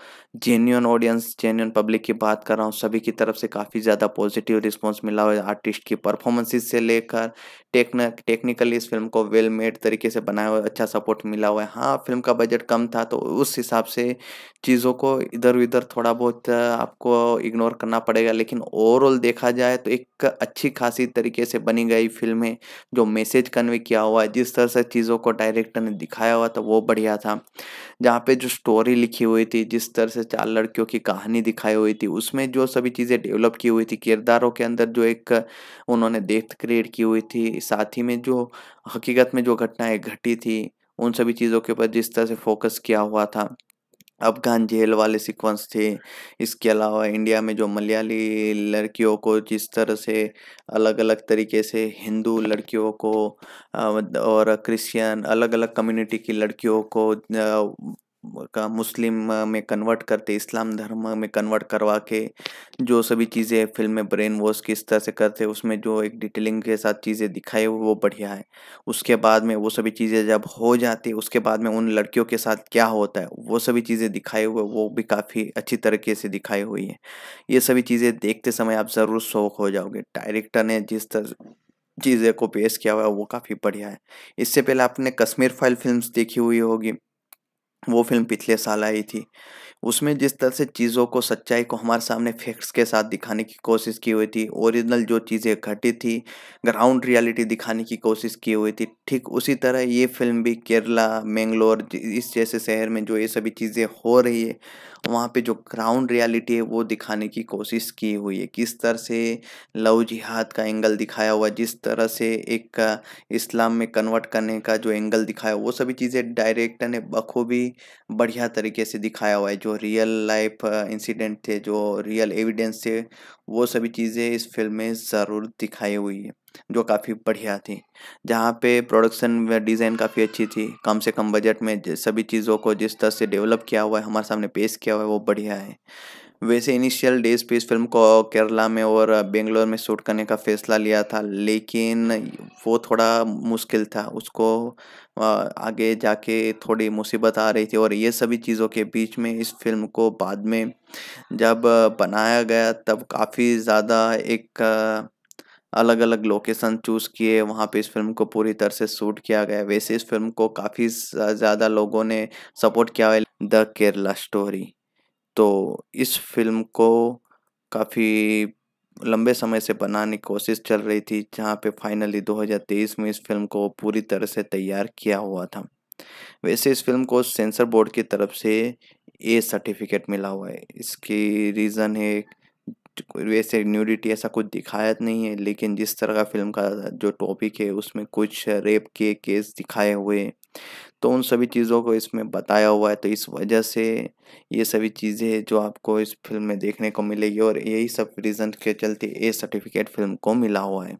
जेन्यून ऑडियंस जेन्यून पब्लिक की बात कर रहा हूँ सभी की तरफ से काफ़ी ज़्यादा पॉजिटिव रिस्पॉन्स मिला हुआ है आर्टिस्ट की परफॉर्मेंसेज से लेकर टेक्निकली इस फिल्म को वेल मेड तरीके से बनाया हुआ अच्छा सपोर्ट मिला हुआ है हाँ फिल्म का बजट कम था तो उस हिसाब से चीज़ों को इधर उधर थोड़ा बहुत आपको इग्नोर करना पड़ेगा लेकिन ओवरऑल देखा जाए तो एक अच्छी खासी तरीके से बनी गई फिल्म है जो मैसेज कन्वे कन्वे किया हुआ है जिस तरह से चीज़ों को डायरेक्टर ने दिखाया हुआ था वो बढ़िया था जहाँ पे जो स्टोरी लिखी हुई थी जिस तरह से चार लड़कियों की कहानी दिखाई हुई थी उसमें जो सभी चीज़ें डेवलप की हुई थी किरदारों के अंदर जो एक उन्होंने देख क्रिएट की हुई थी साथ ही में जो हकीकत में जो घटनाएं घटी थी उन सभी चीज़ों के ऊपर जिस तरह से फोकस किया हुआ था अफगान जेल वाले सीक्वेंस थे इसके अलावा इंडिया में जो मलयाली लड़कियों को जिस तरह से अलग अलग तरीके से हिंदू लड़कियों को और क्रिश्चियन अलग अलग कम्युनिटी की लड़कियों को का मुस्लिम में कन्वर्ट करते इस्लाम धर्म में कन्वर्ट करवा के जो सभी चीज़ें फिल्म में ब्रेन वॉश किस तरह से करते उसमें जो एक डिटेलिंग के साथ चीज़ें दिखाए वो बढ़िया है उसके बाद में वो सभी चीज़ें जब हो जाती उसके बाद में उन लड़कियों के साथ क्या होता है वो सभी चीज़ें दिखाए हुए वो भी काफ़ी अच्छी तरीके से दिखाई हुई है ये सभी चीज़ें देखते समय आप ज़रूर शौक हो जाओगे डायरेक्टर ने जिस तरह चीज़ें को पेश किया हुआ है वो काफ़ी बढ़िया है इससे पहले आपने कश्मीर फाइल फिल्म्स देखी हुई होगी वो फिल्म पिछले साल आई थी उसमें जिस तरह से चीज़ों को सच्चाई को हमारे सामने फैक्ट्स के साथ दिखाने की कोशिश की हुई थी ओरिजिनल जो चीज़ें घटी थी ग्राउंड रियलिटी दिखाने की कोशिश की हुई थी ठीक उसी तरह ये फिल्म भी केरला मैंगलोर इस जैसे शहर में जो ये सभी चीज़ें हो रही है तो वहाँ पे जो ग्राउंड रियलिटी है वो दिखाने की कोशिश की हुई है किस तरह से लव जिहाद का एंगल दिखाया हुआ जिस तरह से एक इस्लाम में कन्वर्ट करने का जो एंगल दिखाया वो सभी चीज़ें डायरेक्टर ने बखूबी बढ़िया तरीके से दिखाया हुआ है जो रियल लाइफ इंसिडेंट थे जो रियल एविडेंस थे वो सभी चीज़ें इस फिल्म में ज़रूर दिखाई हुई है जो काफ़ी बढ़िया थी जहाँ पे प्रोडक्शन डिज़ाइन काफ़ी अच्छी थी कम से कम बजट में सभी चीज़ों को जिस तरह से डेवलप किया हुआ है हमारे सामने पेश किया हुआ है वो बढ़िया है वैसे इनिशियल डेज पे इस फिल्म को केरला में और बेंगलोर में शूट करने का फैसला लिया था लेकिन वो थोड़ा मुश्किल था उसको आगे जाके थोड़ी मुसीबत आ रही थी और ये सभी चीज़ों के बीच में इस फिल्म को बाद में जब बनाया गया तब काफ़ी ज़्यादा एक अलग अलग लोकेशन चूज़ किए वहाँ पे इस फिल्म को पूरी तरह से शूट किया गया वैसे इस फिल्म को काफ़ी ज़्यादा लोगों ने सपोर्ट किया है द केरला स्टोरी तो इस फिल्म को काफ़ी लंबे समय से बनाने की कोशिश चल रही थी जहाँ पे फाइनली 2023 में इस फिल्म को पूरी तरह से तैयार किया हुआ था वैसे इस फिल्म को सेंसर बोर्ड की तरफ से ए सर्टिफिकेट मिला हुआ है इसकी रीज़न है वैसे न्यूडिटी ऐसा कुछ दिखाया तो नहीं है लेकिन जिस तरह का फिल्म का जो टॉपिक है उसमें कुछ रेप के केस दिखाए हुए तो उन सभी चीज़ों को इसमें बताया हुआ है तो इस वजह से ये सभी चीज़ें जो आपको इस फिल्म में देखने को मिलेगी और यही सब रीज़न के चलते ए सर्टिफिकेट फिल्म को मिला हुआ है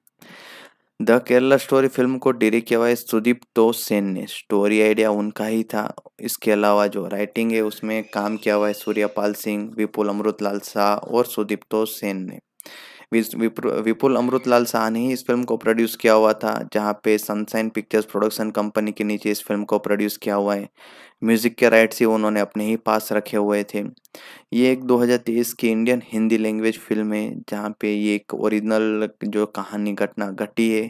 द केरला स्टोरी फिल्म को डायरेक्ट किया हुआ है सुदीप तो सेन ने स्टोरी आइडिया उनका ही था इसके अलावा जो राइटिंग है उसमें काम किया हुआ है सूर्यपाल सिंह विपुल अमृत लाल शाह और सुदीप तो सेन ने विपुल अमृत लाल शाह ने ही इस फिल्म को प्रोड्यूस किया हुआ था जहाँ पे सनसाइन पिक्चर्स प्रोडक्शन कंपनी के नीचे इस फिल्म को प्रोड्यूस किया हुआ है म्यूज़िक के राइट्स ही उन्होंने अपने ही पास रखे हुए थे ये एक 2023 की इंडियन हिंदी लैंग्वेज फिल्म है जहाँ पे ये एक ओरिजिनल जो कहानी घटना घटी है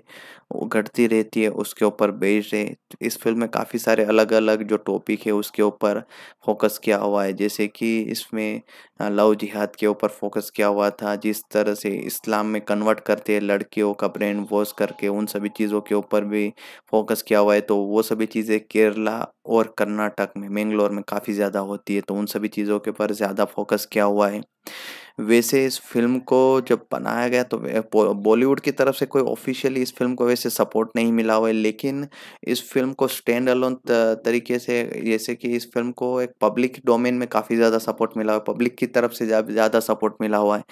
वो घटती रहती है उसके ऊपर बेस्ड है इस फिल्म में काफ़ी सारे अलग अलग जो टॉपिक है उसके ऊपर फोकस किया हुआ है जैसे कि इसमें लव जिहाद के ऊपर फोकस किया हुआ था जिस तरह से इस्लाम में कन्वर्ट करते हैं लड़कियों का ब्रेन वॉश करके उन सभी चीज़ों के ऊपर भी फोकस किया हुआ है तो वो सभी चीज़ें केरला और कर्नाटक कर्नाटक में मैंगलोर में काफ़ी ज़्यादा होती है तो उन सभी चीज़ों के ऊपर ज़्यादा फोकस किया हुआ है वैसे इस फिल्म को जब बनाया गया तो बॉलीवुड की तरफ से कोई ऑफिशियली इस फिल्म को वैसे सपोर्ट नहीं मिला हुआ है लेकिन इस फिल्म को स्टैंड अलोन तरीके से जैसे कि इस फिल्म को एक पब्लिक डोमेन में काफ़ी ज़्यादा सपोर्ट मिला हुआ है पब्लिक की तरफ से ज़्यादा सपोर्ट मिला हुआ है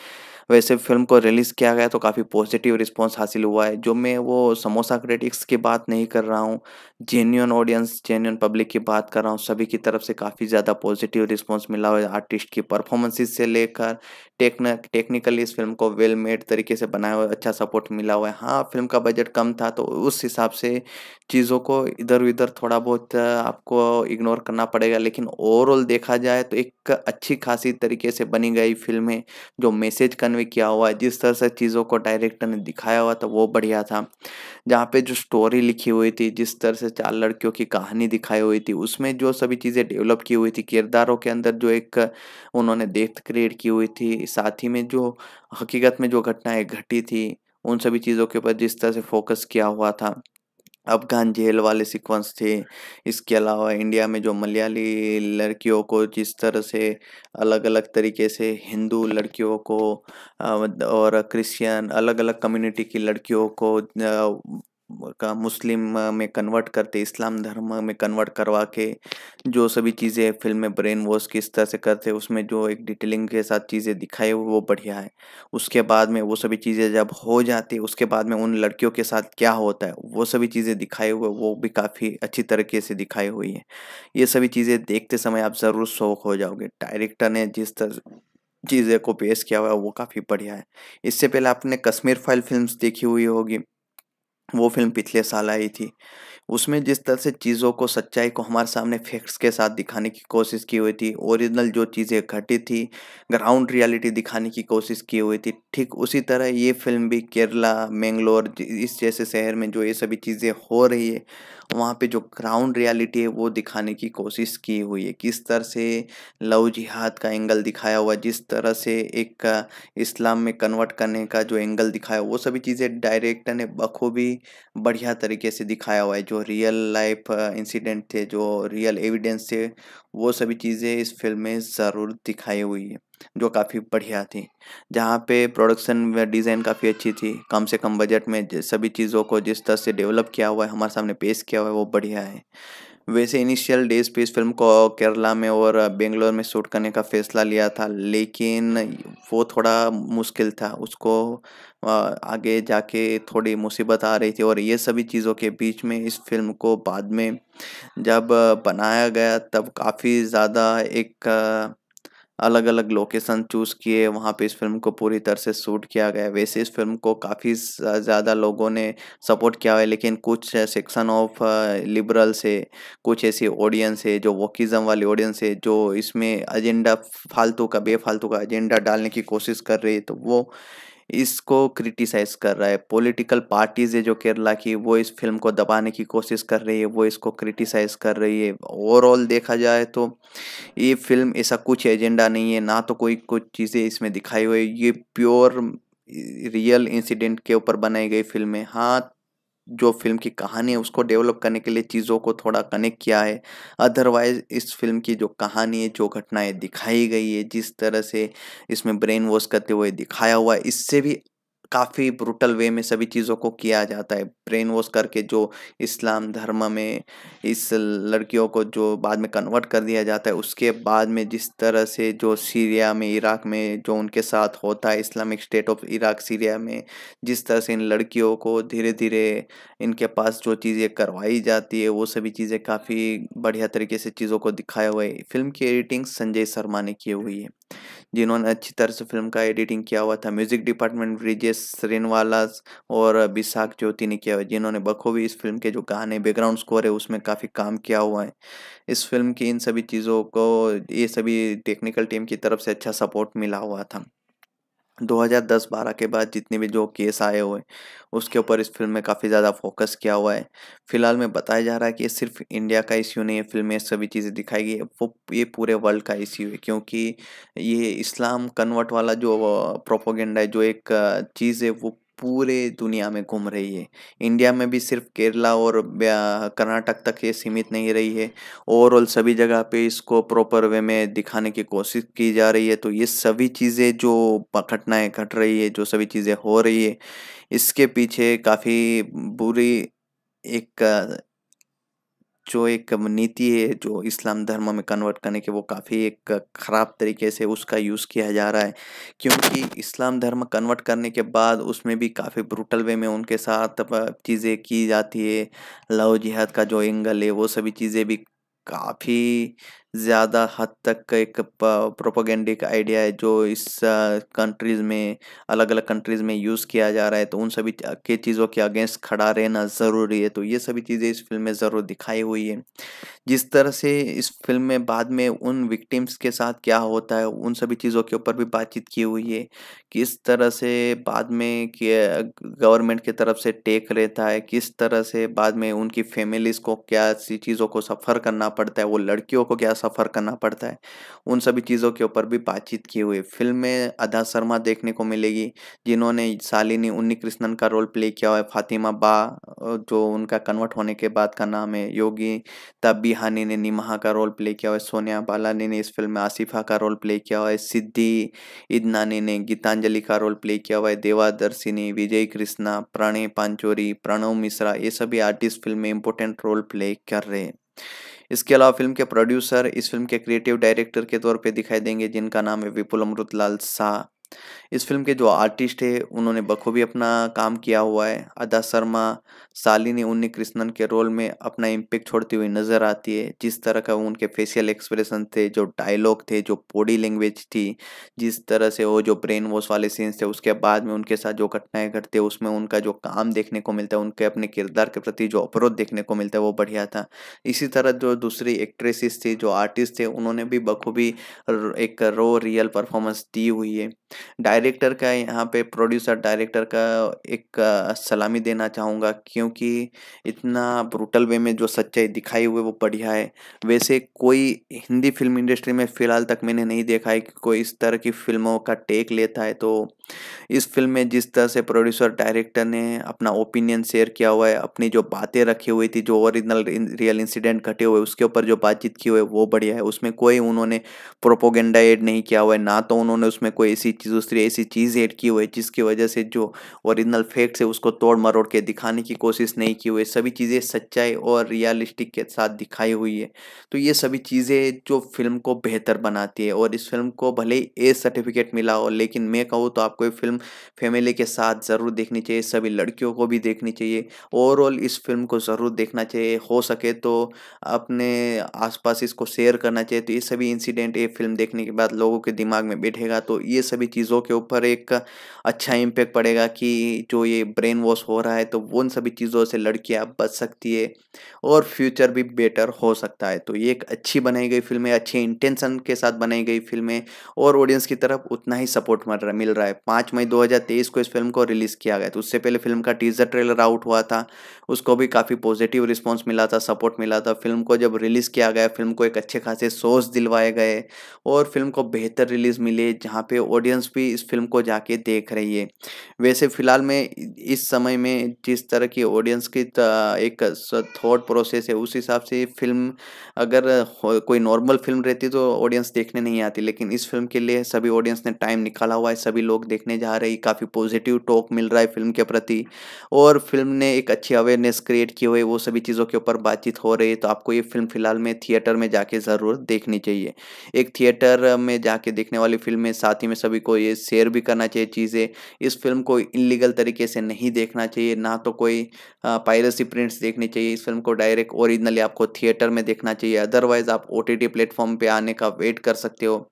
वैसे फिल्म को रिलीज़ किया गया तो काफ़ी पॉजिटिव रिस्पॉन्स हासिल हुआ है जो मैं वो समोसा क्रिटिक्स की बात नहीं कर रहा हूँ जेन्यून ऑडियंस जेन्यून पब्लिक की बात कर रहा हूँ सभी की तरफ से काफ़ी ज़्यादा पॉजिटिव रिस्पॉन्स मिला हुआ है आर्टिस्ट की परफॉर्मेंसेस से लेकर टेक्निकली इस फिल्म को वेल मेड तरीके से बनाया हुआ है अच्छा सपोर्ट मिला हुआ है हाँ फिल्म का बजट कम था तो उस हिसाब से चीज़ों को इधर उधर थोड़ा बहुत आपको इग्नोर करना पड़ेगा लेकिन ओवरऑल देखा जाए तो एक अच्छी खासी तरीके से बनी गई फिल्म है जो मैसेज कन्वे में किया हुआ है जिस तरह से चीज़ों को डायरेक्टर ने दिखाया हुआ था वो बढ़िया था जहाँ पे जो स्टोरी लिखी हुई थी जिस तरह से चार लड़कियों की कहानी दिखाई हुई थी उसमें जो सभी चीज़ें डेवलप की हुई थी किरदारों के अंदर जो एक उन्होंने देख क्रिएट की हुई थी साथ ही में जो हकीकत में जो घटनाएँ घटी थी उन सभी चीज़ों के ऊपर जिस तरह से फोकस किया हुआ था अफगान जेल वाले सीक्वेंस थे इसके अलावा इंडिया में जो मलयाली लड़कियों को जिस तरह से अलग अलग तरीके से हिंदू लड़कियों को और क्रिश्चियन अलग अलग कम्युनिटी की लड़कियों को का मुस्लिम में कन्वर्ट करते इस्लाम धर्म में कन्वर्ट करवा के जो सभी चीज़ें फिल्म में ब्रेन वॉश किस तरह से करते उसमें जो एक डिटेलिंग के साथ चीज़ें दिखाई वो बढ़िया है उसके बाद में वो सभी चीज़ें जब हो जाती उसके बाद में उन लड़कियों के साथ क्या होता है वो सभी चीज़ें दिखाई हुए वो भी काफ़ी अच्छी तरीके से दिखाई हुई है ये सभी चीज़ें देखते समय आप ज़रूर शौक हो जाओगे डायरेक्टर ने जिस तरह चीज़ें को पेश किया हुआ है वो काफ़ी बढ़िया है इससे पहले आपने कश्मीर फाइल फिल्म्स देखी हुई होगी वो फिल्म पिछले साल आई थी उसमें जिस तरह से चीज़ों को सच्चाई को हमारे सामने फैक्ट्स के साथ दिखाने की कोशिश की हुई थी ओरिजिनल जो चीज़ें घटी थी ग्राउंड रियलिटी दिखाने की कोशिश की हुई थी ठीक उसी तरह ये फिल्म भी केरला मैंगलोर इस जैसे शहर में जो ये सभी चीज़ें हो रही है तो वहाँ पे जो ग्राउंड रियलिटी है वो दिखाने की कोशिश की हुई है किस तरह से लव जिहाद का एंगल दिखाया हुआ जिस तरह से एक इस्लाम में कन्वर्ट करने का जो एंगल दिखाया वो सभी चीज़ें डायरेक्टर ने बखूबी बढ़िया तरीके से दिखाया हुआ है जो रियल लाइफ इंसिडेंट थे जो रियल एविडेंस थे वो सभी चीज़ें इस फिल्म में ज़रूर दिखाई हुई है जो काफ़ी बढ़िया थी जहाँ पे प्रोडक्शन डिज़ाइन काफ़ी अच्छी थी कम से कम बजट में सभी चीज़ों को जिस तरह से डेवलप किया हुआ है हमारे सामने पेश किया हुआ है वो बढ़िया है वैसे इनिशियल डेज पे इस फिल्म को केरला में और बेंगलोर में शूट करने का फैसला लिया था लेकिन वो थोड़ा मुश्किल था उसको आगे जाके थोड़ी मुसीबत आ रही थी और ये सभी चीज़ों के बीच में इस फिल्म को बाद में जब बनाया गया तब काफ़ी ज़्यादा एक अलग अलग लोकेशन चूज़ किए वहाँ पे इस फिल्म को पूरी तरह से शूट किया गया वैसे इस फिल्म को काफ़ी ज़्यादा लोगों ने सपोर्ट किया है लेकिन कुछ सेक्शन ऑफ लिबरल्स है कुछ ऐसी ऑडियंस है जो वोकिज़म वाली ऑडियंस है जो इसमें एजेंडा फालतू का बेफालतू का एजेंडा डालने की कोशिश कर रही है तो वो इसको क्रिटिसाइज कर रहा है पॉलिटिकल पार्टीज है जो केरला की वो इस फिल्म को दबाने की कोशिश कर रही है वो इसको क्रिटिसाइज कर रही है ओवरऑल देखा जाए तो ये फिल्म ऐसा कुछ एजेंडा नहीं है ना तो कोई कुछ चीज़ें इसमें दिखाई हुई ये प्योर रियल इंसिडेंट के ऊपर बनाई गई फिल्म है हाँ जो फिल्म की कहानी है उसको डेवलप करने के लिए चीज़ों को थोड़ा कनेक्ट किया है अदरवाइज इस फिल्म की जो कहानी है जो घटनाएं दिखाई गई है जिस तरह से इसमें ब्रेन वॉश करते हुए दिखाया हुआ है इससे भी काफ़ी ब्रूटल वे में सभी चीज़ों को किया जाता है ब्रेन वॉश करके जो इस्लाम धर्म में इस लड़कियों को जो बाद में कन्वर्ट कर दिया जाता है उसके बाद में जिस तरह से जो सीरिया में इराक में जो उनके साथ होता है Islamic state of Iraq Syria में जिस तरह से इन लड़कियों को धीरे धीरे इनके पास जो चीज़ें करवाई जाती है वो सभी चीज़ें काफ़ी बढ़िया तरीके से चीज़ों को दिखाया हुआ है फिल्म की एडिटिंग संजय शर्मा ने की हुई है जिन्होंने अच्छी तरह से फिल्म का एडिटिंग किया हुआ था म्यूजिक डिपार्टमेंट ब्रिजेश श्रीनवाला और विशाख ज्योति ने किया हुआ जिन्होंने बखूबी इस फिल्म के जो गाने बैकग्राउंड स्कोर है उसमें काफ़ी काम किया हुआ है इस फिल्म की इन सभी चीज़ों को ये सभी टेक्निकल टीम की तरफ से अच्छा सपोर्ट मिला हुआ था 2010-12 के बाद जितने भी जो केस आए हुए उसके ऊपर इस फिल्म में काफ़ी ज़्यादा फोकस किया हुआ है फिलहाल में बताया जा रहा है कि ये सिर्फ इंडिया का इश्यू नहीं है फिल्म में सभी चीज़ें दिखाई गई वो ये पूरे वर्ल्ड का इश्यू है क्योंकि ये इस्लाम कन्वर्ट वाला जो प्रोपोगेंडा है जो एक चीज़ है वो पूरे दुनिया में घूम रही है इंडिया में भी सिर्फ केरला और कर्नाटक तक ये सीमित नहीं रही है ओवरऑल सभी जगह पे इसको प्रॉपर वे में दिखाने की कोशिश की जा रही है तो ये सभी चीज़ें जो घटनाएं घट रही है जो सभी चीज़ें हो रही है इसके पीछे काफ़ी बुरी एक जो एक नीति है जो इस्लाम धर्म में कन्वर्ट करने के वो काफ़ी एक ख़राब तरीके से उसका यूज़ किया जा रहा है क्योंकि इस्लाम धर्म कन्वर्ट करने के बाद उसमें भी काफ़ी ब्रूटल वे में उनके साथ चीज़ें की जाती है लव जिहाद का जो एंगल है वो सभी चीज़ें भी काफ़ी ज़्यादा हद तक का एक प्रोपागेंडिक आइडिया है जो इस कंट्रीज़ में अलग अलग कंट्रीज़ में यूज़ किया जा रहा है तो उन सभी के चीज़ों के अगेंस्ट खड़ा रहना ज़रूरी है तो ये सभी चीज़ें इस फिल्म में ज़रूर दिखाई हुई है जिस तरह से इस फिल्म में बाद में उन विक्टिम्स के साथ क्या होता है उन सभी चीज़ों के ऊपर भी बातचीत की हुई है किस तरह से बाद में गवर्नमेंट की तरफ से टेक रहता है किस तरह से बाद में उनकी फैमिलीज़ को क्या सी चीज़ों को सफ़र करना पड़ता है वो लड़कियों को क्या सफ़र करना पड़ता है उन सभी चीज़ों के ऊपर भी बातचीत की हुई फिल्म में अदा शर्मा देखने को मिलेगी जिन्होंने सालिनी उन्नी कृष्णन का रोल प्ले किया हुआ है फातिमा बा जो उनका कन्वर्ट होने के बाद का नाम है योगी तब बिहानी ने निमहा का रोल प्ले किया हुआ है सोनिया बालानी ने इस फिल्म में आसिफा का रोल प्ले किया हुआ है सिद्धि इदनानी ने गीतांजलि का रोल प्ले किया हुआ है देवादर्शिनी विजय कृष्णा प्रणय पांचोरी प्रणव मिश्रा ये सभी आर्टिस्ट फिल्म में इंपॉर्टेंट रोल प्ले कर रहे हैं इसके अलावा फिल्म के प्रोड्यूसर इस फिल्म के क्रिएटिव डायरेक्टर के तौर पे दिखाई देंगे जिनका नाम है विपुल अमृत लाल शाह इस फ़िल्म के जो आर्टिस्ट है उन्होंने बखूबी अपना काम किया हुआ है अदा शर्मा सालिनी उन्नी कृष्णन के रोल में अपना इम्पेक्ट छोड़ती हुई नज़र आती है जिस तरह का उनके फेशियल एक्सप्रेशन थे जो डायलॉग थे जो बॉडी लैंग्वेज थी जिस तरह से वो जो ब्रेन वॉश वाले सीन्स थे उसके बाद में उनके साथ जो घटनाएं घटती है उसमें उनका जो काम देखने को मिलता है उनके अपने किरदार के प्रति जो अपरोध देखने को मिलता है वो बढ़िया था इसी तरह जो दूसरी एक्ट्रेसिस थी जो आर्टिस्ट थे उन्होंने भी बखूबी एक रो रियल परफॉर्मेंस दी हुई है डायरेक्टर का यहाँ पे प्रोड्यूसर डायरेक्टर का एक सलामी देना चाहूँगा क्योंकि इतना ब्रूटल वे में जो सच्चाई दिखाई हुई वो बढ़िया है वैसे कोई हिंदी फिल्म इंडस्ट्री में फ़िलहाल तक मैंने नहीं देखा है कि कोई इस तरह की फिल्मों का टेक लेता है तो इस फिल्म में जिस तरह से प्रोड्यूसर डायरेक्टर ने अपना ओपिनियन शेयर किया हुआ है अपनी जो बातें रखी हुई थी जो ओरिजिनल रियल इंसिडेंट घटे हुए उसके ऊपर जो बातचीत की हुई है वो बढ़िया है उसमें कोई उन्होंने प्रोपोगेंडा एड नहीं किया हुआ है ना तो उन्होंने उसमें कोई ऐसी चीज़ दूसरी ऐसी चीज़ ऐड की हुई है जिसकी वजह से जो ओरिजिनल फैक्ट्स है उसको तोड़ मरोड़ के दिखाने की कोशिश नहीं की हुई है सभी चीज़ें सच्चाई और रियलिस्टिक के साथ दिखाई हुई है तो ये सभी चीज़ें जो फिल्म को बेहतर बनाती है और इस फिल्म को भले ही ए सर्टिफिकेट मिला हो लेकिन मैं कहूँ तो आपको ये फिल्म फैमिली के साथ ज़रूर देखनी चाहिए सभी लड़कियों को भी देखनी चाहिए ओवरऑल इस फिल्म को ज़रूर देखना चाहिए हो सके तो अपने आसपास इसको शेयर करना चाहिए तो ये सभी इंसिडेंट ये फिल्म देखने के बाद लोगों के दिमाग में बैठेगा तो ये सभी चीज़ों के ऊपर एक अच्छा इम्पेक्ट पड़ेगा कि जो ये ब्रेन वॉश हो रहा है तो उन सभी चीज़ों से लड़कियाँ बच सकती है और फ्यूचर भी बेटर हो सकता है तो ये एक अच्छी बनाई गई फिल्म है अच्छे इंटेंशन के साथ बनाई गई फिल्म है और ऑडियंस की तरफ उतना ही सपोर्ट मिल रहा है पाँच मई दो को इस फिल्म को रिलीज़ किया गया तो उससे पहले फिल्म का टीजर ट्रेलर आउट हुआ था उसको भी काफ़ी पॉजिटिव रिस्पॉन्स मिला था सपोर्ट मिला था फिल्म को जब रिलीज़ किया गया फिल्म को एक अच्छे खासे सोर्स दिलवाए गए और फिल्म को बेहतर रिलीज़ मिले जहाँ पे ऑडियंस भी इस फिल्म को जाके देख रही है वैसे फ़िलहाल में इस समय में जिस तरह की ऑडियंस की एक थॉट प्रोसेस है उस हिसाब से फिल्म अगर कोई नॉर्मल फिल्म रहती तो ऑडियंस देखने नहीं आती लेकिन इस फिल्म के लिए सभी ऑडियंस ने टाइम निकाला हुआ है सभी लोग देखने जा रहे हैं काफ़ी पॉजिटिव टॉक मिल रहा है फिल्म के प्रति और फिल्म ने एक अच्छी अवेयरनेस क्रिएट की हुई वो सभी चीज़ों के ऊपर बातचीत हो रही है तो आपको ये फिल्म फिलहाल में थिएटर में जाके ज़रूर देखनी चाहिए एक थिएटर में जाके देखने वाली फिल्म में साथ ही में सभी को ये शेयर भी करना चाहिए चीज़ें इस फिल्म को इलीगल तरीके से नहीं देखना चाहिए ना तो कोई पायरेसी प्रिंट्स देखनी चाहिए इस फिल्म को डायरेक्ट ओरिजिनली आपको थिएटर में देखना चाहिए अदरवाइज़ आप ओ टी प्लेटफॉर्म पर आने का वेट कर सकते हो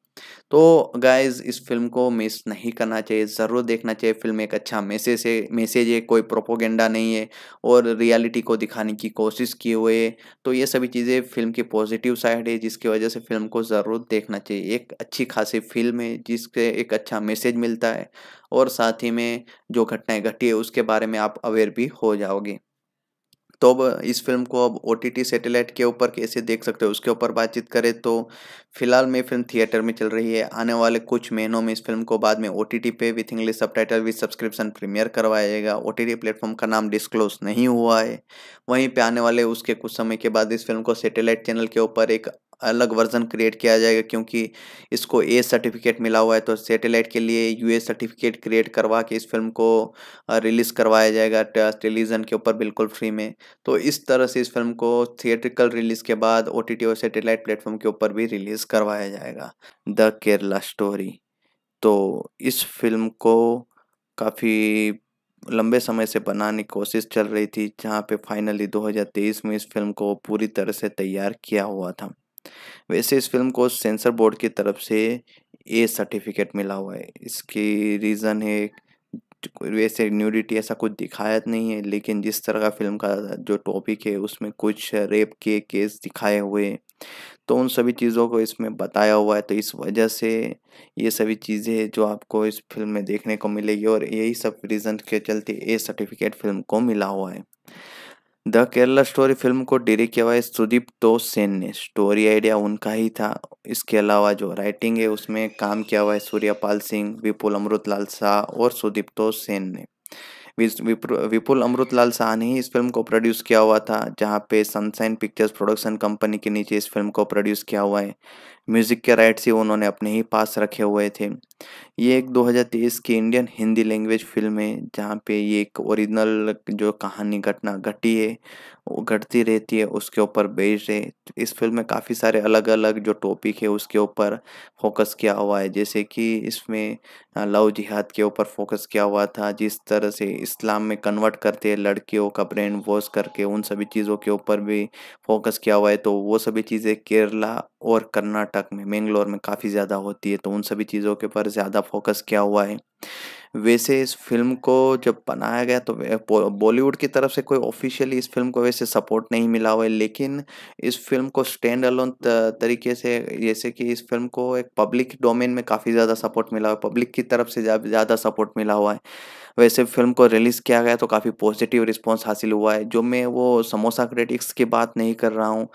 तो गाइज इस फिल्म को मिस नहीं करना चाहिए ज़रूर देखना चाहिए फिल्म एक अच्छा मैसेज है मैसेज है कोई प्रोपोगेंडा नहीं है और रियलिटी को दिखाने की कोशिश किए हुए तो ये सभी चीज़ें फिल्म की पॉजिटिव साइड है जिसकी वजह से फिल्म को ज़रूर देखना चाहिए एक अच्छी खासी फिल्म है जिसके एक अच्छा मैसेज मिलता है और साथ ही में जो घटनाएं घटी है उसके बारे में आप अवेयर भी हो जाओगे तो अब इस फिल्म को अब ओ टी सैटेलाइट के ऊपर कैसे देख सकते हो उसके ऊपर बातचीत करें तो फिलहाल में फिल्म थिएटर में चल रही है आने वाले कुछ महीनों में इस फिल्म को बाद में ओ टी पे with English subtitle with subscription premiere करवाया जाएगा ओ टी प्लेटफॉर्म का नाम डिस्क्लोज नहीं हुआ है वहीं पर आने वाले उसके कुछ समय के बाद इस फिल्म को सैटेलाइट चैनल के ऊपर एक अलग वर्जन क्रिएट किया जाएगा क्योंकि इसको ए सर्टिफिकेट मिला हुआ है तो सैटेलाइट के लिए यू सर्टिफिकेट क्रिएट करवा के इस फिल्म को रिलीज़ करवाया जाएगा टेलीविज़न के ऊपर बिल्कुल फ्री में तो इस तरह से इस फिल्म को थिएट्रिकल रिलीज़ के बाद ओ और सैटेलाइट प्लेटफॉर्म के ऊपर भी रिलीज़ करवाया जाएगा द केरला स्टोरी तो इस फिल्म को काफ़ी लंबे समय से बनाने की कोशिश चल रही थी जहाँ पे फाइनली 2023 में इस फिल्म को पूरी तरह से तैयार किया हुआ था वैसे इस फिल्म को सेंसर बोर्ड की तरफ से ए सर्टिफिकेट मिला हुआ है इसकी रीज़न है वैसे न्यूडिटी ऐसा कुछ दिखाया नहीं है लेकिन जिस तरह का फिल्म का जो टॉपिक है उसमें कुछ रेप के केस दिखाए हुए तो उन सभी चीज़ों को इसमें बताया हुआ है तो इस वजह से ये सभी चीज़ें जो आपको इस फिल्म में देखने को मिलेगी और यही सब रीज़न के चलते ए सर्टिफिकेट फिल्म को मिला हुआ है द केरला स्टोरी फिल्म को डायरेक्ट किया हुआ है सुदीप तो सेन ने स्टोरी आइडिया उनका ही था इसके अलावा जो राइटिंग है उसमें काम किया हुआ है सूर्यपाल सिंह विपुल अमृत लाल शाह और सुदीप तो सेन ने विपुल अमृत लाल शाह ने ही इस फिल्म को प्रोड्यूस किया हुआ था जहाँ पे सनसाइन पिक्चर्स प्रोडक्शन कंपनी के नीचे इस फिल्म को प्रोड्यूस किया हुआ है म्यूज़िक के राइट्स ही उन्होंने अपने ही पास रखे हुए थे ये एक 2023 की इंडियन हिंदी लैंग्वेज फिल्म है जहाँ पे ये एक ओरिजिनल जो कहानी घटना घटी है वो घटती रहती है उसके ऊपर बेस्ड है इस फिल्म में काफ़ी सारे अलग अलग जो टॉपिक है उसके ऊपर फोकस किया हुआ है जैसे कि इसमें लव जिहाद के ऊपर फोकस किया हुआ था जिस तरह से इस्लाम में कन्वर्ट करते हैं लड़कियों का ब्रेन वॉश करके उन सभी चीज़ों के ऊपर भी फोकस किया हुआ है तो वो सभी चीज़ें केरला और कर्नाटक कर्नाटक में मैंगलोर में काफ़ी ज़्यादा होती है तो उन सभी चीज़ों के ऊपर ज़्यादा फोकस किया हुआ है वैसे इस फिल्म को जब बनाया गया तो बॉलीवुड की तरफ से कोई ऑफिशियली इस फिल्म को वैसे सपोर्ट नहीं मिला हुआ है लेकिन इस फिल्म को स्टैंड अलोन तरीके से जैसे कि इस फिल्म को एक पब्लिक डोमेन में काफ़ी ज़्यादा सपोर्ट मिला हुआ है पब्लिक की तरफ से ज़्यादा सपोर्ट मिला हुआ है वैसे फिल्म को रिलीज़ किया गया तो काफ़ी पॉजिटिव रिस्पॉन्स हासिल हुआ है जो मैं वो समोसा क्रिटिक्स की बात नहीं कर रहा हूँ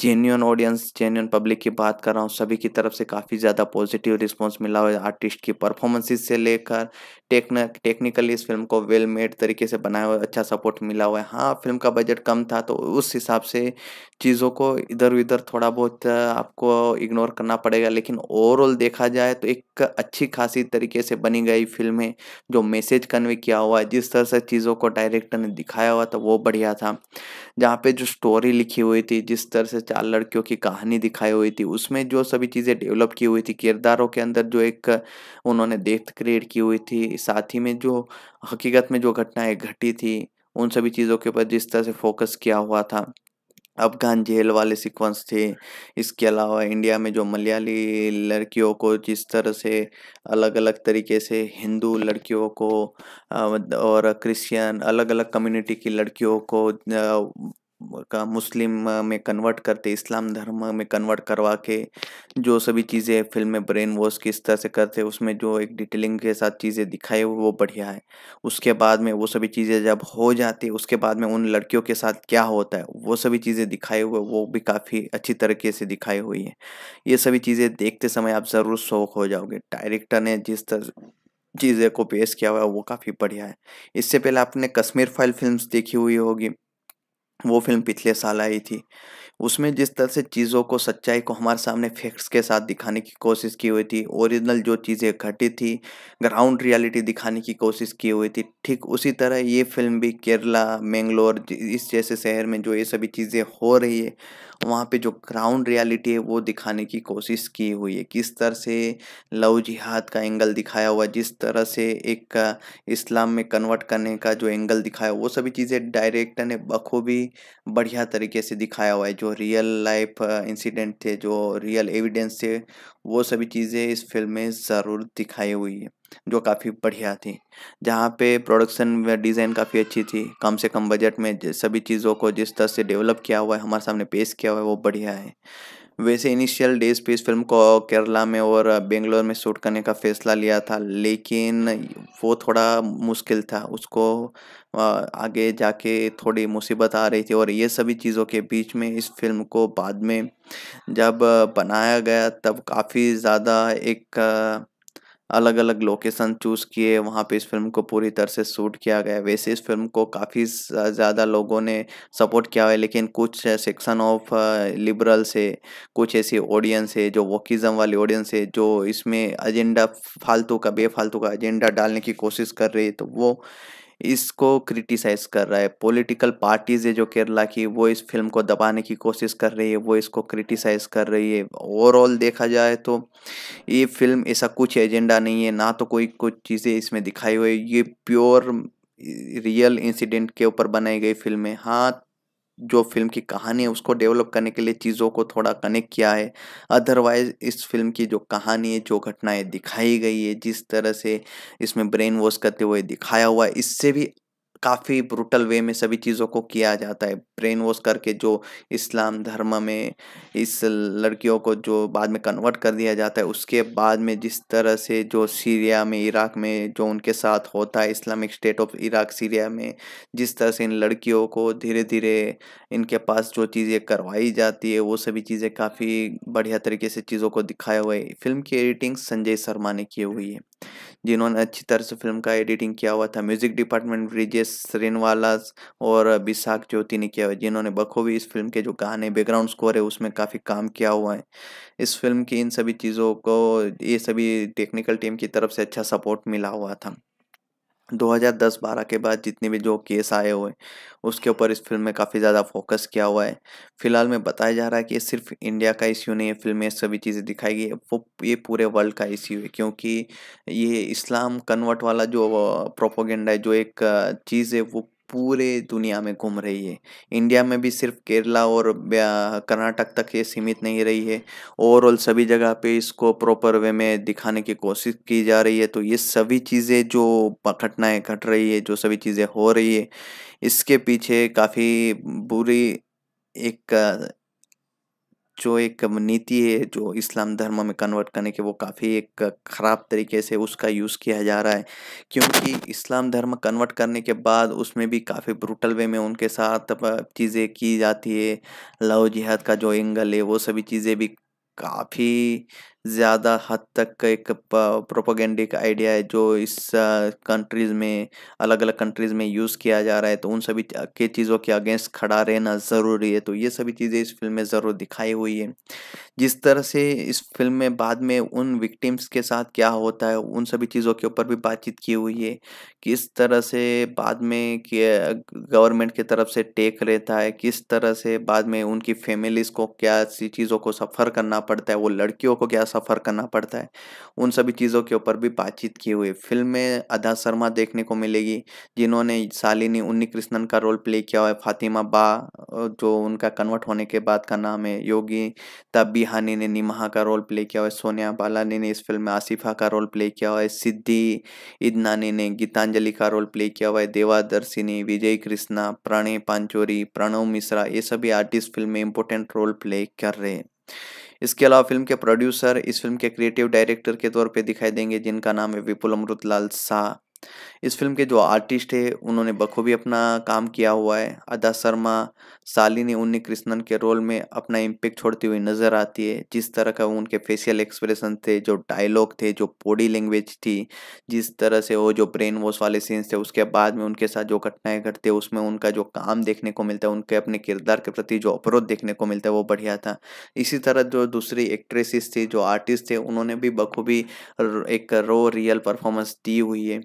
जेन्यून ऑडियंस जेन्यून पब्लिक की बात कर रहा हूँ सभी की तरफ से काफ़ी ज़्यादा पॉजिटिव रिस्पॉन्स मिला हुआ है आर्टिस्ट की परफॉर्मेंसेस से लेकर टेक्निकली इस फिल्म को वेल मेड तरीके से बनाया हुआ अच्छा सपोर्ट मिला हुआ है हाँ फिल्म का बजट कम था तो उस हिसाब से चीज़ों को इधर उधर थोड़ा बहुत आपको इग्नोर करना पड़ेगा लेकिन ओवरऑल देखा जाए तो एक अच्छी खासी तरीके से बनी गई फिल्म है जो मैसेज कन्वे में किया हुआ है जिस तरह से चीज़ों को डायरेक्टर ने दिखाया हुआ था वो बढ़िया था जहाँ पे जो स्टोरी लिखी हुई थी जिस तरह से चार लड़कियों की कहानी दिखाई हुई थी उसमें जो सभी चीज़ें डेवलप की हुई थी किरदारों के अंदर जो एक उन्होंने देख क्रिएट की हुई थी साथ ही में जो हकीकत में जो घटनाएँ घटी थी उन सभी चीज़ों के ऊपर जिस तरह से फोकस किया हुआ था अफगान जेल वाले सीक्वेंस थे इसके अलावा इंडिया में जो मलयाली लड़कियों को जिस तरह से अलग अलग तरीके से हिंदू लड़कियों को और क्रिश्चियन अलग अलग कम्युनिटी की लड़कियों को का मुस्लिम में कन्वर्ट करते इस्लाम धर्म में कन्वर्ट करवा के जो सभी चीज़ें फिल्म में ब्रेन वॉश किस तरह से करते उसमें जो एक डिटेलिंग के साथ चीज़ें दिखाई वो बढ़िया है उसके बाद में वो सभी चीज़ें जब हो जाती उसके बाद में उन लड़कियों के साथ क्या होता है वो सभी चीज़ें दिखाई हुए वो भी काफ़ी अच्छी तरीके से दिखाई हुई है ये सभी चीज़ें देखते समय आप ज़रूर शौक हो जाओगे डायरेक्टर ने जिस तरह चीज़ें को पेश किया हुआ है वो काफ़ी बढ़िया है इससे पहले आपने कश्मीर फाइल फिल्म्स देखी हुई होगी वो फिल्म पिछले साल आई थी उसमें जिस तरह से चीज़ों को सच्चाई को हमारे सामने फैक्ट्स के साथ दिखाने की कोशिश की हुई थी ओरिजिनल जो चीज़ें घटी थी ग्राउंड रियलिटी दिखाने की कोशिश की हुई थी ठीक उसी तरह ये फिल्म भी केरला मैंगलोर इस जैसे शहर में जो ये सभी चीज़ें हो रही है तो वहाँ पे जो ग्राउंड रियलिटी है वो दिखाने की कोशिश की हुई है किस तरह से लव जिहाद का एंगल दिखाया हुआ जिस तरह से एक इस्लाम में कन्वर्ट करने का जो एंगल दिखाया वो सभी चीज़ें डायरेक्टर ने बखूबी बढ़िया तरीके से दिखाया हुआ है जो रियल लाइफ इंसिडेंट थे जो रियल एविडेंस थे वो सभी चीज़ें इस फिल्म में ज़रूर दिखाई हुई है जो काफ़ी बढ़िया थी जहाँ पे प्रोडक्शन डिज़ाइन काफ़ी अच्छी थी कम से कम बजट में सभी चीज़ों को जिस तरह से डेवलप किया हुआ है हमारे सामने पेश किया हुआ है वो बढ़िया है वैसे इनिशियल डेज पे इस फिल्म को केरला में और बेंगलोर में शूट करने का फैसला लिया था लेकिन वो थोड़ा मुश्किल था उसको आगे जाके थोड़ी मुसीबत आ रही थी और ये सभी चीज़ों के बीच में इस फिल्म को बाद में जब बनाया गया तब काफ़ी ज़्यादा एक अलग अलग लोकेशन चूज़ किए वहाँ पे इस फिल्म को पूरी तरह से शूट किया गया वैसे इस फिल्म को काफ़ी ज़्यादा लोगों ने सपोर्ट किया है लेकिन कुछ सेक्शन ऑफ लिबरल्स है कुछ ऐसी ऑडियंस है जो वोकिज़म वाली ऑडियंस है जो इसमें एजेंडा फालतू का बेफालतू का एजेंडा डालने की कोशिश कर रही है तो वो इसको क्रिटिसाइज कर रहा है पॉलिटिकल पार्टीज है जो केरला की वो इस फिल्म को दबाने की कोशिश कर रही है वो इसको क्रिटिसाइज कर रही है ओवरऑल देखा जाए तो ये फिल्म ऐसा कुछ एजेंडा नहीं है ना तो कोई कुछ चीज़ें इसमें दिखाई हुई ये प्योर रियल इंसिडेंट के ऊपर बनाई गई फिल्म है हाँ जो फिल्म की कहानी है उसको डेवलप करने के लिए चीज़ों को थोड़ा कनेक्ट किया है अदरवाइज इस फिल्म की जो कहानी है जो घटनाएं दिखाई गई है जिस तरह से इसमें ब्रेन वॉश करते हुए दिखाया हुआ है इससे भी काफ़ी ब्रूटल वे में सभी चीज़ों को किया जाता है ब्रेन वॉश करके जो इस्लाम धर्म में इस लड़कियों को जो बाद में कन्वर्ट कर दिया जाता है उसके बाद में जिस तरह से जो सीरिया में इराक में जो उनके साथ होता है Islamic state of Iraq Syria में जिस तरह से इन लड़कियों को धीरे धीरे इनके पास जो चीज़ें करवाई जाती है वो सभी चीज़ें काफ़ी बढ़िया तरीके से चीज़ों को दिखाया हुआ है फिल्म की एडिटिंग संजय शर्मा ने की हुई है जिन्होंने अच्छी तरह से फिल्म का एडिटिंग किया हुआ था म्यूजिक डिपार्टमेंट ब्रिजेश श्रीनवाला और विशाख ज्योति ने किया हुआ जिन्होंने बखूबी इस फिल्म के जो गाने बैकग्राउंड स्कोर है उसमें काफ़ी काम किया हुआ है इस फिल्म की इन सभी चीज़ों को ये सभी टेक्निकल टीम की तरफ से अच्छा सपोर्ट मिला हुआ था 2010-12 के बाद जितने भी जो केस आए हुए उसके ऊपर इस फिल्म में काफ़ी ज़्यादा फोकस किया हुआ है फिलहाल में बताया जा रहा है कि ये सिर्फ इंडिया का इश्यू नहीं है फिल्म में सभी चीज़ें दिखाई गई वो ये पूरे वर्ल्ड का इश्यू है क्योंकि ये इस्लाम कन्वर्ट वाला जो प्रोपोगेंडा है जो एक चीज़ है वो पूरे दुनिया में घूम रही है इंडिया में भी सिर्फ केरला और कर्नाटक तक ये सीमित नहीं रही है ओवरऑल सभी जगह पे इसको प्रॉपर वे में दिखाने की कोशिश की जा रही है तो ये सभी चीज़ें जो घटनाएं घट रही है जो सभी चीज़ें हो रही है इसके पीछे काफ़ी बुरी एक जो एक नीति है जो इस्लाम धर्म में कन्वर्ट करने के वो काफ़ी एक ख़राब तरीके से उसका यूज़ किया जा रहा है क्योंकि इस्लाम धर्म कन्वर्ट करने के बाद उसमें भी काफ़ी ब्रूटल वे में उनके साथ चीज़ें की जाती है लव जिहाद का जो एंगल है वो सभी चीज़ें भी काफ़ी ज़्यादा हद तक का एक प्रोपागेंडे का आइडिया है जो इस कंट्रीज़ में अलग अलग कंट्रीज़ में यूज़ किया जा रहा है तो उन सभी के चीज़ों के अगेंस्ट खड़ा रहना ज़रूरी है तो ये सभी चीज़ें इस फिल्म में ज़रूर दिखाई हुई है जिस तरह से इस फिल्म में बाद में उन विक्टिम्स के साथ क्या होता है उन सभी चीज़ों के ऊपर भी बातचीत की हुई है किस तरह से बाद में गवर्नमेंट की तरफ से टेक रहता है किस तरह से बाद में उनकी फैमिलीज़ को क्या चीज़ों को सफ़र करना पड़ता है वो लड़कियों को क्या सफ़र करना पड़ता है उन सभी चीज़ों के ऊपर भी बातचीत की हुई फिल्म में अदा शर्मा देखने को मिलेगी जिन्होंने सालिनी उन्नी कृष्णन का रोल प्ले किया हुआ है फातिमा बा जो उनका कन्वर्ट होने के बाद का नाम है योगी तब बिहानी ने निमहा का रोल प्ले किया हुआ है सोनिया बालानी ने इस फिल्म में आसिफा का रोल प्ले किया हुआ है सिद्धि इदनानी ने गीतांजलि का रोल प्ले किया हुआ है देवादर्शिनी विजय कृष्णा प्रणय पांचोरी प्रणव मिश्रा ये सभी आर्टिस्ट फिल्म में इंपॉर्टेंट रोल प्ले कर रहे हैं इसके अलावा फिल्म के प्रोड्यूसर इस फिल्म के क्रिएटिव डायरेक्टर के तौर पे दिखाई देंगे जिनका नाम है विपुल अमृत लाल शाह इस फिल्म के जो आर्टिस्ट है उन्होंने बखूबी अपना काम किया हुआ है अदा शर्मा शालिनी उन्नी कृष्णन के रोल में अपना इम्पेक्ट छोड़ती हुई नजर आती है जिस तरह का उनके फेशियल एक्सप्रेशन थे जो डायलॉग थे जो बॉडी लैंग्वेज थी जिस तरह से वो जो ब्रेन वॉश वाले सीन्स थे उसके बाद में उनके साथ जो घटनाएं घटती है उसमें उनका जो काम देखने को मिलता है उनके अपने किरदार के प्रति जो अवरोध देखने को मिलता है वो बढ़िया था इसी तरह जो दूसरी एक्ट्रेसिस थी जो आर्टिस्ट थे उन्होंने भी बखूबी एक रो रियल परफॉर्मेंस दी हुई है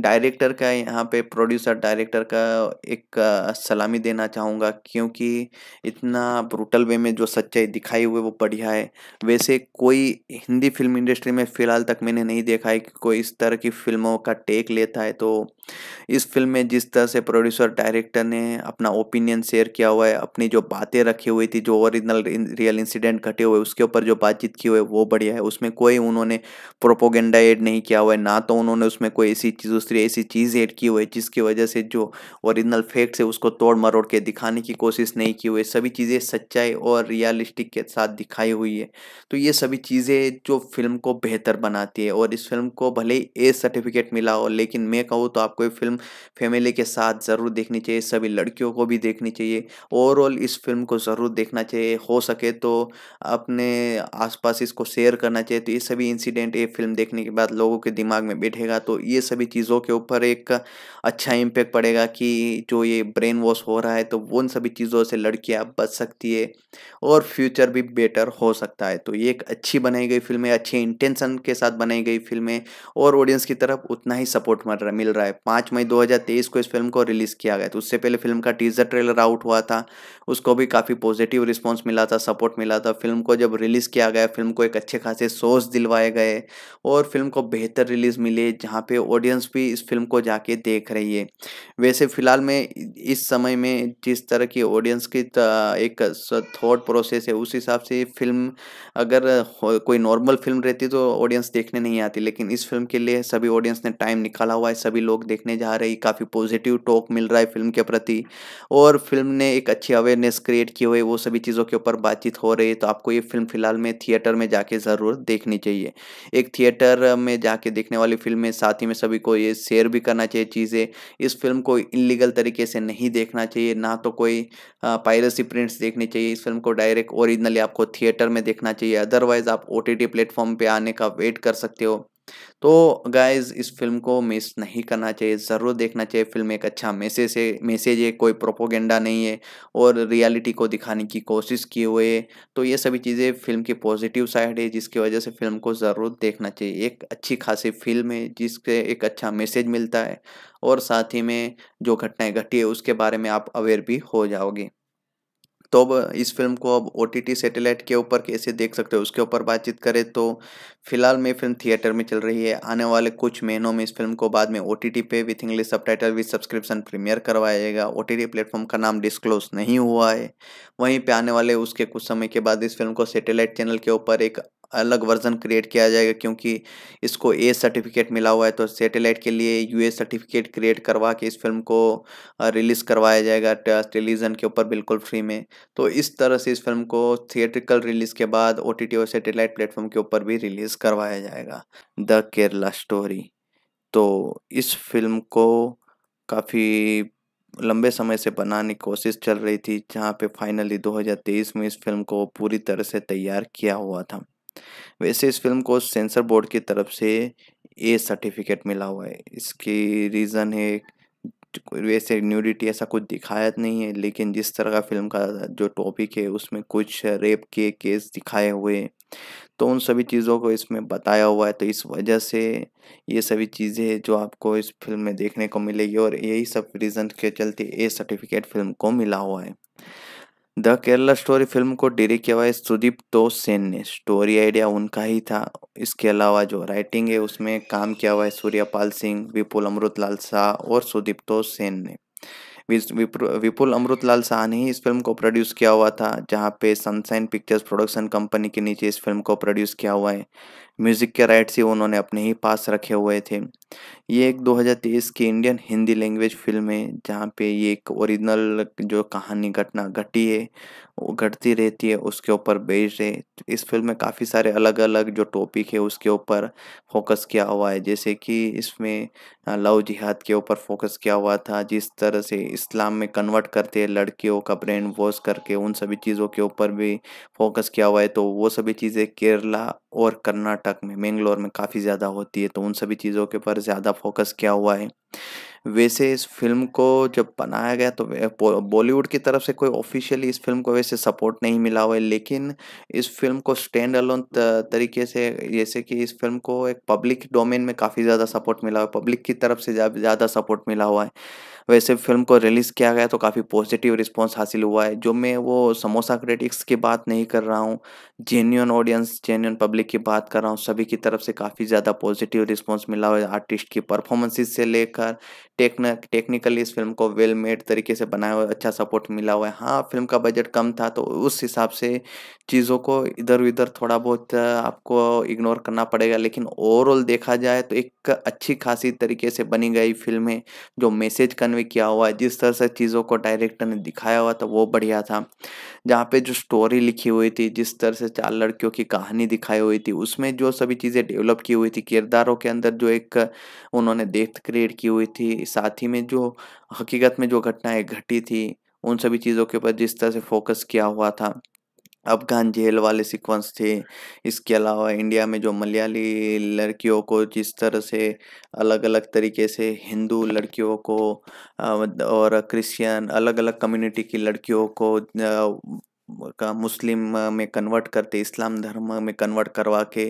डायरेक्टर का यहाँ पे प्रोड्यूसर डायरेक्टर का एक सलामी देना चाहूँगा क्यों क्योंकि इतना ब्रूटल वे में जो सच्चाई दिखाई हुई वो बढ़िया है वैसे कोई हिंदी फिल्म इंडस्ट्री में फ़िलहाल तक मैंने नहीं देखा है कि कोई इस तरह की फिल्मों का टेक लेता है तो इस फिल्म में जिस तरह से प्रोड्यूसर डायरेक्टर ने अपना ओपिनियन शेयर किया हुआ है अपनी जो बातें रखी हुई थी जो ओरिजिनल रियल इंसिडेंट घटे हुए उसके ऊपर जो बातचीत की हुई है वो बढ़िया है उसमें कोई उन्होंने प्रोपोगेंडा एड नहीं किया हुआ है ना तो उन्होंने उसमें कोई ऐसी चीज़ दूसरी ऐसी चीज़ ऐड की हुई है जिसकी वजह से जो ओरिजिनल फैक्ट्स है उसको तोड़ मरोड़ के दिखाने की कोई कोशिश नहीं की हुई सभी चीज़ें सच्चाई और रियलिस्टिक के साथ दिखाई हुई है तो ये सभी चीज़ें जो फिल्म को बेहतर बनाती है और इस फिल्म को भले ही ए सर्टिफिकेट मिला हो लेकिन मैं कहूँ तो आपको ये फिल्म फैमिली के साथ ज़रूर देखनी चाहिए सभी लड़कियों को भी देखनी चाहिए ओवरऑल इस फिल्म को ज़रूर देखना चाहिए हो सके तो अपने आसपास इसको शेयर करना चाहिए तो ये सभी इंसिडेंट ये फिल्म देखने के बाद लोगों के दिमाग में बैठेगा तो ये सभी चीज़ों के ऊपर एक अच्छा इम्पेक्ट पड़ेगा कि जो ये ब्रेन वॉश हो रहा है तो उन सभी चीज़ों से लड़कियां बच सकती है और फ्यूचर भी बेटर हो सकता है तो ये एक अच्छी बनाई गई फिल्म है अच्छे इंटेंशन के साथ बनाई गई फिल्म है और ऑडियंस की तरफ उतना ही सपोर्ट मिल रहा मिल रहा है पाँच मई दो को इस फिल्म को रिलीज़ किया गया तो उससे पहले फिल्म का टीजर ट्रेलर आउट हुआ था उसको भी काफ़ी पॉजिटिव रिस्पॉन्स मिला था सपोर्ट मिला था फिल्म को जब रिलीज़ किया गया फिल्म को एक अच्छे खासे सोर्स दिलवाए गए और फिल्म को बेहतर रिलीज़ मिले जहाँ पे ऑडियंस भी इस फिल्म को जाके देख रही है वैसे फ़िलहाल में इस समय में जिस तरह की ऑडियंस की एक थॉट प्रोसेस है उस हिसाब से फिल्म अगर कोई नॉर्मल फिल्म रहती तो ऑडियंस देखने नहीं आती लेकिन इस फिल्म के लिए सभी ऑडियंस ने टाइम निकाला हुआ है सभी लोग देखने जा रहे हैं काफ़ी पॉजिटिव टॉक मिल रहा है फिल्म के प्रति और फिल्म ने एक अच्छी अवेयरनेस क्रिएट की हुई वो सभी चीज़ों के ऊपर बातचीत हो रही है तो आपको ये फिल्म फिलहाल में थिएटर में जाके ज़रूर देखनी चाहिए एक थिएटर में जाके देखने वाली फिल्म में साथ ही में सभी को ये शेयर भी करना चाहिए चीज़ें इस फिल्म को इलीगल तरीके से नहीं देखना चाहिए ना तो कोई पायरेसी प्रिंट्स देखनी चाहिए इस फिल्म को डायरेक्ट ओरिजिनली आपको थिएटर में देखना चाहिए अदरवाइज आप ओ टी प्लेटफॉर्म पर आने का वेट कर सकते हो तो गाइज इस फिल्म को मिस नहीं करना चाहिए ज़रूर देखना चाहिए फिल्म एक अच्छा मैसेज है मैसेज है कोई प्रोपोगेंडा नहीं है और रियलिटी को दिखाने की कोशिश किए हुए तो ये सभी चीज़ें फिल्म की पॉजिटिव साइड है जिसकी वजह से फिल्म को ज़रूर देखना चाहिए एक अच्छी खासी फिल्म है जिसके एक अच्छा मैसेज मिलता है और साथ ही में जो घटनाएं घटी है उसके बारे में आप अवेयर भी हो जाओगे तो अब इस फिल्म को अब ओ टी टी सेटेलाइट के ऊपर कैसे देख सकते हो उसके ऊपर बातचीत करें तो फिलहाल में फिल्म थिएटर में चल रही है आने वाले कुछ महीनों में इस फिल्म को बाद में ओ टी टी पे with English subtitle with subscription premiere करवाया जाएगा ओ टी टी प्लेटफॉर्म का नाम डिस्क्लोज नहीं हुआ है वहीं पर आने वाले उसके कुछ समय के बाद इस फिल्म को सेटेलाइट चैनल के ऊपर एक अलग वर्जन क्रिएट किया जाएगा क्योंकि इसको ए सर्टिफिकेट मिला हुआ है तो सैटेलाइट के लिए यू सर्टिफिकेट क्रिएट करवा के इस फिल्म को रिलीज़ करवाया जाएगा टेलीविज़न के ऊपर बिल्कुल फ्री में तो इस तरह से इस फिल्म को थिएट्रिकल रिलीज़ के बाद ओ और सैटेलाइट प्लेटफॉर्म के ऊपर भी रिलीज़ करवाया जाएगा द केरला स्टोरी तो इस फिल्म को काफ़ी लंबे समय से बनाने की कोशिश चल रही थी जहाँ पे फाइनली 2023 में इस फिल्म को पूरी तरह से तैयार किया हुआ था वैसे इस फिल्म को सेंसर बोर्ड की तरफ से ए सर्टिफिकेट मिला हुआ है इसकी रीज़न है वैसे न्यूडिटी ऐसा कुछ दिखाया नहीं है लेकिन जिस तरह का फिल्म का जो टॉपिक है उसमें कुछ रेप के केस दिखाए हुए तो उन सभी चीज़ों को इसमें बताया हुआ है तो इस वजह से ये सभी चीज़ें जो आपको इस फिल्म में देखने को मिलेगी और यही सब रीज़न के चलते ए सर्टिफिकेट फिल्म को मिला हुआ है द केरला स्टोरी फिल्म को डायरेक्ट किया हुआ है सुदीप तो सेन ने स्टोरी आइडिया उनका ही था इसके अलावा जो राइटिंग है उसमें काम किया हुआ है सूर्यपाल सिंह विपुल अमृत लाल शाह और सुदीप तो सेन ने विपुल अमृत लाल शाह ने ही इस फिल्म को प्रोड्यूस किया हुआ था जहाँ पे सनसाइन पिक्चर्स प्रोडक्शन कंपनी के नीचे इस फिल्म को प्रोड्यूस किया हुआ है म्यूज़िक के राइट्स ही उन्होंने अपने ही पास रखे हुए थे ये एक 2023 की इंडियन हिंदी लैंग्वेज फिल्म है जहाँ पे ये एक ओरिजिनल जो कहानी घटना घटी है वो घटती रहती है उसके ऊपर बेस्ड है इस फिल्म में काफ़ी सारे अलग अलग जो टॉपिक है उसके ऊपर फोकस किया हुआ है जैसे कि इसमें लव जिहाद के ऊपर फोकस किया हुआ था जिस तरह से इस्लाम में कन्वर्ट करते हैं लड़कियों का ब्रेन वॉश करके उन सभी चीज़ों के ऊपर भी फोकस किया हुआ है तो वो सभी चीज़ें केरला और कर्नाटक कर्नाटक में मैंगलोर में काफ़ी ज़्यादा होती है तो उन सभी चीज़ों के ऊपर ज़्यादा फोकस किया हुआ है वैसे इस फिल्म को जब बनाया गया तो बॉलीवुड की तरफ से कोई ऑफिशियली इस फिल्म को वैसे सपोर्ट नहीं मिला हुआ है लेकिन इस फिल्म को स्टैंड अलोन तरीके से जैसे कि इस फिल्म को एक पब्लिक डोमेन में काफ़ी ज़्यादा सपोर्ट मिला हुआ है पब्लिक की तरफ से ज़्यादा सपोर्ट मिला हुआ है वैसे फिल्म को रिलीज़ किया गया तो काफ़ी पॉजिटिव रिस्पॉन्स हासिल हुआ है जो मैं वो समोसा क्रिटिक्स की बात नहीं कर रहा हूँ जेन्यून ऑडियंस जेन्यून पब्लिक की बात कर रहा हूँ सभी की तरफ से काफ़ी ज़्यादा पॉजिटिव रिस्पॉन्स मिला हुआ है आर्टिस्ट की परफॉर्मेंसेस से लेकर टेक्निकली इस फिल्म को वेल मेड तरीके से बनाया हुआ अच्छा सपोर्ट मिला हुआ है हाँ फिल्म का बजट कम था तो उस हिसाब से चीज़ों को इधर उधर थोड़ा बहुत आपको इग्नोर करना पड़ेगा लेकिन ओवरऑल देखा जाए तो एक अच्छी खासी तरीके से बनी गई फिल्म है जो मैसेज कन्वे में किया हुआ है जिस तरह से चीज़ों को डायरेक्टर ने दिखाया हुआ था वो बढ़िया था जहाँ पे जो स्टोरी लिखी हुई थी जिस तरह से चार लड़कियों की कहानी दिखाई हुई थी उसमें जो सभी चीज़ें डेवलप की हुई थी किरदारों के अंदर जो एक उन्होंने देख क्रिएट की हुई थी साथ ही में जो हकीकत में जो घटनाएँ घटी थी उन सभी चीज़ों के ऊपर जिस तरह से फोकस किया हुआ था अफगान जेल वाले सीक्वेंस थे इसके अलावा इंडिया में जो मलयाली लड़कियों को जिस तरह से अलग अलग तरीके से हिंदू लड़कियों को और क्रिश्चियन अलग अलग कम्युनिटी की लड़कियों को का मुस्लिम में कन्वर्ट करते इस्लाम धर्म में कन्वर्ट करवा के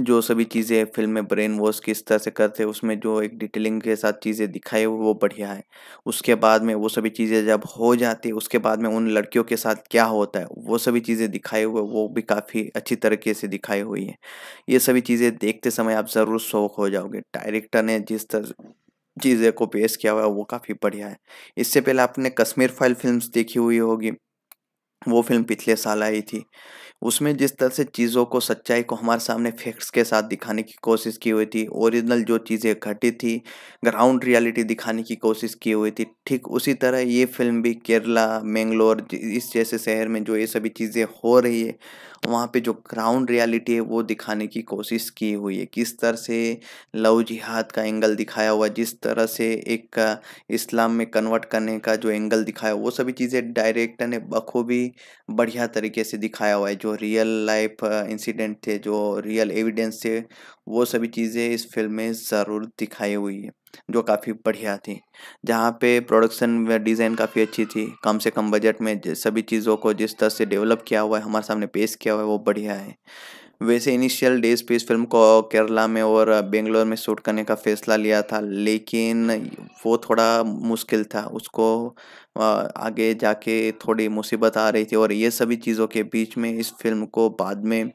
जो सभी चीज़ें फिल्म में ब्रेन वॉश किस तरह से करते उसमें जो एक डिटेलिंग के साथ चीज़ें दिखाई वो बढ़िया है उसके बाद में वो सभी चीज़ें जब हो जाती उसके बाद में उन लड़कियों के साथ क्या होता है वो सभी चीज़ें दिखाई हुए वो भी काफ़ी अच्छी तरीके से दिखाई हुई है ये सभी चीज़ें देखते समय आप ज़रूर शौक हो जाओगे डायरेक्टर ने जिस तरह चीज़ें को पेश किया हुआ है वो काफ़ी बढ़िया है इससे पहले आपने कश्मीर फाइल फिल्म्स देखी हुई होगी वो फिल्म पिछले साल आई थी उसमें जिस तरह से चीज़ों को सच्चाई को हमारे सामने फैक्ट्स के साथ दिखाने की कोशिश की हुई थी ओरिजिनल जो चीज़ें घटी थी ग्राउंड रियलिटी दिखाने की कोशिश की हुई थी ठीक उसी तरह ये फिल्म भी केरला मैंगलोर इस जैसे शहर में जो ये सभी चीज़ें हो रही है तो वहाँ पे जो ग्राउंड रियलिटी है वो दिखाने की कोशिश की हुई है किस तरह से लव जिहाद का एंगल दिखाया हुआ जिस तरह से एक इस्लाम में कन्वर्ट करने का जो एंगल दिखाया वो सभी चीज़ें डायरेक्टर ने बखूबी बढ़िया तरीके से दिखाया हुआ है जो रियल लाइफ इंसिडेंट थे जो रियल एविडेंस थे वो सभी चीज़ें इस फिल्म में ज़रूर दिखाई हुई है जो काफ़ी बढ़िया थी जहाँ पे प्रोडक्शन डिज़ाइन काफ़ी अच्छी थी कम से कम बजट में सभी चीज़ों को जिस तरह से डेवलप किया हुआ है हमारे सामने पेश किया हुआ है वो बढ़िया है वैसे इनिशियल डेज पे इस फिल्म को केरला में और बेंगलोर में शूट करने का फैसला लिया था लेकिन वो थोड़ा मुश्किल था उसको आगे जाके थोड़ी मुसीबत आ रही थी और ये सभी चीज़ों के बीच में इस फिल्म को बाद में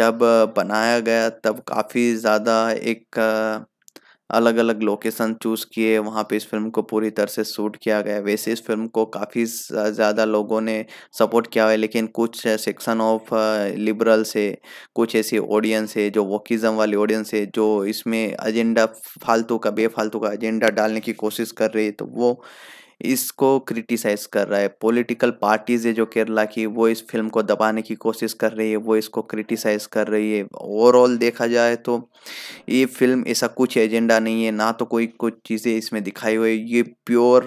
जब बनाया गया तब काफ़ी ज़्यादा एक अलग अलग लोकेशन चूज़ किए वहाँ पे इस फिल्म को पूरी तरह से शूट किया गया वैसे इस फिल्म को काफ़ी ज़्यादा लोगों ने सपोर्ट किया है लेकिन कुछ सेक्शन ऑफ लिबरल्स है कुछ ऐसी ऑडियंस है जो वोकिज़म वाली ऑडियंस है जो इसमें एजेंडा फालतू का बेफालतू का एजेंडा डालने की कोशिश कर रही है तो वो इसको क्रिटिसाइज कर रहा है पॉलिटिकल पार्टीज है जो केरला की वो इस फिल्म को दबाने की कोशिश कर रही है वो इसको क्रिटिसाइज कर रही है ओवरऑल देखा जाए तो ये फिल्म ऐसा कुछ एजेंडा नहीं है ना तो कोई कुछ चीज़ें इसमें दिखाई हुई ये प्योर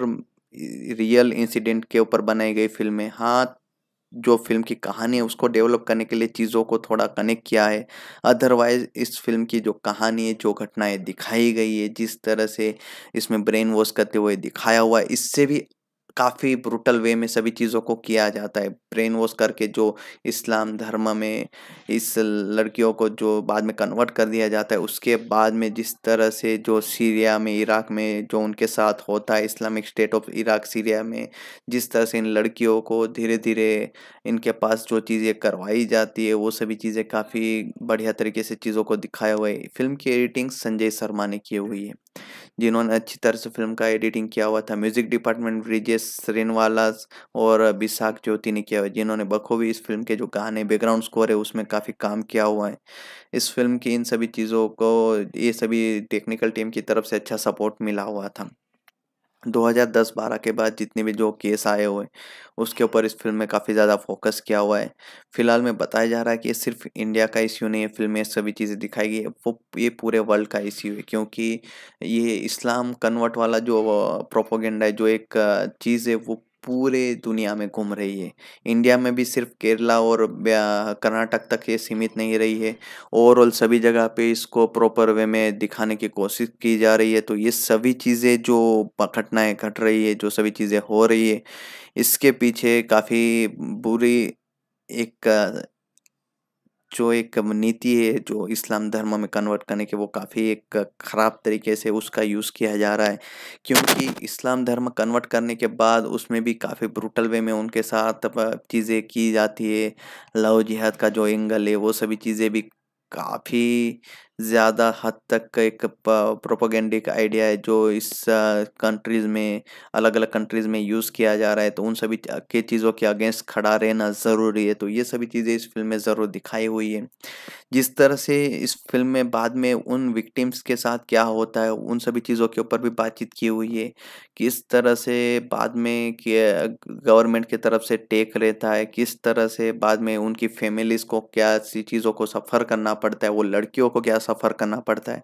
रियल इंसिडेंट के ऊपर बनाई गई फिल्म है हाँ जो फिल्म की कहानी है उसको डेवलप करने के लिए चीज़ों को थोड़ा कनेक्ट किया है अदरवाइज इस फिल्म की जो कहानी है जो घटनाएं दिखाई गई है जिस तरह से इसमें ब्रेन वॉश करते हुए दिखाया हुआ है इससे भी काफ़ी ब्रूटल वे में सभी चीज़ों को किया जाता है ब्रेन वॉश करके जो इस्लाम धर्म में इस लड़कियों को जो बाद में कन्वर्ट कर दिया जाता है उसके बाद में जिस तरह से जो सीरिया में इराक में जो उनके साथ होता है Islamic state of Iraq Syria में जिस तरह से इन लड़कियों को धीरे धीरे इनके पास जो चीज़ें करवाई जाती है वो सभी चीज़ें काफ़ी बढ़िया तरीके से चीज़ों को दिखाया हुआ है फिल्म की एडिटिंग संजय शर्मा ने की हुई है जिन्होंने अच्छी तरह से फिल्म का एडिटिंग किया हुआ था म्यूजिक डिपार्टमेंट ब्रिजेश श्रीनवाला और विशाख ज्योति ने किया हुआ जिन्होंने बखूबी इस फिल्म के जो गाने बैकग्राउंड स्कोर है उसमें काफ़ी काम किया हुआ है इस फिल्म की इन सभी चीज़ों को ये सभी टेक्निकल टीम की तरफ से अच्छा सपोर्ट मिला हुआ था 2010-12 के बाद जितने भी जो केस आए हुए उसके ऊपर इस फिल्म में काफ़ी ज़्यादा फोकस किया हुआ है फिलहाल में बताया जा रहा है कि ये सिर्फ इंडिया का इश्यू नहीं है फिल्म में सभी चीज़ें दिखाई गई वो ये पूरे वर्ल्ड का इश्यू है क्योंकि ये इस्लाम कन्वर्ट वाला जो प्रोपोगेंडा है जो एक चीज़ है वो पूरे दुनिया में घूम रही है इंडिया में भी सिर्फ केरला और कर्नाटक तक ये सीमित नहीं रही है ओवरऑल सभी जगह पे इसको प्रॉपर वे में दिखाने की कोशिश की जा रही है तो ये सभी चीज़ें जो घटनाएं घट रही है जो सभी चीज़ें हो रही है इसके पीछे काफ़ी बुरी एक जो एक नीति है जो इस्लाम धर्म में कन्वर्ट करने के वो काफ़ी एक ख़राब तरीके से उसका यूज़ किया जा रहा है क्योंकि इस्लाम धर्म कन्वर्ट करने के बाद उसमें भी काफ़ी ब्रूटल वे में उनके साथ चीज़ें की जाती है लव जिहाद का जो एंगल है वो सभी चीज़ें भी काफ़ी ज़्यादा हद तक का एक प्रोपागेंडिक आइडिया है जो इस कंट्रीज़ में अलग अलग कंट्रीज़ में यूज़ किया जा रहा है तो उन सभी के चीज़ों के अगेंस्ट खड़ा रहना ज़रूरी है तो ये सभी चीज़ें इस फिल्म में ज़रूर दिखाई हुई है जिस तरह से इस फिल्म में बाद में उन विक्टिम्स के साथ क्या होता है उन सभी चीज़ों के ऊपर भी बातचीत की हुई है किस तरह से बाद में गवर्नमेंट की तरफ से टेक रहता है किस तरह से बाद में उनकी फैमिलीज़ को क्या सी चीज़ों को सफ़र करना पड़ता है वो लड़कियों को क्या सफ़र करना पड़ता है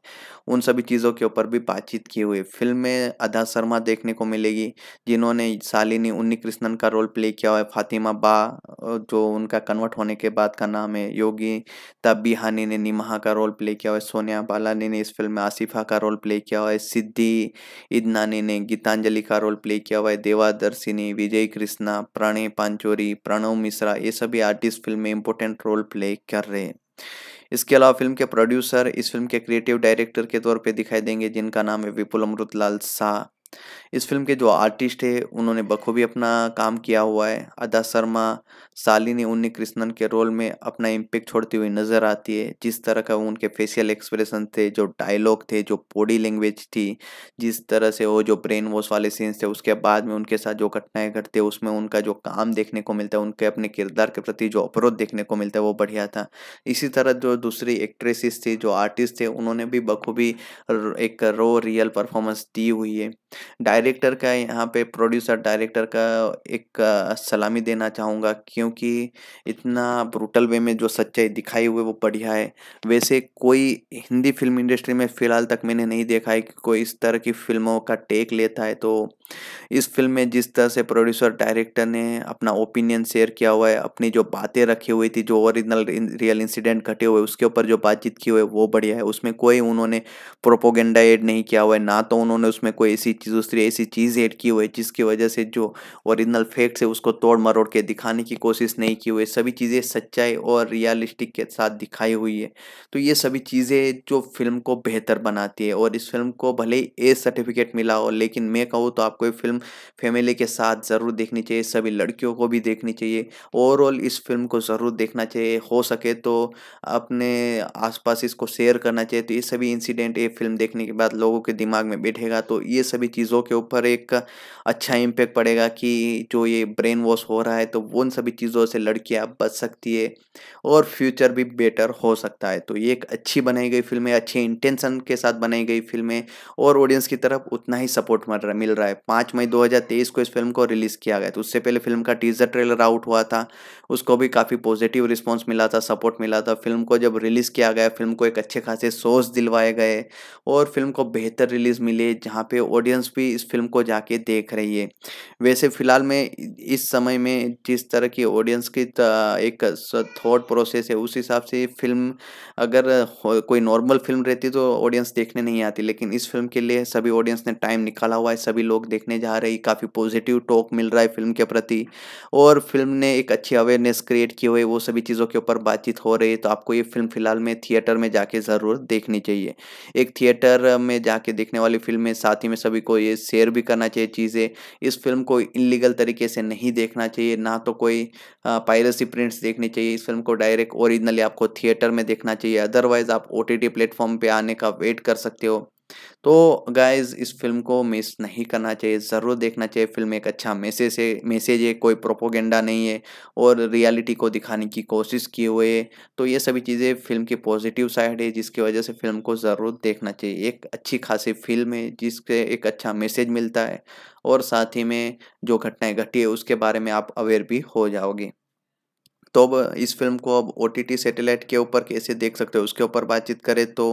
उन सभी चीज़ों के ऊपर भी बातचीत की हुई फिल्म में अदा शर्मा देखने को मिलेगी जिन्होंने सालिनी उन्नी कृष्णन का रोल प्ले किया हुआ है फातिमा बा जो उनका कन्वर्ट होने के बाद का नाम है योगी तब बिहानी ने निमहा का रोल प्ले किया हुआ है सोनिया बालानी ने इस फिल्म में आसिफा का रोल प्ले किया हुआ है सिद्धि इदनानी ने गीतांजलि का रोल प्ले किया हुआ है देवादर्शिनी विजय कृष्णा प्रणय पांचोरी प्रणव मिश्रा ये सभी आर्टिस्ट फिल्म में इंपॉर्टेंट रोल प्ले कर रहे हैं इसके अलावा फिल्म के प्रोड्यूसर इस फिल्म के क्रिएटिव डायरेक्टर के तौर पे दिखाई देंगे जिनका नाम है विपुल अमृत लाल शाह इस फिल्म के जो आर्टिस्ट है उन्होंने बखूबी अपना काम किया हुआ है अदा शर्मा सालिनी उन्नी कृष्णन के रोल में अपना इम्पेक्ट छोड़ती हुई नजर आती है जिस तरह का उनके फेशियल एक्सप्रेशन थे जो डायलॉग थे जो बॉडी लैंग्वेज थी जिस तरह से वो जो ब्रेन वॉश वाले सीन्स थे उसके बाद में उनके साथ जो घटनाएं घटती है उसमें उनका जो काम देखने को मिलता है उनके अपने किरदार के प्रति जो अपरोध देखने को मिलता है वो बढ़िया था इसी तरह जो दूसरी एक्ट्रेसेस थी जो आर्टिस्ट थे उन्होंने भी बखूबी एक रो रियल परफॉर्मेंस दी हुई है डायरेक्टर का यहाँ पे प्रोड्यूसर डायरेक्टर का एक सलामी देना चाहूँगा क्यों क्योंकि इतना ब्रूटल वे में जो सच्चाई दिखाई हुई वो बढ़िया है वैसे कोई हिंदी फिल्म इंडस्ट्री में फ़िलहाल तक मैंने नहीं देखा है कि कोई इस तरह की फिल्मों का टेक लेता है तो इस फिल्म में जिस तरह से प्रोड्यूसर डायरेक्टर ने अपना ओपिनियन शेयर किया हुआ है अपनी जो बातें रखी हुई थी जो ओरिजिनल रियल इंसिडेंट घटे हुए उसके ऊपर जो बातचीत की हुई है वो बढ़िया है उसमें कोई उन्होंने प्रोपोगेंडा एड नहीं किया हुआ है ना तो उन्होंने उसमें कोई ऐसी चीज़ दूसरी ऐसी चीज़ ऐड की हुई है जिसकी वजह से जो ओरिजिनल फैक्ट्स है उसको तोड़ मरोड़ के दिखाने की कोशिश कोशिश नहीं की हुई सभी चीज़ें सच्चाई और रियलिस्टिक के साथ दिखाई हुई है तो ये सभी चीज़ें जो फिल्म को बेहतर बनाती है और इस फिल्म को भले ही ए सर्टिफिकेट मिला हो लेकिन मैं कहूँ तो आपको ये फिल्म फैमिली के साथ ज़रूर देखनी चाहिए सभी लड़कियों को भी देखनी चाहिए ओवरऑल इस फिल्म को ज़रूर देखना चाहिए हो सके तो अपने आसपास इसको शेयर करना चाहिए तो ये सभी इंसिडेंट ये फिल्म देखने के बाद लोगों के दिमाग में बैठेगा तो ये सभी चीज़ों के ऊपर एक अच्छा इम्पेक्ट पड़ेगा कि जो ये ब्रेन वॉश हो रहा है तो उन सभी चीज़ों से लड़कियां बच सकती है और फ्यूचर भी बेटर हो सकता है तो ये एक अच्छी बनाई गई फिल्म है अच्छे इंटेंशन के साथ बनाई गई फिल्म है और ऑडियंस की तरफ उतना ही सपोर्ट मिल रहा मिल रहा है पाँच मई 2023 को इस फिल्म को रिलीज़ किया गया तो उससे पहले फिल्म का टीजर ट्रेलर आउट हुआ था उसको भी काफ़ी पॉजिटिव रिस्पॉन्स मिला था सपोर्ट मिला था फिल्म को जब रिलीज़ किया गया फिल्म को एक अच्छे खासे सोर्स दिलवाए गए और फिल्म को बेहतर रिलीज़ मिले जहाँ पे ऑडियंस भी इस फिल्म को जाके देख रही है वैसे फ़िलहाल में इस समय में जिस तरह की ऑडियंस की एक थॉट प्रोसेस है उस हिसाब से फिल्म अगर कोई नॉर्मल फिल्म रहती तो ऑडियंस देखने नहीं आती लेकिन इस फिल्म के लिए सभी ऑडियंस ने टाइम निकाला हुआ है सभी लोग देखने जा रहे हैं काफ़ी पॉजिटिव टॉक मिल रहा है फिल्म के प्रति और फिल्म ने एक अच्छी अवेयरनेस क्रिएट की हुई वो सभी चीज़ों के ऊपर बातचीत हो रही है तो आपको ये फिल्म फिलहाल में थिएटर में जाके ज़रूर देखनी चाहिए एक थिएटर में जाके देखने वाली फिल्म में साथ ही में सभी को ये शेयर भी करना चाहिए चीज़ें इस फिल्म को इलीगल तरीके से नहीं देखना चाहिए ना तो कोई पायरेसी प्रिंट्स देखनी चाहिए इस फिल्म को डायरेक्ट ओरिजिनली आपको थिएटर में देखना चाहिए अदरवाइज आप ओ टी टी प्लेटफॉर्म पर आने का वेट कर सकते हो तो गाइज इस फिल्म को मिस नहीं करना चाहिए ज़रूर देखना चाहिए फिल्म एक अच्छा मैसेज है मैसेज है कोई प्रोपोगेंडा नहीं है और रियलिटी को दिखाने की कोशिश किए हुए है तो ये सभी चीज़ें फिल्म की पॉजिटिव साइड है जिसकी वजह से फिल्म को ज़रूर देखना चाहिए एक अच्छी खासी फिल्म है जिसके एक अच्छा मैसेज मिलता है और साथ ही में जो घटनाएं घटी है उसके बारे में आप अवेयर भी हो जाओगे तो अब इस फिल्म को अब ओ टी टी सेटेलाइट के ऊपर कैसे देख सकते हो उसके ऊपर बातचीत करें तो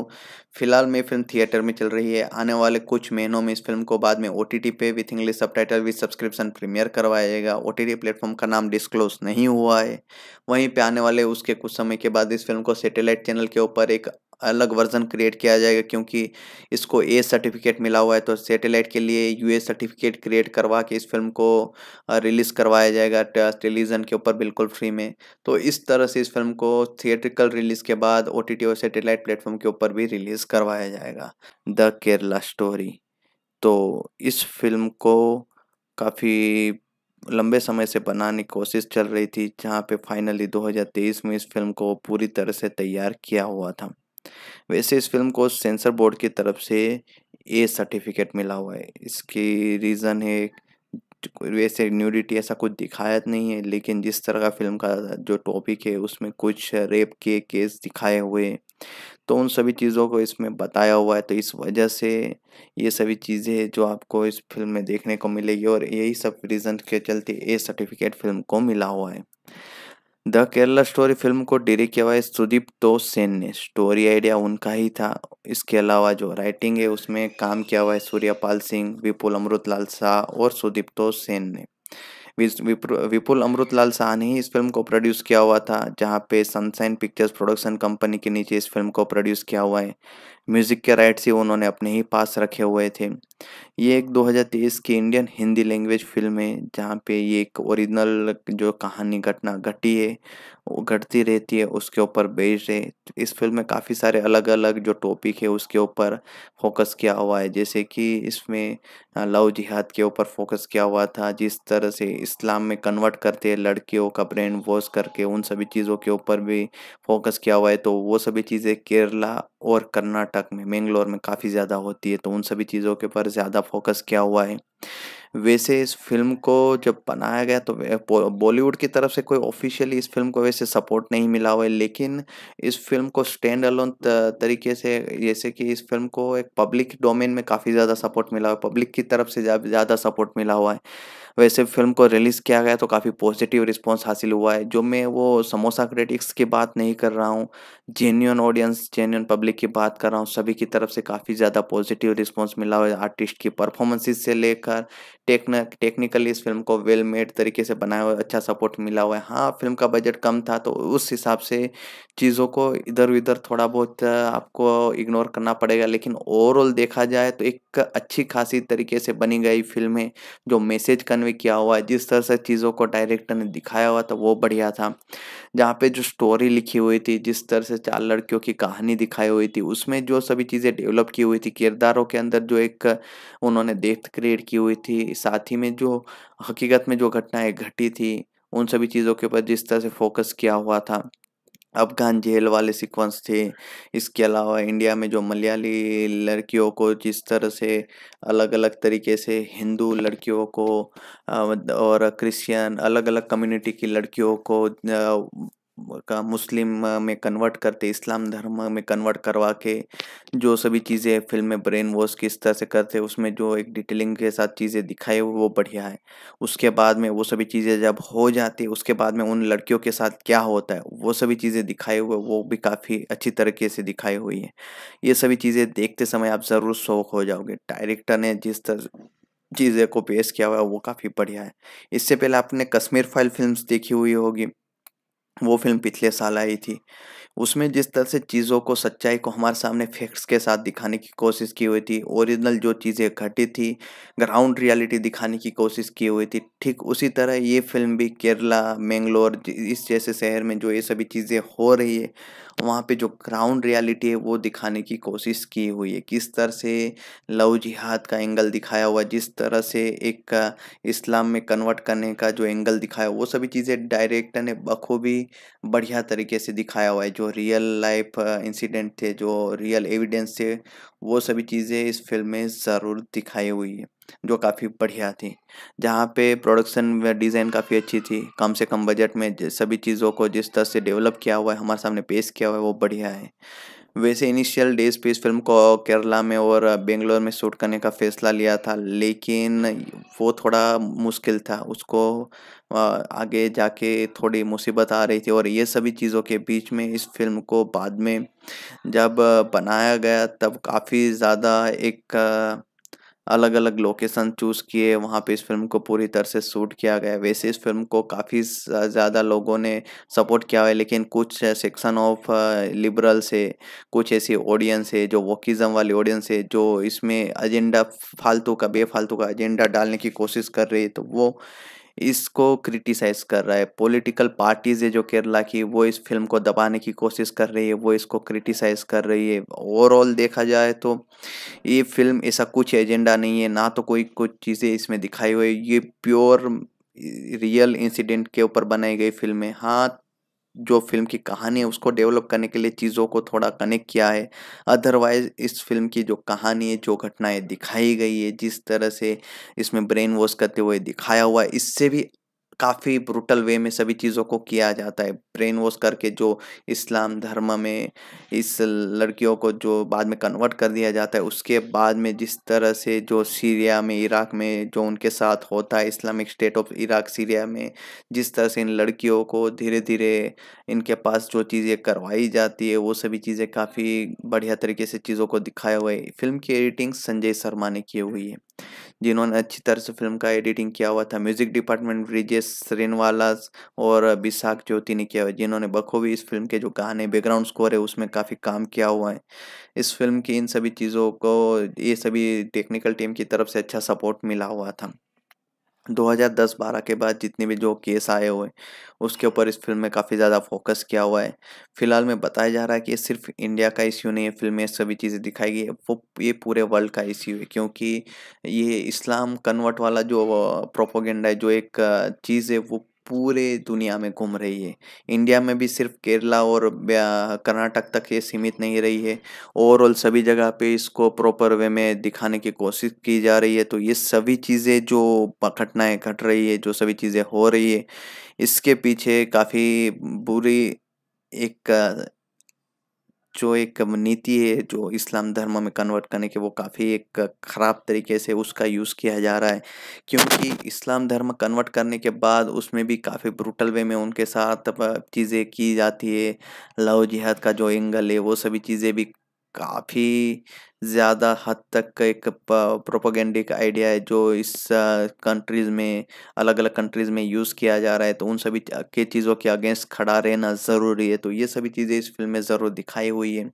फिलहाल में फिल्म थिएटर में चल रही है आने वाले कुछ महीनों में इस फिल्म को बाद में ओ टी टी पे with English subtitle with subscription premiere करवाया जाएगा ओ टी टी प्लेटफॉर्म का नाम डिस्क्लोज नहीं हुआ है वहीं पर आने वाले उसके कुछ समय के बाद इस फिल्म को सेटेलाइट चैनल के ऊपर एक अलग वर्जन क्रिएट किया जाएगा क्योंकि इसको ए सर्टिफिकेट मिला हुआ है तो सैटेलाइट के लिए यू सर्टिफिकेट क्रिएट करवा के इस फिल्म को रिलीज़ करवाया जाएगा टेलीविज़न के ऊपर बिल्कुल फ्री में तो इस तरह से इस फिल्म को थिएट्रिकल रिलीज़ के बाद ओ और सैटेलाइट प्लेटफॉर्म के ऊपर भी रिलीज़ करवाया जाएगा द केरला स्टोरी तो इस फिल्म को काफ़ी लंबे समय से बनाने की कोशिश चल रही थी जहाँ पे फाइनली 2023 में इस फिल्म को पूरी तरह से तैयार किया हुआ था वैसे इस फिल्म को सेंसर बोर्ड की तरफ से ए सर्टिफिकेट मिला हुआ है इसकी रीज़न है वैसे न्यूडिटी ऐसा कुछ दिखाया नहीं है लेकिन जिस तरह का फिल्म का जो टॉपिक है उसमें कुछ रेप के केस दिखाए हुए तो उन सभी चीज़ों को इसमें बताया हुआ है तो इस वजह से ये सभी चीज़ें जो आपको इस फिल्म में देखने को मिलेगी और यही सब रीज़न के चलते ए सर्टिफिकेट फिल्म को मिला हुआ है द केरला स्टोरी फिल्म को डायरेक्ट किया हुआ है सुदीप तो सेन ने स्टोरी आइडिया उनका ही था इसके अलावा जो राइटिंग है उसमें काम किया हुआ है सूर्यपाल सिंह विपुल अमृत लाल शाह और सुदीप तो सेन ने विपुल अमृत लाल शाह ने ही इस फिल्म को प्रोड्यूस किया हुआ था जहाँ पे सनसाइन पिक्चर्स प्रोडक्शन कंपनी के नीचे इस फिल्म को प्रोड्यूस किया हुआ है म्यूज़िक के राइट्स ही उन्होंने अपने ही पास रखे हुए थे ये एक 2023 की इंडियन हिंदी लैंग्वेज फिल्म है जहाँ पे ये एक ओरिजिनल जो कहानी घटना घटी है वो घटती रहती है उसके ऊपर बेस्ड है इस फिल्म में काफ़ी सारे अलग अलग जो टॉपिक है उसके ऊपर फोकस किया हुआ है जैसे कि इसमें लव जिहाद के ऊपर फोकस किया हुआ था जिस तरह से इस्लाम में कन्वर्ट करते हैं लड़कियों का ब्रेन वॉश करके उन सभी चीज़ों के ऊपर भी फोकस किया हुआ है तो वो सभी चीज़ें केरला और कर्नाटक कर्नाटक में मैंगलोर में काफ़ी ज़्यादा होती है तो उन सभी चीज़ों के ऊपर ज़्यादा फोकस किया हुआ है वैसे इस फिल्म को जब बनाया गया तो बॉलीवुड की तरफ से कोई ऑफिशियली इस फिल्म को वैसे सपोर्ट नहीं मिला हुआ है लेकिन इस फिल्म को स्टैंड अलोन तरीके से जैसे कि इस फिल्म को एक पब्लिक डोमेन में काफ़ी ज़्यादा सपोर्ट मिला हुआ है पब्लिक की तरफ से ज़्यादा सपोर्ट मिला हुआ है वैसे फिल्म को रिलीज़ किया गया तो काफ़ी पॉजिटिव रिस्पॉन्स हासिल हुआ है जो मैं वो समोसा क्रिटिक्स की बात नहीं कर रहा हूँ जेन्यून ऑडियंस जेन्यून पब्लिक की बात कर रहा हूँ सभी की तरफ से काफ़ी ज़्यादा पॉजिटिव रिस्पॉन्स मिला हुआ है आर्टिस्ट की परफॉर्मेंसेस से लेकर टेक्निकली इस फिल्म को वेल मेड तरीके से बनाया हुआ अच्छा सपोर्ट मिला हुआ है हाँ फिल्म का बजट कम था तो उस हिसाब से चीज़ों को इधर उधर थोड़ा बहुत आपको इग्नोर करना पड़ेगा लेकिन ओवरऑल देखा जाए तो एक अच्छी खासी तरीके से बनी गई फिल्म है जो मैसेज कन्वे में किया हुआ है जिस तरह से चीज़ों को डायरेक्टर ने दिखाया हुआ था वो बढ़िया था जहाँ पे जो स्टोरी लिखी हुई थी जिस तरह से चार लड़कियों की कहानी दिखाई हुई थी उसमें जो सभी चीज़ें डेवलप की हुई थी किरदारों के अंदर जो एक उन्होंने देख क्रिएट की हुई थी साथ ही में जो हकीकत में जो घटनाएँ घटी थी उन सभी चीज़ों के ऊपर जिस तरह से फोकस किया हुआ था अफगान जेल वाले सीक्वेंस थे इसके अलावा इंडिया में जो मलयाली लड़कियों को जिस तरह से अलग अलग तरीके से हिंदू लड़कियों को और क्रिश्चियन अलग अलग कम्युनिटी की लड़कियों को का मुस्लिम में कन्वर्ट करते इस्लाम धर्म में कन्वर्ट करवा के जो सभी चीज़ें फिल्म में ब्रेन वॉश किस तरह से करते उसमें जो एक डिटेलिंग के साथ चीज़ें दिखाई वो बढ़िया है उसके बाद में वो सभी चीज़ें जब हो जाती है उसके बाद में उन लड़कियों के साथ क्या होता है वो सभी चीज़ें दिखाई हुए वो भी काफ़ी अच्छी तरीके से दिखाई हुई है ये सभी चीज़ें देखते समय आप ज़रूर शौक हो जाओगे डायरेक्टर ने जिस तरह चीज़ें को पेश किया हुआ है वो काफ़ी बढ़िया है इससे पहले आपने कश्मीर फाइल फिल्म्स देखी हुई होगी वो फिल्म पिछले साल आई थी उसमें जिस तरह से चीज़ों को सच्चाई को हमारे सामने फैक्ट्स के साथ दिखाने की कोशिश की हुई थी ओरिजिनल जो चीज़ें घटी थी ग्राउंड रियलिटी दिखाने की कोशिश की हुई थी ठीक उसी तरह ये फिल्म भी केरला मैंगलोर इस जैसे शहर में जो ये सभी चीज़ें हो रही है तो वहाँ पे जो ग्राउंड रियलिटी है वो दिखाने की कोशिश की हुई है किस तरह से लव जिहाद का एंगल दिखाया हुआ जिस तरह से एक इस्लाम में कन्वर्ट करने का जो एंगल दिखाया वो सभी चीज़ें डायरेक्टर ने बखूबी बढ़िया तरीके से दिखाया हुआ है जो रियल लाइफ इंसिडेंट थे जो रियल एविडेंस थे वो सभी चीज़ें इस फिल्म में ज़रूर दिखाई हुई है जो काफ़ी बढ़िया थी जहाँ पे प्रोडक्शन डिज़ाइन काफ़ी अच्छी थी कम से कम बजट में सभी चीज़ों को जिस तरह से डेवलप किया हुआ है हमारे सामने पेश किया हुआ है वो बढ़िया है वैसे इनिशियल डेज पे इस फिल्म को केरला में और बेंगलोर में शूट करने का फैसला लिया था लेकिन वो थोड़ा मुश्किल था उसको आगे जाके थोड़ी मुसीबत आ रही थी और ये सभी चीज़ों के बीच में इस फिल्म को बाद में जब बनाया गया तब काफ़ी ज़्यादा एक अलग अलग लोकेशन चूज़ किए वहाँ पे इस फिल्म को पूरी तरह से शूट किया गया वैसे इस फिल्म को काफ़ी ज़्यादा लोगों ने सपोर्ट किया है लेकिन कुछ सेक्शन ऑफ लिबरल्स है कुछ ऐसी ऑडियंस है जो वोकिज़म वाली ऑडियंस है जो इसमें एजेंडा फालतू का बेफालतू का एजेंडा डालने की कोशिश कर रही है तो वो इसको क्रिटिसाइज कर रहा है पॉलिटिकल पार्टीज है जो केरला की वो इस फिल्म को दबाने की कोशिश कर रही है वो इसको क्रिटिसाइज कर रही है ओवरऑल देखा जाए तो ये फिल्म ऐसा कुछ एजेंडा नहीं है ना तो कोई कुछ चीज़ें इसमें दिखाई हुई ये प्योर रियल इंसिडेंट के ऊपर बनाई गई फिल्म है हाँ जो फिल्म की कहानी है उसको डेवलप करने के लिए चीज़ों को थोड़ा कनेक्ट किया है अदरवाइज इस फिल्म की जो कहानी है जो घटनाएं दिखाई गई है जिस तरह से इसमें ब्रेन वॉश करते हुए दिखाया हुआ है इससे भी काफ़ी ब्रूटल वे में सभी चीज़ों को किया जाता है ब्रेन वॉश करके जो इस्लाम धर्म में इस लड़कियों को जो बाद में कन्वर्ट कर दिया जाता है उसके बाद में जिस तरह से जो सीरिया में इराक में जो उनके साथ होता है Islamic state of Iraq Syria में जिस तरह से इन लड़कियों को धीरे धीरे इनके पास जो चीज़ें करवाई जाती है वो सभी चीज़ें काफ़ी बढ़िया तरीके से चीज़ों को दिखाया हुआ है फिल्म की एडिटिंग संजय शर्मा ने की हुई है जिन्होंने अच्छी तरह से फिल्म का एडिटिंग किया हुआ था म्यूजिक डिपार्टमेंट ब्रिजेश श्रीनवाला और विशाख ज्योति ने किया हुआ जिन्होंने बखूबी इस फिल्म के जो गाने बैकग्राउंड स्कोर है उसमें काफ़ी काम किया हुआ है इस फिल्म की इन सभी चीज़ों को ये सभी टेक्निकल टीम की तरफ से अच्छा सपोर्ट मिला हुआ था 2010-12 के बाद जितने भी जो केस आए हुए उसके ऊपर इस फिल्म में काफ़ी ज़्यादा फोकस किया हुआ है फिलहाल में बताया जा रहा है कि ये सिर्फ इंडिया का इश्यू नहीं है फिल्म में सभी चीज़ें दिखाई गई वो ये पूरे वर्ल्ड का इश्यू है क्योंकि ये इस्लाम कन्वर्ट वाला जो प्रोपोगेंडा है जो एक चीज़ है वो पूरे दुनिया में घूम रही है इंडिया में भी सिर्फ केरला और कर्नाटक तक ये सीमित नहीं रही है ओवरऑल सभी जगह पे इसको प्रॉपर वे में दिखाने की कोशिश की जा रही है तो ये सभी चीज़ें जो घटनाएं घट रही है जो सभी चीज़ें हो रही है इसके पीछे काफ़ी बुरी एक जो एक नीति है जो इस्लाम धर्म में कन्वर्ट करने के वो काफ़ी एक ख़राब तरीके से उसका यूज़ किया जा रहा है क्योंकि इस्लाम धर्म कन्वर्ट करने के बाद उसमें भी काफ़ी ब्रूटल वे में उनके साथ चीज़ें की जाती है लव जिहाद का जो एंगल है वो सभी चीज़ें भी काफ़ी ज़्यादा हद तक का एक प्रोपागेंडिक आइडिया है जो इस कंट्रीज़ में अलग अलग कंट्रीज़ में यूज़ किया जा रहा है तो उन सभी के चीज़ों के अगेंस्ट खड़ा रहना ज़रूरी है तो ये सभी चीज़ें इस फिल्म में ज़रूर दिखाई हुई है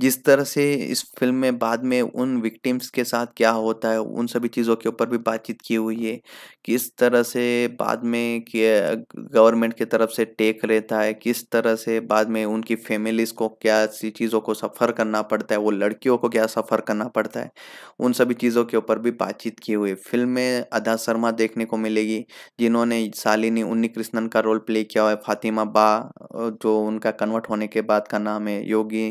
जिस तरह से इस फिल्म में बाद में उन विक्टिम्स के साथ क्या होता है उन सभी चीज़ों के ऊपर भी बातचीत की हुई है किस तरह से बाद में गवर्नमेंट की तरफ से टेक रहता है किस तरह से बाद में उनकी फैमिलीज़ को क्या सी चीज़ों को सफ़र करना पड़ता है वो लड़कियों को क्या सफ़र करना पड़ता है उन सभी चीज़ों के ऊपर भी बातचीत की हुई फिल्म में अदा शर्मा देखने को मिलेगी जिन्होंने सालिनी उन्नी कृष्णन का रोल प्ले किया हुआ है फातिमा बा जो उनका कन्वर्ट होने के बाद का नाम है योगी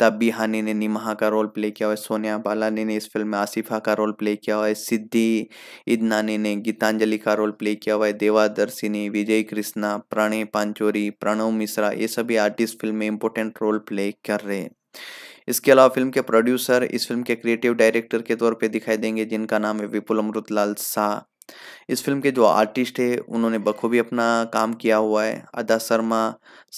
तब बिहानी ने निमहा का रोल प्ले किया हुआ है सोनिया बालानी ने इस फिल्म में आसिफा का रोल प्ले किया हुआ है सिद्धि इदनानी ने गीतांजलि का रोल प्ले किया हुआ है देवादर्शिनी विजय कृष्णा प्रणय पांचोरी प्रणव मिश्रा ये सभी आर्टिस्ट फिल्म में इंपॉर्टेंट रोल प्ले कर रहे हैं इसके अलावा फिल्म के प्रोड्यूसर इस फिल्म के क्रिएटिव डायरेक्टर के तौर पे दिखाई देंगे जिनका नाम है विपुल अमृत लाल शाह इस फ़िल्म के जो आर्टिस्ट है उन्होंने बखूबी अपना काम किया हुआ है अदा शर्मा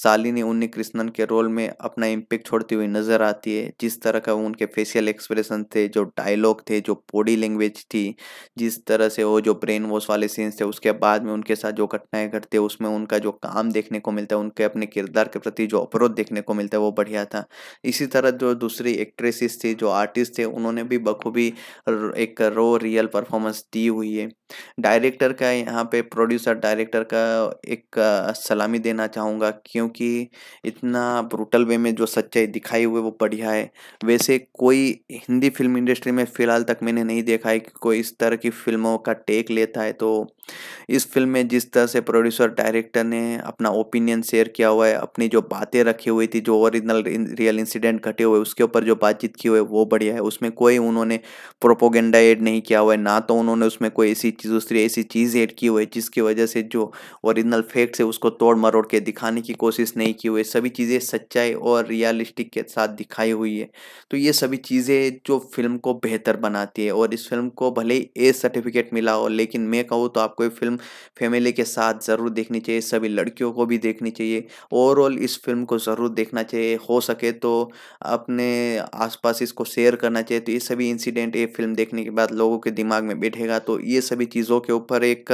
सालिनी उन्नी कृष्णन के रोल में अपना इम्पेक्ट छोड़ती हुई नज़र आती है जिस तरह का उनके फेशियल एक्सप्रेशन थे जो डायलॉग थे जो बॉडी लैंग्वेज थी जिस तरह से वो जो ब्रेन वॉश वाले सीन्स थे उसके बाद में उनके साथ जो घटनाएं घटती है उसमें उनका जो काम देखने को मिलता है उनके अपने किरदार के प्रति जो अपरोध देखने को मिलता है वो बढ़िया था इसी तरह जो दूसरी एक्ट्रेसिस थी जो आर्टिस्ट थे उन्होंने भी बखूबी एक रो रियल परफॉर्मेंस दी हुई है डायरेक्टर का यहाँ पे प्रोड्यूसर डायरेक्टर का एक सलामी देना चाहूँगा क्योंकि इतना ब्रूटल वे में जो सच्चाई दिखाई हुई वो बढ़िया है वैसे कोई हिंदी फिल्म इंडस्ट्री में फ़िलहाल तक मैंने नहीं देखा है कि कोई इस तरह की फिल्मों का टेक लेता है तो इस फिल्म में जिस तरह से प्रोड्यूसर डायरेक्टर ने अपना ओपिनियन शेयर किया हुआ है अपनी जो बातें रखी हुई थी जो ओरिजिनल रियल इंसिडेंट घटे हुए उसके ऊपर जो बातचीत की हुई है वो बढ़िया है उसमें कोई उन्होंने प्रोपोगेंडा एड नहीं किया हुआ है ना तो उन्होंने उसमें कोई ऐसी चीज़ दूसरी ऐसी चीज़ ऐड की हुई है जिसकी वजह से जो ओरिजिनल फैक्ट्स है उसको तोड़ मरोड़ के दिखाने की कोशिश नहीं की हुई है सभी चीज़ें सच्चाई और रियलिस्टिक के साथ दिखाई हुई है तो ये सभी चीज़ें जो फिल्म को बेहतर बनाती है और इस फिल्म को भले ही ए सर्टिफिकेट मिला हो लेकिन मैं कहूँ तो आप आपको ये फिल्म फैमिली के साथ ज़रूर देखनी चाहिए सभी लड़कियों को भी देखनी चाहिए ओवरऑल इस फिल्म को ज़रूर देखना चाहिए हो सके तो अपने आसपास इसको शेयर करना चाहिए तो ये सभी इंसिडेंट ये फिल्म देखने के बाद लोगों के दिमाग में बैठेगा तो ये सभी चीज़ों के ऊपर एक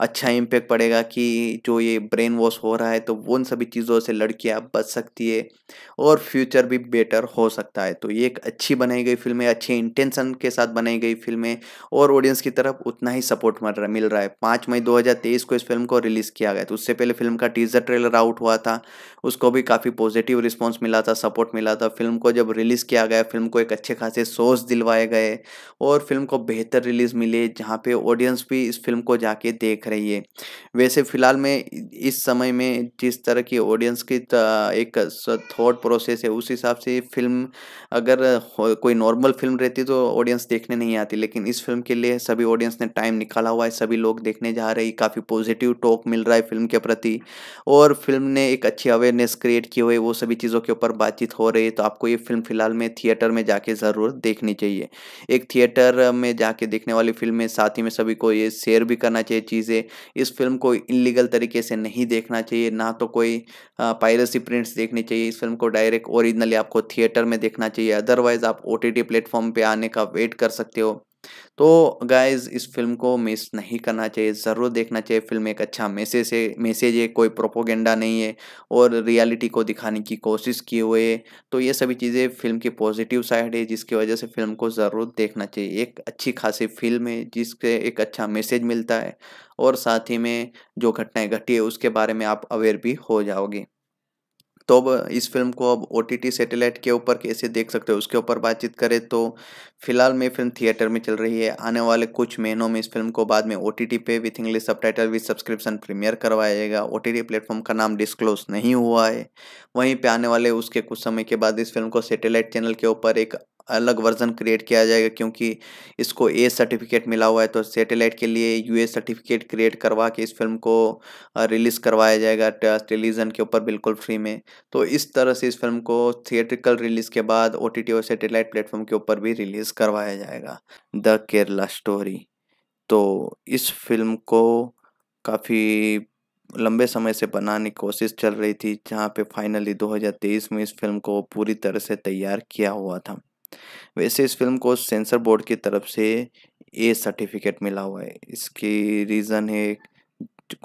अच्छा इम्पेक्ट पड़ेगा कि जो ये ब्रेन वॉश हो रहा है तो उन सभी चीज़ों से लड़कियाँ बच सकती है और फ्यूचर भी बेटर हो सकता है तो ये एक अच्छी बनाई गई फिल्म है अच्छे इंटेंशन के साथ बनाई गई फिल्म है और ऑडियंस की तरफ उतना ही सपोर्ट मिल रहा है पाँच मई 2023 को इस फिल्म को रिलीज़ किया गया था उससे पहले फिल्म का टीजर ट्रेलर आउट हुआ था उसको भी काफ़ी पॉजिटिव रिस्पॉन्स मिला था सपोर्ट मिला था फिल्म को जब रिलीज़ किया गया फिल्म को एक अच्छे खासे सोर्स दिलवाए गए और फिल्म को बेहतर रिलीज़ मिले जहाँ पे ऑडियंस भी इस फिल्म को जाके देख रही है वैसे फ़िलहाल में इस समय में जिस तरह की ऑडियंस की एक थॉट प्रोसेस है उस हिसाब से फिल्म अगर कोई नॉर्मल फिल्म रहती तो ऑडियंस देखने नहीं आती लेकिन इस फिल्म के लिए सभी ऑडियंस ने टाइम निकाला हुआ है सभी लोग देख देखने जा रही काफ़ी पॉजिटिव टॉक मिल रहा है फिल्म के प्रति और फिल्म ने एक अच्छी अवेयरनेस क्रिएट की हुई वो सभी चीज़ों के ऊपर बातचीत हो रही है तो आपको ये फिल्म फिलहाल में थिएटर में जाके ज़रूर देखनी चाहिए एक थिएटर में जाके देखने वाली फिल्म में साथ ही में सभी को ये शेयर भी करना चाहिए चीज़ें इस फिल्म को इलीगल तरीके से नहीं देखना चाहिए ना तो कोई पायरेसी प्रिंट्स देखनी चाहिए इस फिल्म को डायरेक्ट ओरिजिनली आपको थिएटर में देखना चाहिए अदरवाइज़ आप ओ टी प्लेटफॉर्म पर आने का वेट कर सकते हो तो गाइज इस फिल्म को मिस नहीं करना चाहिए ज़रूर देखना चाहिए फिल्म एक अच्छा मैसेज है मैसेज है कोई प्रोपोगेंडा नहीं है और रियलिटी को दिखाने की कोशिश किए हुए तो ये सभी चीज़ें फिल्म की पॉजिटिव साइड है जिसकी वजह से फिल्म को ज़रूर देखना चाहिए एक अच्छी खासी फिल्म है जिससे एक अच्छा मैसेज मिलता है और साथ ही में जो घटनाएं घटी है उसके बारे में आप अवेयर भी हो जाओगे तो अब इस फिल्म को अब ओ टी सैटेलाइट के ऊपर कैसे देख सकते हो उसके ऊपर बातचीत करें तो फिलहाल में फिल्म थिएटर में चल रही है आने वाले कुछ महीनों में इस फिल्म को बाद में ओ टी पे with English subtitle with subscription premiere करवाया जाएगा ओ टी प्लेटफॉर्म का नाम डिस्क्लोज नहीं हुआ है वहीं पर आने वाले उसके कुछ समय के बाद इस फिल्म को सैटेलाइट चैनल के ऊपर एक अलग वर्जन क्रिएट किया जाएगा क्योंकि इसको ए सर्टिफिकेट मिला हुआ है तो सैटेलाइट के लिए यू सर्टिफिकेट क्रिएट करवा के इस फिल्म को रिलीज़ करवाया जाएगा टेलीविज़न के ऊपर बिल्कुल फ्री में तो इस तरह से इस फिल्म को थिएट्रिकल रिलीज़ के बाद ओ और सेटेलाइट प्लेटफॉर्म के ऊपर भी रिलीज़ करवाया जाएगा द केरला स्टोरी तो इस फिल्म को काफ़ी लंबे समय से बनाने की कोशिश चल रही थी जहाँ पे फाइनली 2023 में इस फिल्म को पूरी तरह से तैयार किया हुआ था वैसे इस फिल्म को सेंसर बोर्ड की तरफ से ए सर्टिफिकेट मिला हुआ है इसकी रीज़न है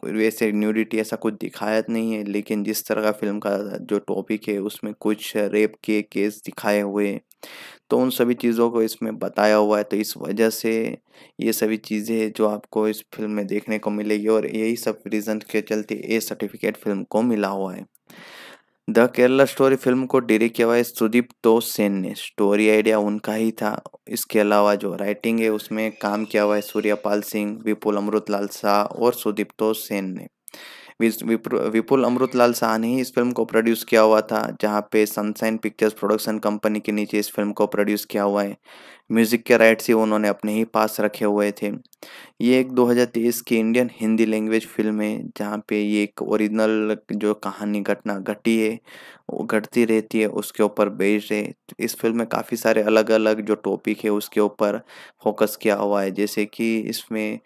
वैसे न्यूडिटी ऐसा कुछ दिखाया नहीं है लेकिन जिस तरह का फिल्म का जो टॉपिक है उसमें कुछ रेप के केस दिखाए हुए तो उन सभी चीज़ों को इसमें बताया हुआ है तो इस वजह से ये सभी चीज़ें जो आपको इस फिल्म में देखने को मिलेगी और यही सब रीज़न के चलते ए सर्टिफिकेट फिल्म को मिला हुआ है द केरला स्टोरी फिल्म को डायरेक्ट किया हुआ है सुदीप तो सेन ने स्टोरी आइडिया उनका ही था इसके अलावा जो राइटिंग है उसमें काम किया हुआ है सूर्यपाल सिंह विपुल अमृत लाल शाह और सुदीप तो सेन ने विपुल अमृत लाल शाह ने ही इस फिल्म को प्रोड्यूस किया हुआ था जहाँ पे सनसाइन पिक्चर्स प्रोडक्शन कंपनी के नीचे इस फिल्म को प्रोड्यूस किया हुआ है म्यूज़िक के राइट्स ही उन्होंने अपने ही पास रखे हुए थे ये एक 2023 की इंडियन हिंदी लैंग्वेज फिल्म है जहाँ पे ये एक ओरिजिनल जो कहानी घटना घटी है वो घटती रहती है उसके ऊपर बेस्ड है इस फिल्म में काफ़ी सारे अलग अलग जो टॉपिक है उसके ऊपर फोकस किया हुआ है जैसे कि इसमें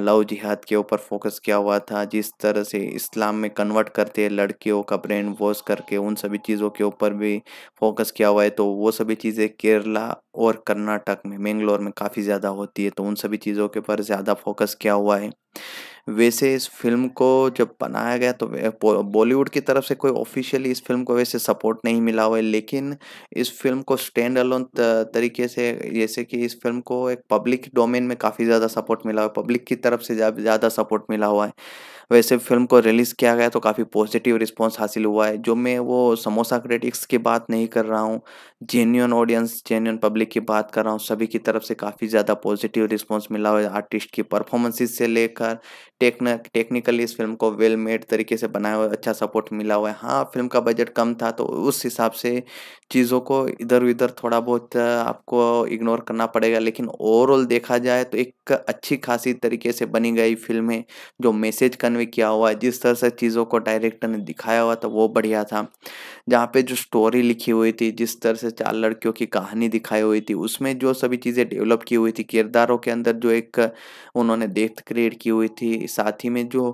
लव जिहाद के ऊपर फोकस किया हुआ था जिस तरह से इस्लाम में कन्वर्ट करते हैं लड़कियों का ब्रेन वॉश करके उन सभी चीज़ों के ऊपर भी फोकस किया हुआ है तो वो सभी चीज़ें केरला और कर्नाटक कर्नाटक में मैंगलोर में काफ़ी ज़्यादा होती है तो उन सभी चीज़ों के ऊपर ज़्यादा फोकस किया हुआ है वैसे इस फिल्म को जब बनाया गया तो बॉलीवुड की तरफ से कोई ऑफिशियली इस फिल्म को वैसे सपोर्ट नहीं मिला हुआ है लेकिन इस फिल्म को स्टैंड अलोन तरीके से जैसे कि इस फिल्म को एक पब्लिक डोमेन में काफ़ी ज़्यादा सपोर्ट मिला हुआ है पब्लिक की तरफ से ज़्यादा सपोर्ट मिला हुआ है वैसे फिल्म को रिलीज़ किया गया तो काफ़ी पॉजिटिव रिस्पॉन्स हासिल हुआ है जो मैं वो समोसा क्रिटिक्स की बात नहीं कर रहा हूँ जेन्यून ऑडियंस जेन्यून पब्लिक की बात कर रहा हूँ सभी की तरफ से काफ़ी ज़्यादा पॉजिटिव रिस्पॉन्स मिला हुआ है आर्टिस्ट की परफॉर्मेंसेस से लेकर टेक्निकली इस फिल्म को वेल मेड तरीके से बनाया हुआ अच्छा सपोर्ट मिला हुआ है हाँ फिल्म का बजट कम था तो उस हिसाब से चीज़ों को इधर उधर थोड़ा बहुत आपको इग्नोर करना पड़ेगा लेकिन ओवरऑल देखा जाए तो एक अच्छी खासी तरीके से बनी गई फिल्म है जो मैसेज कन्वे में किया हुआ है जिस तरह से चीज़ों को डायरेक्टर ने दिखाया हुआ था वो बढ़िया था जहाँ पे जो स्टोरी लिखी हुई थी जिस तरह से चार लड़कियों की कहानी दिखाई हुई थी उसमें जो सभी चीज़ें डेवलप की हुई थी किरदारों के अंदर जो एक उन्होंने देख क्रिएट की हुई थी साथ ही में जो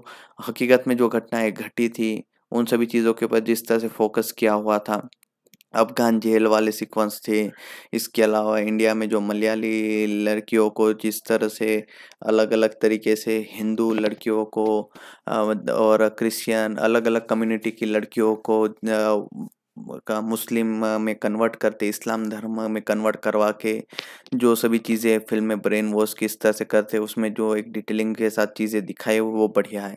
हकीकत में जो घटनाएँ घटी थी उन सभी चीज़ों के ऊपर जिस तरह से फोकस किया हुआ था अफगान जेल वाले सीक्वेंस थे इसके अलावा इंडिया में जो मलयाली लड़कियों को जिस तरह से अलग अलग तरीके से हिंदू लड़कियों को और क्रिश्चियन अलग अलग कम्युनिटी की लड़कियों को का मुस्लिम में कन्वर्ट करते इस्लाम धर्म में कन्वर्ट करवा के जो सभी चीज़ें फिल्म में ब्रेन वॉश किस तरह से करते उसमें जो एक डिटेलिंग के साथ चीज़ें दिखाई वो बढ़िया है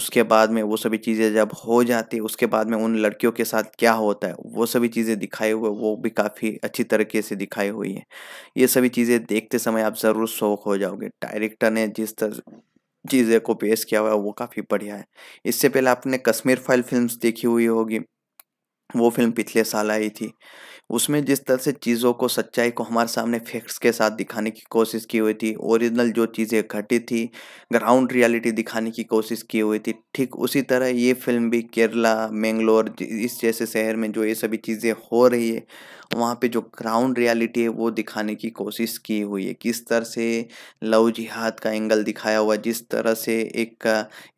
उसके बाद में वो सभी चीज़ें जब हो जाती उसके बाद में उन लड़कियों के साथ क्या होता है वो सभी चीज़ें दिखाई हुए वो भी काफ़ी अच्छी तरीके से दिखाई हुई है ये सभी चीज़ें देखते समय आप ज़रूर शौक हो जाओगे डायरेक्टर ने जिस तरह चीज़ें को पेश किया हुआ है वो काफ़ी बढ़िया है इससे पहले आपने कश्मीर फाइल फिल्म्स देखी हुई होगी वो फिल्म पिछले साल आई थी उसमें जिस तरह से चीज़ों को सच्चाई को हमारे सामने फैक्ट्स के साथ दिखाने की कोशिश की हुई थी ओरिजिनल जो चीज़ें घटी थी ग्राउंड रियलिटी दिखाने की कोशिश की हुई थी ठीक उसी तरह ये फिल्म भी केरला मैंगलोर इस जैसे शहर में जो ये सभी चीज़ें हो रही है तो वहाँ पे जो ग्राउंड रियलिटी है वो दिखाने की कोशिश की हुई है किस तरह से लव जिहाद का एंगल दिखाया हुआ जिस तरह से एक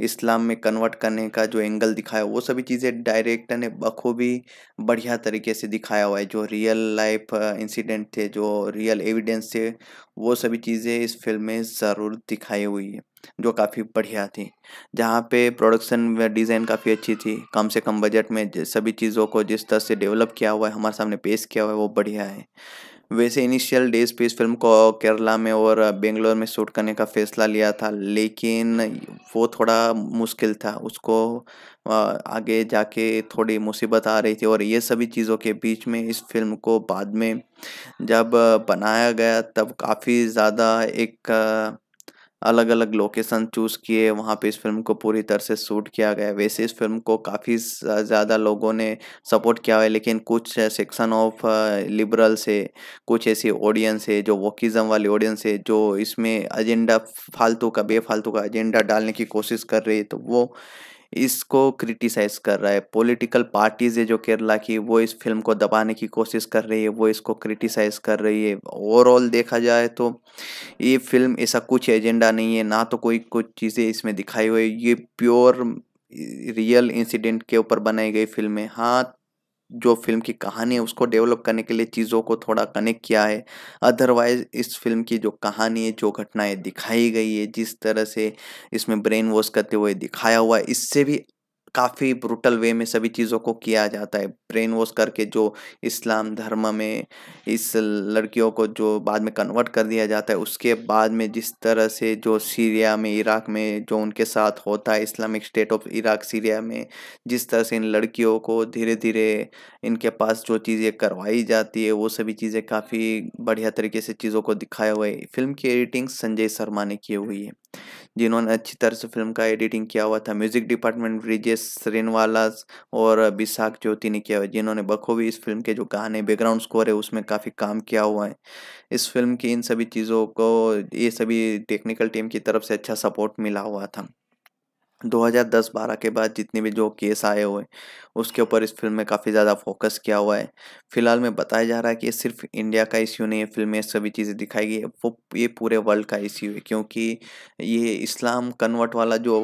इस्लाम में कन्वर्ट करने का जो एंगल दिखाया वो सभी चीज़ें डायरेक्टर ने बखूबी बढ़िया तरीके से दिखाया हुआ है जो रियल लाइफ इंसिडेंट थे जो रियल एविडेंस थे वो सभी चीज़ें इस फिल्म में ज़रूर दिखाई हुई है जो काफ़ी बढ़िया थी जहाँ पे प्रोडक्शन डिज़ाइन काफ़ी अच्छी थी कम से कम बजट में सभी चीज़ों को जिस तरह से डेवलप किया हुआ है हमारे सामने पेश किया हुआ है वो बढ़िया है वैसे इनिशियल डेज पे इस फिल्म को केरला में और बेंगलोर में शूट करने का फैसला लिया था लेकिन वो थोड़ा मुश्किल था उसको आगे जाके थोड़ी मुसीबत आ रही थी और ये सभी चीज़ों के बीच में इस फिल्म को बाद में जब बनाया गया तब काफ़ी ज़्यादा एक अलग अलग लोकेशन चूज़ किए वहाँ पे इस फिल्म को पूरी तरह से शूट किया गया वैसे इस फिल्म को काफ़ी ज़्यादा लोगों ने सपोर्ट किया है लेकिन कुछ सेक्शन ऑफ लिबरल्स है कुछ ऐसी ऑडियंस है जो वोकिज़म वाली ऑडियंस है जो इसमें एजेंडा फालतू का बेफालतू का एजेंडा डालने की कोशिश कर रही है तो वो इसको क्रिटिसाइज कर रहा है पॉलिटिकल पार्टीज है जो केरला की वो इस फिल्म को दबाने की कोशिश कर रही है वो इसको क्रिटिसाइज कर रही है ओवरऑल देखा जाए तो ये फिल्म ऐसा कुछ एजेंडा नहीं है ना तो कोई कुछ चीज़ें इसमें दिखाई हुई ये प्योर रियल इंसिडेंट के ऊपर बनाई गई फिल्म है हाँ जो फिल्म की कहानी है उसको डेवलप करने के लिए चीज़ों को थोड़ा कनेक्ट किया है अदरवाइज इस फिल्म की जो कहानी है जो घटनाएं दिखाई गई है जिस तरह से इसमें ब्रेन वॉश करते हुए दिखाया हुआ है इससे भी काफ़ी ब्रूटल वे में सभी चीज़ों को किया जाता है ब्रेन वॉश करके जो इस्लाम धर्म में इस लड़कियों को जो बाद में कन्वर्ट कर दिया जाता है उसके बाद में जिस तरह से जो सीरिया में इराक में जो उनके साथ होता है Islamic state of Iraq Syria में जिस तरह से इन लड़कियों को धीरे धीरे इनके पास जो चीज़ें करवाई जाती है वो सभी चीज़ें काफ़ी बढ़िया तरीके से चीज़ों को दिखाया हुआ है फिल्म की एडिटिंग संजय शर्मा ने की हुई है जिन्होंने अच्छी तरह से फिल्म का एडिटिंग किया हुआ था म्यूजिक डिपार्टमेंट ब्रिजेश श्रीनवाला और विशाख ज्योति ने किया हुआ जिन्होंने बखूबी इस फिल्म के जो गाने बैकग्राउंड स्कोर है उसमें काफ़ी काम किया हुआ है इस फिल्म की इन सभी चीज़ों को ये सभी टेक्निकल टीम की तरफ से अच्छा सपोर्ट मिला हुआ था 2010-12 के बाद जितने भी जो केस आए हुए उसके ऊपर इस फिल्म में काफ़ी ज़्यादा फोकस किया हुआ है फिलहाल में बताया जा रहा है कि ये सिर्फ इंडिया का इश्यू नहीं है फिल्म में सभी चीज़ें दिखाई गई वो ये पूरे वर्ल्ड का इश्यू है क्योंकि ये इस्लाम कन्वर्ट वाला जो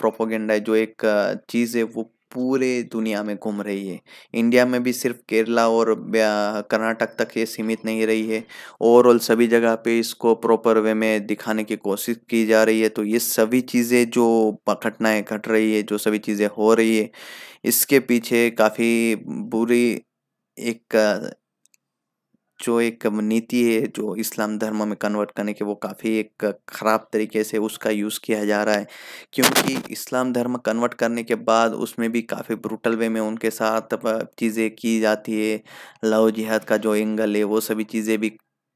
प्रोपोगेंडा है जो एक चीज़ है वो पूरे दुनिया में घूम रही है इंडिया में भी सिर्फ केरला और कर्नाटक तक ये सीमित नहीं रही है ओवरऑल सभी जगह पे इसको प्रॉपर वे में दिखाने की कोशिश की जा रही है तो ये सभी चीज़ें जो घटनाएं घट रही है जो सभी चीज़ें हो रही है इसके पीछे काफ़ी बुरी एक जो एक नीति है जो इस्लाम धर्म में कन्वर्ट करने के वो काफ़ी एक ख़राब तरीके से उसका यूज़ किया जा रहा है क्योंकि इस्लाम धर्म कन्वर्ट करने के बाद उसमें भी काफ़ी ब्रूटल वे में उनके साथ चीज़ें की जाती है लव जिहाद का जो एंगल है वो सभी चीज़ें भी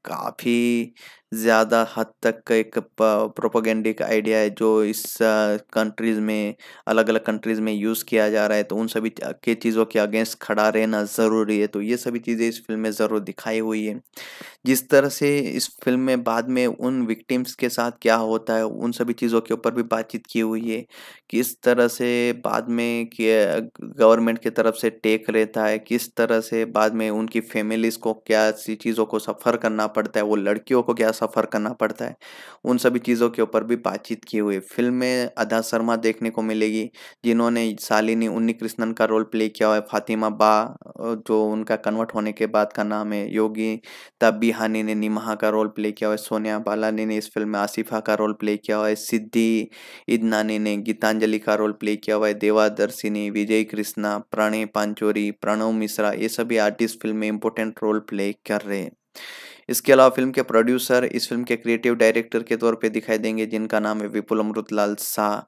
काफ़ी ज़्यादा हद तक का एक प्रोपागेंडिक आइडिया है जो इस कंट्रीज़ में अलग अलग कंट्रीज़ में यूज़ किया जा रहा है तो उन सभी के चीज़ों के अगेंस्ट खड़ा रहना ज़रूरी है तो ये सभी चीज़ें इस फिल्म में ज़रूर दिखाई हुई है जिस तरह से इस फिल्म में बाद में उन विक्टिम्स के साथ क्या होता है उन सभी चीज़ों के ऊपर भी बातचीत की हुई है किस तरह से बाद में गवर्नमेंट की तरफ से टेक रहता है किस तरह से बाद में उनकी फैमिलीज़ को क्या सी चीज़ों को सफ़र करना पड़ता है वो लड़कियों को क्या सफ़र करना पड़ता है उन सभी चीज़ों के ऊपर भी बातचीत की हुई फिल्म में अदा शर्मा देखने को मिलेगी जिन्होंने सालिनी उन्नी कृष्णन का रोल प्ले किया हुआ है फातिमा बा जो उनका कन्वर्ट होने के बाद का नाम है योगी तब बिहानी ने निमहा का रोल प्ले किया हुआ है सोनिया बालानी ने इस फिल्म में आसिफा का रोल प्ले किया हुआ है सिद्धि इदनानी ने गीतांजलि का रोल प्ले किया हुआ है देवादर्शिनी विजय कृष्णा प्रणय पांचोरी प्रणव मिश्रा ये सभी आर्टिस्ट फिल्म में इंपॉर्टेंट रोल प्ले कर रहे हैं इसके अलावा फिल्म के प्रोड्यूसर इस फिल्म के क्रिएटिव डायरेक्टर के तौर पे दिखाई देंगे जिनका नाम है विपुल अमृत लाल शाह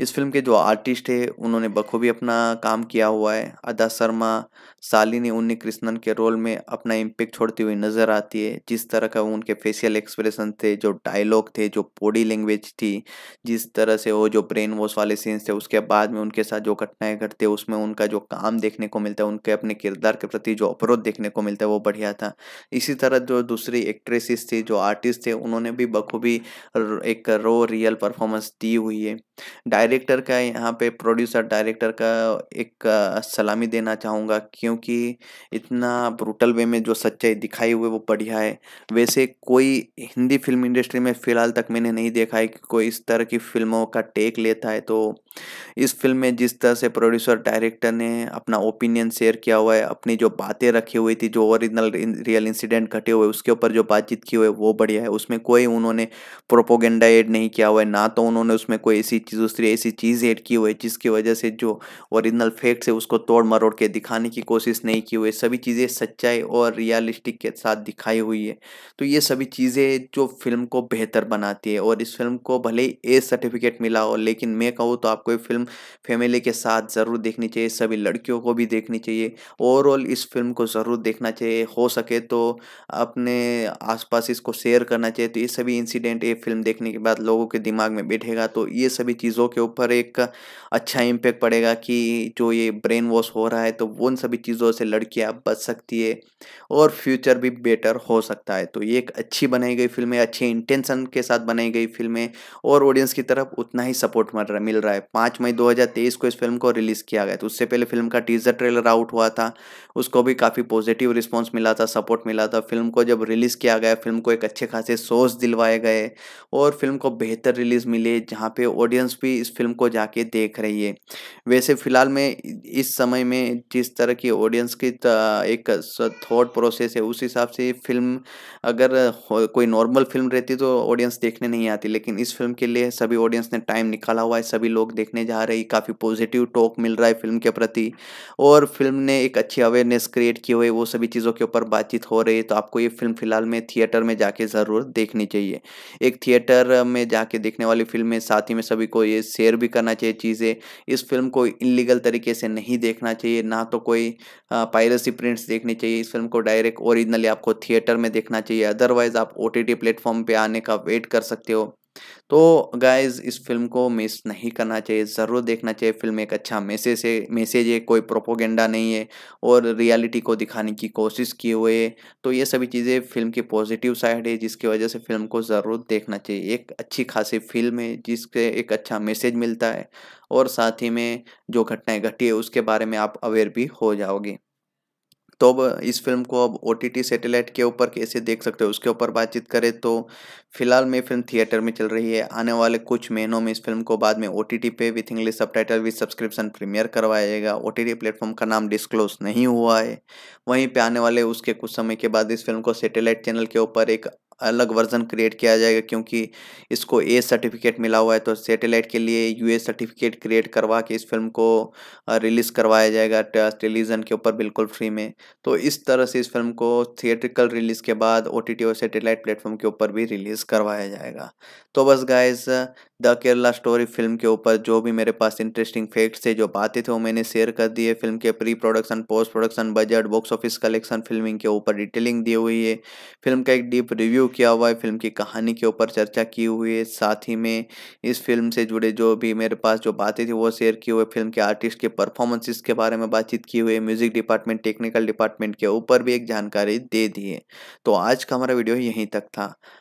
इस फिल्म के जो आर्टिस्ट है उन्होंने बखूबी अपना काम किया हुआ है अदा शर्मा सालिनी उन्नी कृष्णन के रोल में अपना इम्पेक्ट छोड़ती हुई नजर आती है जिस तरह का उनके फेशियल एक्सप्रेशन थे जो डायलॉग थे जो बॉडी लैंग्वेज थी जिस तरह से वो जो ब्रेन वॉश वाले सीन्स थे उसके बाद में उनके साथ जो घटनाएं घटती है उसमें उनका जो काम देखने को मिलता है उनके अपने किरदार के प्रति जो अपरोध देखने को मिलता है वो बढ़िया था इसी तरह जो दूसरी एक्ट्रेसेस थी जो आर्टिस्ट थे उन्होंने भी बखूबी एक रो रियल परफॉर्मेंस दी हुई है डायरेक्टर का यहाँ पे प्रोड्यूसर डायरेक्टर का एक सलामी देना चाहूँगा क्योंकि इतना ब्रूटल वे में जो सच्चाई दिखाई हुई वो बढ़िया है वैसे कोई हिंदी फिल्म इंडस्ट्री में फ़िलहाल तक मैंने नहीं देखा है कि कोई इस तरह की फिल्मों का टेक लेता है तो इस फिल्म में जिस तरह से प्रोड्यूसर डायरेक्टर ने अपना ओपिनियन शेयर किया हुआ है अपनी जो बातें रखी हुई थी जो ओरिजिनल रियल इंसिडेंट घटे हुए उसके ऊपर जो बातचीत की हुई है वो बढ़िया है उसमें कोई उन्होंने प्रोपोगेंडा एड नहीं किया हुआ है ना तो उन्होंने उसमें कोई ऐसी चीज़ दूसरी ऐसी चीज़ ऐड की हुई है जिसकी वजह से जो ओरिजिनल फैक्ट है उसको तोड़ मरोड़ के दिखाने की कोशिश नहीं की हुई सभी चीज़ें सच्चाई और रियलिस्टिक के साथ दिखाई हुई है तो ये सभी चीज़ें जो फिल्म को बेहतर बनाती है और इस फिल्म को भले ही ए सर्टिफिकेट मिला हो लेकिन मैं कहूँ तो आपको ये फिल्म फैमिली के साथ ज़रूर देखनी चाहिए सभी लड़कियों को भी देखनी चाहिए ओवरऑल इस फिल्म को ज़रूर देखना चाहिए हो सके तो अपने आसपास इसको शेयर करना चाहिए तो ये सभी इंसिडेंट ये फिल्म देखने के बाद लोगों के दिमाग में बैठेगा तो ये सभी चीज़ों के ऊपर एक अच्छा इम्पेक्ट पड़ेगा कि जो ये ब्रेन वॉश हो रहा है तो उन सभी चीज़ों से लड़कियाँ बच सकती है और फ्यूचर भी बेटर हो सकता है तो ये एक अच्छी बनाई गई फिल्म है अच्छे इंटेंशन के साथ बनाई गई फिल्म है और ऑडियंस की तरफ उतना ही सपोर्ट मिल रहा है पाँच मई दो को इस फिल्म को रिलीज़ किया गया तो उससे पहले फिल्म का टीजर ट्रेलर आउट हुआ था उसको भी काफ़ी पॉजिटिव रिस्पॉन्स मिला था सपोर्ट मिला था फिल्म को जब रिलीज़ किया गया फिल्म को एक अच्छे खासे सोर्स दिलवाए गए और फिल्म को बेहतर रिलीज़ मिले जहाँ पे ऑडियंस भी इस फिल्म को जाके देख रही है वैसे फ़िलहाल में इस समय में जिस तरह की ऑडियंस की एक थॉट प्रोसेस है उस हिसाब से फिल्म अगर कोई नॉर्मल फिल्म रहती तो ऑडियंस देखने नहीं आती लेकिन इस फिल्म के लिए सभी ऑडियंस ने टाइम निकाला हुआ है सभी लोग देखने जा रहे हैं काफ़ी पॉजिटिव टॉक मिल रहा है फिल्म के प्रति और फिल्म ने एक अच्छी अवेयरनेस क्रिएट की हुई वो सभी चीज़ों के ऊपर बातचीत हो रही है तो आपको ये फिल्म फिलहाल में थिएटर में जाके ज़रूर देखनी चाहिए एक थिएटर में जाके देखने वाली फिल्म में साथ ही में सभी को ये शेयर भी करना चाहिए चीज़ें इस फिल्म को इलीगल तरीके से नहीं देखना चाहिए ना तो कोई पायरेसी प्रिंट्स देखनी चाहिए इस फिल्म को डायरेक्ट ओरिजिनली आपको थिएटर में देखना चाहिए अदरवाइज़ आप ओ टी प्लेटफॉर्म पर आने का वेट कर सकते हो तो गाइज इस फिल्म को मिस नहीं करना चाहिए ज़रूर देखना चाहिए फिल्म एक अच्छा मैसेज है मैसेज है कोई प्रोपोगेंडा नहीं है और रियलिटी को दिखाने की कोशिश किए हुए तो ये सभी चीज़ें फिल्म की पॉजिटिव साइड है जिसकी वजह से फिल्म को ज़रूर देखना चाहिए एक अच्छी खासी फिल्म है जिसके एक अच्छा मैसेज मिलता है और साथ ही में जो घटनाएं घटी है उसके बारे में आप अवेयर भी हो जाओगे तो अब इस फिल्म को अब ओ टी सैटेलाइट के ऊपर कैसे देख सकते हो उसके ऊपर बातचीत करें तो फिलहाल में फिल्म थिएटर में चल रही है आने वाले कुछ महीनों में इस फिल्म को बाद में ओ टी पे with English subtitle with subscription premiere करवाया जाएगा ओ टी प्लेटफॉर्म का नाम डिस्क्लोज नहीं हुआ है वहीं पर आने वाले उसके कुछ समय के बाद इस फिल्म को सैटेलाइट चैनल के ऊपर एक अलग वर्जन क्रिएट किया जाएगा क्योंकि इसको ए सर्टिफिकेट मिला हुआ है तो सैटेलाइट के लिए यू सर्टिफिकेट क्रिएट करवा के इस फिल्म को रिलीज़ करवाया जाएगा टेलीविज़न के ऊपर बिल्कुल फ्री में तो इस तरह से इस फिल्म को थिएट्रिकल रिलीज़ के बाद ओ और सैटेलाइट प्लेटफॉर्म के ऊपर भी रिलीज़ करवाया जाएगा तो बस guys The Kerala story film के ऊपर जो भी मेरे पास इंटरेस्टिंग फैक्ट्स थे जो बातें थे वो मैंने शेयर कर दिए फिल्म के pre production post production budget box office collection filming के ऊपर डिटेलिंग दी हुई है फिल्म का एक डीप रिव्यू किया हुआ है फिल्म की कहानी के ऊपर चर्चा की हुई है साथ ही में इस फिल्म से जुड़े जो भी मेरे पास जो बातें थी वो शेयर की हुई फिल्म के आर्टिस्ट के परफॉर्मेंसेस के बारे में बातचीत की हुई है म्यूजिक डिपार्टमेंट टेक्निकल डिपार्टमेंट के ऊपर भी एक जानकारी दे दी है तो आज का हमारा वीडियो यहीं तक था